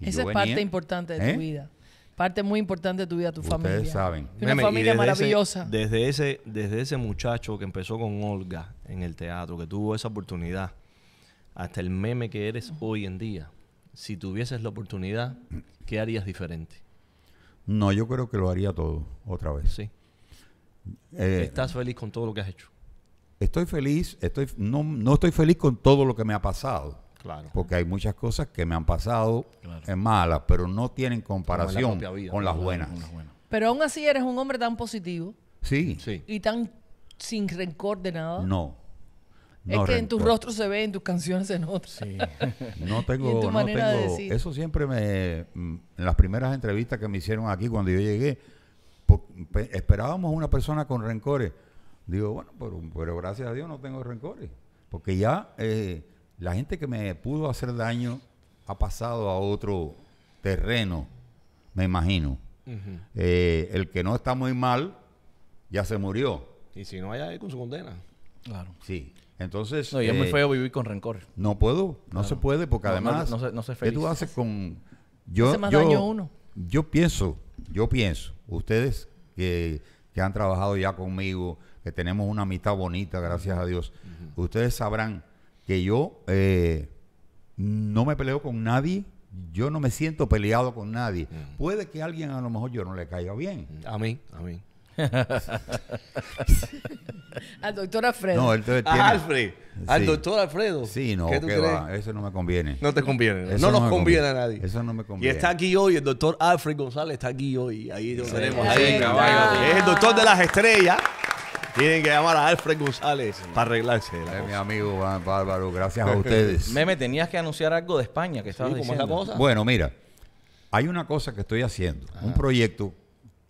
Esa es parte importante de tu ¿eh? vida. Parte muy importante de tu vida, tu familia. Ustedes saben. Una familia maravillosa. desde, ese, desde ese muchacho que empezó con Olga en el teatro, que tuvo esa oportunidad, hasta el meme que eres hoy en día, si tuvieses la oportunidad, ¿qué harías diferente? No, yo creo que lo haría todo otra vez. Sí. Eh, ¿Estás feliz con todo lo que has hecho? estoy feliz, estoy, no, no estoy feliz con todo lo que me ha pasado. Claro. Porque hay muchas cosas que me han pasado en malas, pero no tienen comparación con, las buenas. Pero aún así eres un hombre tan positivo. Sí. sí. Y tan sin rencor de nada. No. es que en tu rostro se ve, en tus canciones se nota. Sí. [LAUGHS] no tengo, en tu no eso siempre me mm, en las primeras entrevistas que me hicieron aquí cuando yo llegué, esperábamos una persona con rencores. Digo, bueno, pero, gracias a Dios no tengo rencores. Porque ya eh, la gente que me pudo hacer daño ha pasado a otro terreno, me imagino. Eh, el que no está muy mal ya se murió. Y si no, ahí con su condena. Claro. Sí. Entonces. No, y es muy eh, feo vivir con rencores. No puedo, no se puede, porque además. No, se, ¿Qué tú haces con.? Yo, hace más daño uno. Yo pienso, yo pienso, ustedes que, que han trabajado ya conmigo, tenemos una amistad bonita, gracias a Dios, ustedes sabrán que yo eh, no me peleo con nadie, yo no me siento peleado con nadie. Puede que alguien a lo mejor yo no le caiga bien. A mí, a mí. al doctor Alfredo. Al doctor Alfredo. Sí, no, ¿Qué va? eso no me conviene. No te conviene. No, nos conviene, a nadie. Eso no me conviene. Y está aquí hoy, el doctor Alfred González está aquí hoy. Ahí lo tenemos. ahí, caballo. Es el doctor de las estrellas. Tienen que llamar a Alfred González para arreglarse. mi amigo Juan Bárbaro, gracias a ustedes. [LAUGHS] Meme, tenías que anunciar algo de España que estaba diciendo. cosa? Bueno, mira, hay una cosa que estoy haciendo, un ah. proyecto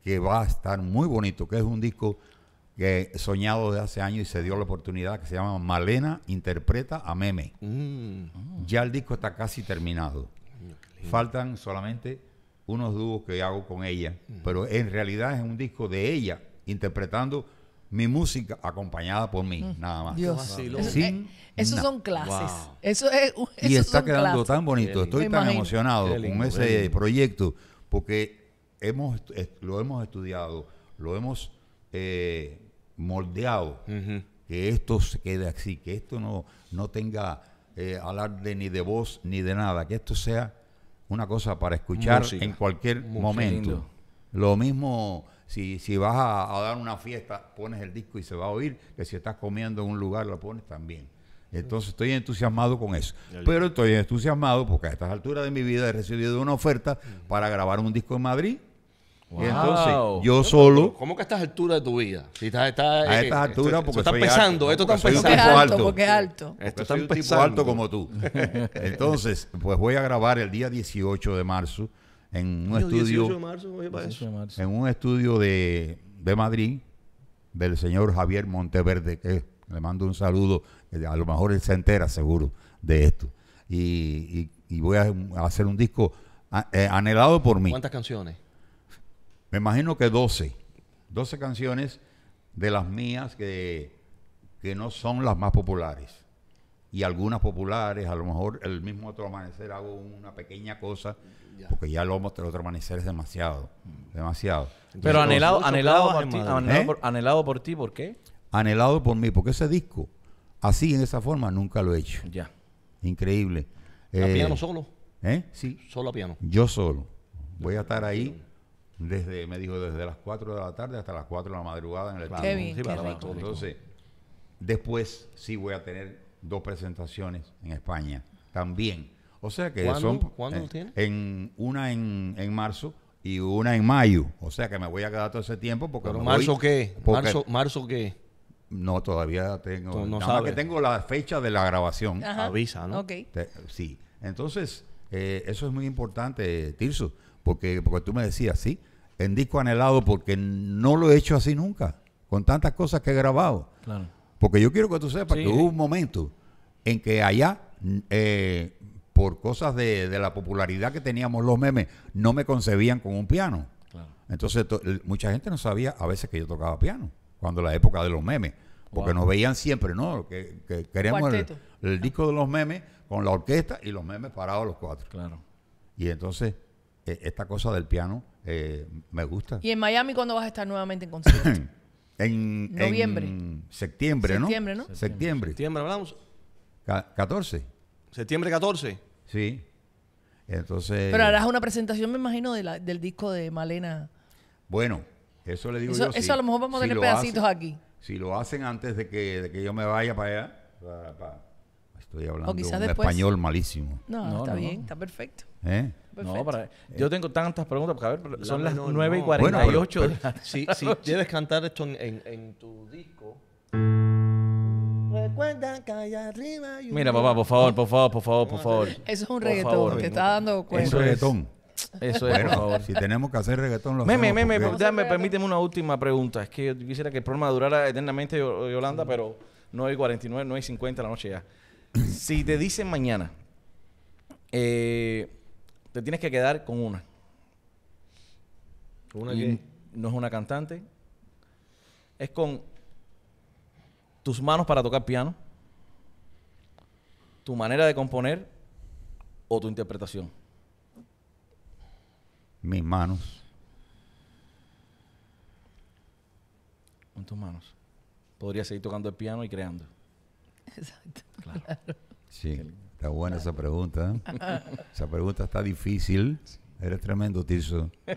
que va a estar muy bonito, que es un disco que he soñado de hace años y se dio la oportunidad, que se llama Malena Interpreta a Meme. Mm. Ya el disco está casi terminado. Faltan solamente unos dúos que hago con ella, mm. pero en realidad es un disco de ella interpretando mi música acompañada por mí, mm. nada más. Dios. Eh, esos son clases. Eso y está quedando tan bonito. Estoy tan emocionado con ese proyecto porque hemos, lo hemos estudiado, lo hemos eh, moldeado. Que esto se quede así, que esto no, no tenga hablar eh, alarde ni de voz ni de nada, que esto sea una cosa para escuchar en cualquier momento. Lo mismo si, si vas a, dar una fiesta, pones el disco y se va a oír, que si estás comiendo en un lugar, lo pones también. Entonces estoy entusiasmado con eso. Pero estoy entusiasmado porque a estas alturas de mi vida he recibido una oferta para grabar un disco en Madrid Y entonces, yo solo. ¿Cómo que a estas alturas de tu vida? Si estás, a eh, estas alturas, porque. estás esto está pesando, esto está pesando. Alto, porque alto. Esto está tipo alto como tú. [LAUGHS] entonces, pues voy a grabar el día 18 de marzo en un estudio de en un estudio de, Madrid del señor Javier Monteverde que le mando un saludo a lo mejor él se entera seguro de esto y, y, voy a hacer un disco ah, eh, anhelado por mí ¿cuántas canciones? me imagino que 12 12 canciones de las mías que no son las más populares y algunas populares, a lo mejor el mismo otro amanecer hago una pequeña cosa, porque ya el otro amanecer es demasiado, demasiado. Pero anhelado, anhelado, por ti, ¿Eh? anhelado, por, ti, ¿por qué? Anhelado por mí, porque ese disco, así, en esa forma, nunca lo he hecho. Ya. Increíble. ¿A eh, piano solo? ¿Eh? Sí. ¿Solo a piano? Yo solo. Voy a estar ahí desde, me dijo, desde las 4 de la tarde hasta las 4 de la madrugada en el Entonces, después sí voy a tener dos presentaciones en España también. O sea que son eh, en, una en, en marzo y una en mayo. O sea que me voy a quedar todo ese tiempo porque. marzo qué? ¿Marzo, ¿Marzo qué? No, todavía tengo. no nada que tengo la fecha de la grabación. Avisa, ¿no? Ok. sí. Entonces, eh, eso es muy importante, Tirso, porque, porque tú me decías, sí, en disco anhelado, porque no lo he hecho así nunca, con tantas cosas que he grabado. Claro. Porque yo quiero que tú sepas que hubo un momento en que allá, eh, por cosas de, la popularidad que teníamos los memes, no me concebían con un piano. Entonces, mucha gente no sabía a veces que yo tocaba piano, cuando la época de los memes. Porque nos veían siempre, ¿no? Que, que queremos el, disco de los memes con la orquesta y los memes parados los cuatro. Claro. Y entonces, e, esta cosa del piano eh, me gusta. ¿Y en Miami cuándo vas a estar nuevamente en concierto? [CLEARS THROAT] En noviembre. En septiembre, septiembre, ¿no? Septiembre. Septiembre, hablamos. 14. Septiembre 14. Sí. Entonces. Pero harás una presentación, me imagino, de la, del disco de Malena. Bueno, eso le digo eso, a lo mejor vamos a tener pedacitos aquí. Si lo hacen antes de que, yo me vaya para allá. estoy hablando un español malísimo. No, está bien, está perfecto. ¿Eh? No, para, yo eh. tengo tantas preguntas, a ver, son las 9 y 48. si, [LAUGHS] quieres debes cantar esto en, tu disco. Recuerda que allá arriba. Mira, papá, por favor, por favor, por favor, por favor. Eso es un reggaetón, que te está dando cuenta. Eso es reggaetón. Eso es, por favor. Si tenemos que hacer reggaetón, lo Meme, meme, permíteme una última pregunta. Es que yo quisiera que el programa durara eternamente, Yolanda, pero no hay 49, no hay 50 la noche ya. si te dicen mañana, eh, te tienes que quedar con una. ¿Una No es una cantante. Es con tus manos para tocar piano, tu manera de componer o tu interpretación. Mis manos. Con tus manos. Podría seguir tocando el piano y creando. Exacto. claro. Sí. Está buena esa pregunta. ¿eh? [LAUGHS] esa pregunta está difícil. Eres tremendo, Tirso. [LAUGHS]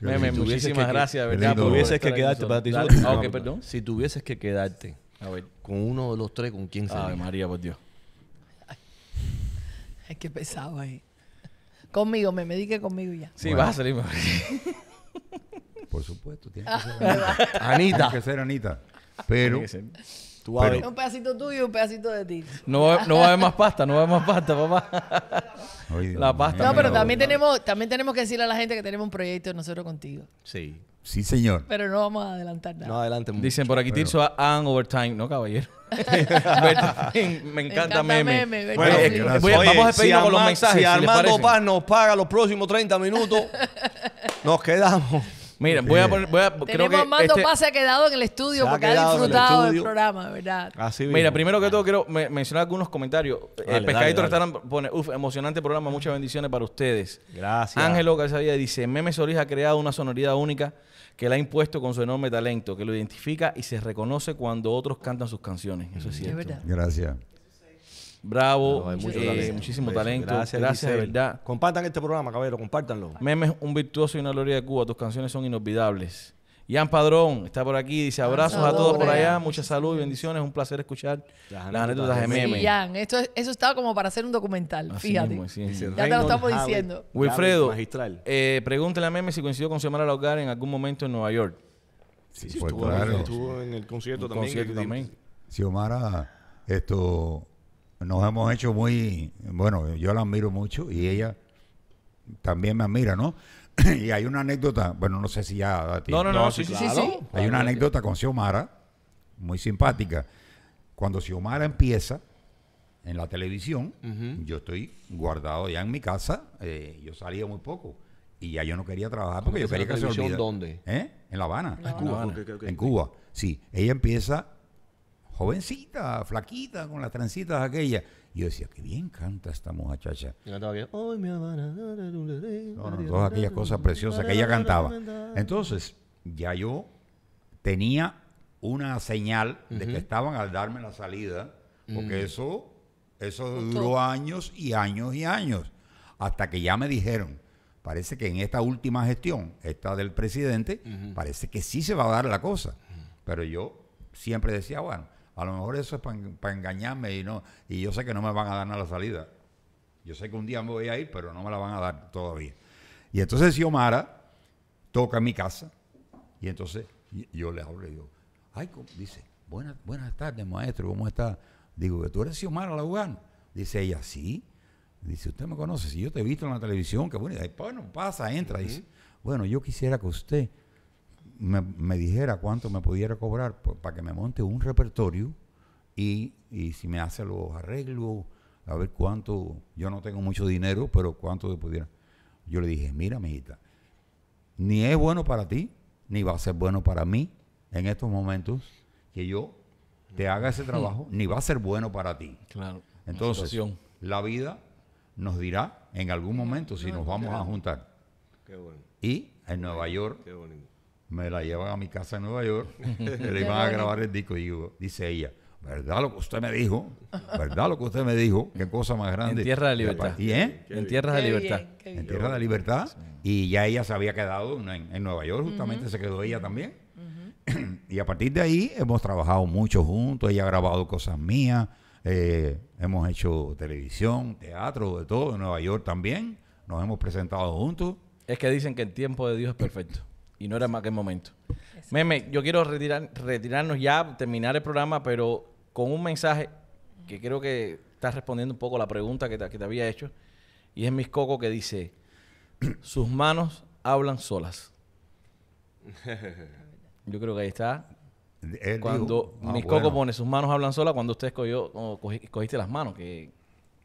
Meme, muchísimas gracias, ¿verdad? Si tuvieses que quedarte, para ti, ah, perdón. Si tuvieses que quedarte a ver. con uno de los tres, ¿con quién sería? Ay, María, por Dios. Es que pesado ahí. Conmigo, me que conmigo ya. Sí, vas a salir. por supuesto, tiene que ah, ser [LAUGHS] Anita. Anita. Tiene que ser Anita. Pero un pedacito tuyo y un pedacito de ti. No, no va a haber más pasta, no va a haber más pasta, papá. [LAUGHS] la pasta. No, pero también tenemos, también tenemos que decirle a la gente que tenemos un proyecto nosotros contigo. Sí. Sí, señor. Pero no vamos a adelantar nada. No adelante. Mucho. Dicen por aquí, Tirso, and overtime. No, caballero. [LAUGHS] [LAUGHS] me, encanta meme. Bueno, eh, vamos a despedirnos con los mensajes. si Armando Paz nos paga los próximos 30 minutos, nos quedamos. Mira, voy a poner. Voy a, Mando este Paz ha quedado en el estudio porque ha disfrutado del programa, ¿verdad? Así Mira, primero que todo quiero mencionar algunos comentarios. el eh, Pescadito restaurante pone, uff, emocionante programa, muchas bendiciones para ustedes. Gracias. Ángelo Calzadilla dice, Meme Solís ha creado una sonoridad única que la ha impuesto con su enorme talento, que lo identifica y se reconoce cuando otros cantan sus canciones. Eso es cierto. Gracias. Bravo, eh, muchísimo talento. Gracias, de verdad. Compartan este programa, caballero, compártanlo. Memes, un virtuoso y una gloria de Cuba. Tus canciones son inolvidables. Jan Padrón está por aquí, dice abrazos a todos por allá, mucha salud y bendiciones, un placer escuchar las anécdotas de Meme esto eso estaba como para hacer un documental, fíjate. Ya te lo estamos diciendo. Wilfredo, eh, pregúntale a Meme si coincidió con Xiomara Laugar en algún momento en Nueva York. Sí, fue pues estuvo, claro. Estuvo en el Concierto también. Xiomara, esto nos hemos hecho muy, bueno, yo la admiro mucho y ella también me admira, ¿no? [CLEARS THROAT] y hay una anécdota, bueno, no sé si ya No, no, no, sí, sí, sí, Hay una anécdota con Xiomara, muy simpática. Cuando Xiomara empieza en la televisión, yo estoy guardado ya en mi casa, eh, yo salía muy poco. Y ya yo no quería trabajar porque yo quería que se ¿Dónde? ¿Eh? En La Habana. Ah, en Cuba. En Cuba, sí. Ella empieza jovencita, flaquita, con las trencitas aquellas. Yo decía, qué bien canta esta muchacha. No, no, todas aquellas cosas preciosas que ella cantaba. Entonces, ya yo tenía una señal de que estaban al darme la salida, porque mm. eso, eso duró años y años y años, hasta que ya me dijeron, parece que en esta última gestión, esta del presidente, parece que sí se va a dar la cosa. Pero yo siempre decía, bueno, a lo mejor eso es para engañarme y no y yo sé que no me van a dar nada la salida. Yo sé que un día me voy a ir, pero no me la van a dar todavía. Y entonces Xiomara toca en mi casa y entonces yo le hablo y digo, ay, dice, buenas, buenas tardes, maestro, ¿cómo está? Digo, ¿que ¿tú eres Xiomara Laugan? Dice ella, sí. Dice, usted me conoce, si yo te he visto en la televisión, qué bueno, y dice, bueno, pasa, entra. Dice, bueno, yo quisiera que usted me, dijera cuánto me pudiera cobrar para que me monte un repertorio y, y si me hace los arreglos, a ver cuánto, yo no tengo mucho dinero, pero cuánto te pudiera. Yo le dije, mira, mijita, ni es bueno para ti, ni va a ser bueno para mí en estos momentos que yo te haga ese hmm. trabajo, ni va a ser bueno para ti. Claro. Entonces, la vida nos dirá en algún momento si nos vamos a juntar. Qué bueno. Y en Nueva York, Qué me la llevan a mi casa en Nueva York, [LAUGHS] le iban a grabar el disco. Y digo, dice ella, ¿verdad lo que usted me dijo? ¿Verdad lo que usted me dijo? ¿Qué cosa más grande? Eh? En Tierra de Libertad. ¿Y, En Tierra de Libertad. en Tierra de Libertad. Y ya ella se había quedado en, Nueva York, justamente se quedó ella también. [CLEARS THROAT] y a partir de ahí hemos trabajado mucho juntos, ella ha grabado cosas mías, eh, hemos hecho televisión, teatro, de todo, en Nueva York también, nos hemos presentado juntos. Es que dicen que el tiempo de Dios es perfecto. Y no era más que momento. Meme, yo quiero retirarnos ya, terminar el programa, pero con un mensaje que creo que está respondiendo un poco a la pregunta que te, que te había hecho. Y es Mis Coco que dice, [CLEARS THROAT] sus manos hablan solas. [LAUGHS] Yo creo que ahí está. cuando ah, Coco pone sus manos hablan solas, cuando usted escogió, cogiste las manos. que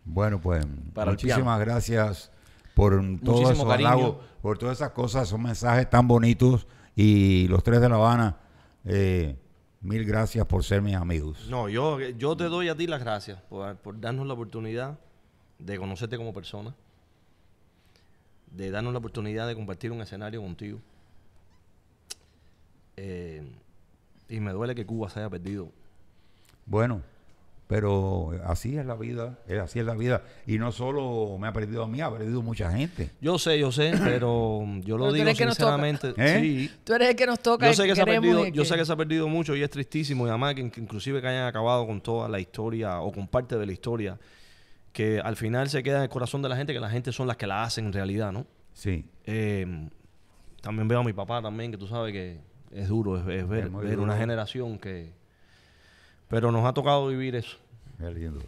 Bueno, pues muchísimas gracias por todo por todas esas cosas, son mensajes tan bonitos. Y los tres de La Habana, eh, mil gracias por ser mis amigos. No, yo, yo te doy a ti las gracias por, darnos la oportunidad de conocerte como persona, de darnos la oportunidad de compartir un escenario contigo. Eh, y me duele que Cuba se haya perdido. Bueno, pero así es la vida, eh, así es la vida. Y no solo me ha perdido a mí, ha perdido mucha gente. Yo sé, yo sé, [CLEARS THROAT] pero yo lo digo sinceramente. ¿Eh? Tú eres el que nos toca. Yo sé que, se ha, perdido, yo sé que se ha perdido mucho y es tristísimo. Y además que, inclusive que hayan acabado con toda la historia o con parte de la historia. Que al final se queda en el corazón de la gente, que la gente son las que la hacen en realidad, ¿no? Sí. Eh, también veo a mi papá también, que tú sabes que es duro, es, ver, una generación que pero nos ha tocado vivir eso. Qué lindo.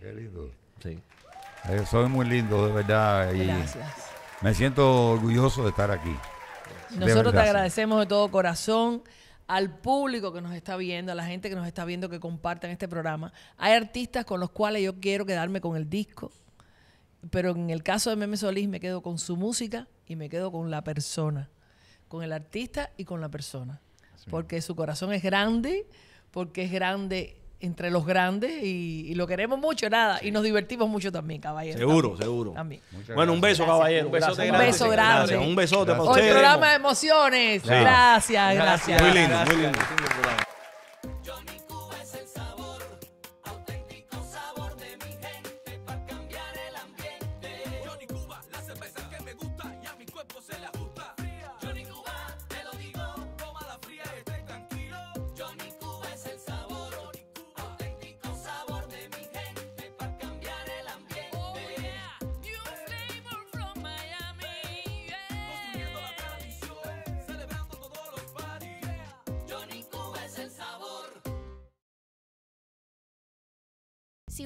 Qué lindo. Sí. Eh, soy muy lindo, de verdad. Gracias. Me siento orgulloso de estar aquí. Nosotros te agradecemos de todo corazón al público que nos está viendo, a la gente que nos está viendo que compartan este programa. Hay artistas con los cuales yo quiero quedarme con el disco, pero en el caso de Meme Solís me quedo con su música y me quedo con la persona, con el artista y con la persona, porque su corazón es grande, porque es grande entre los grandes y, lo queremos mucho, nada. Y nos divertimos mucho también, caballero. Seguro, seguro. También. Bueno, un beso, caballero. Un, beso grande. Un beso grande. Un besote para ustedes. Hoy programa pues. de emociones. gracias, gracias. Muy lindo, muy lindo.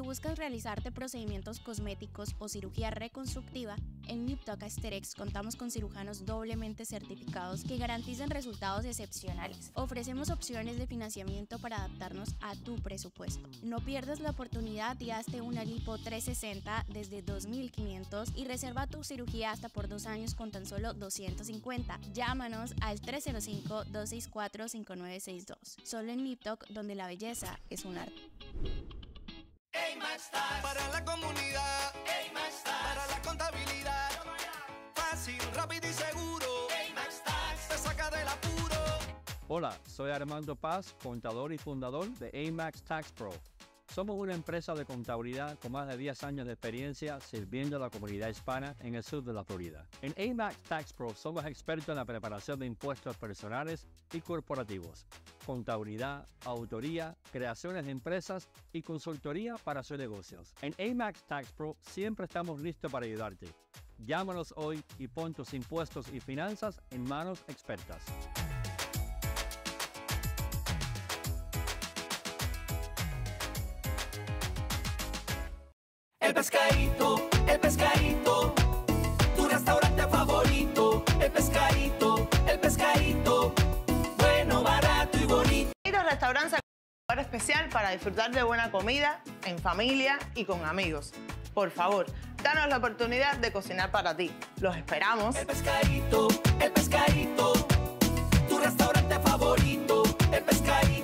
buscas realizarte procedimientos cosméticos o cirugía reconstructiva, en Niptoc Asterex contamos con cirujanos doblemente certificados que garantizan resultados excepcionales. Ofrecemos opciones de financiamiento para adaptarnos a tu presupuesto. No pierdas la oportunidad y hazte una lipo 360 desde 2.500 y reserva tu cirugía hasta por dos años con tan solo 250. Llámanos al 305-264-5962. Solo en Niptoc, donde la belleza es un arte. Para la comunidad. Para la contabilidad. Fácil, rápido y seguro. Te saca del apuro. Hola, soy Armando Paz, contador y fundador de AMAX Tax Pro. Somos una empresa de contabilidad con más de 10 años de experiencia sirviendo a la comunidad hispana en el sur de la Florida. En AMAX Tax Pro somos expertos en la preparación de impuestos personales y corporativos, contabilidad, autoría, creaciones de empresas y consultoría para sus negocios. En AMAX Tax Pro siempre estamos listos para ayudarte. Llámanos hoy y pon tus impuestos y finanzas en manos expertas. El pescadito, el pescadito. Tu restaurante favorito. El pescadito, el pescadito. Bueno, barato y bonito. un lugar especial para disfrutar de buena comida, en familia y con amigos. Por favor, danos la oportunidad de cocinar para ti. Los esperamos. El pescadito, el pescadito. Tu restaurante favorito, el pescadito.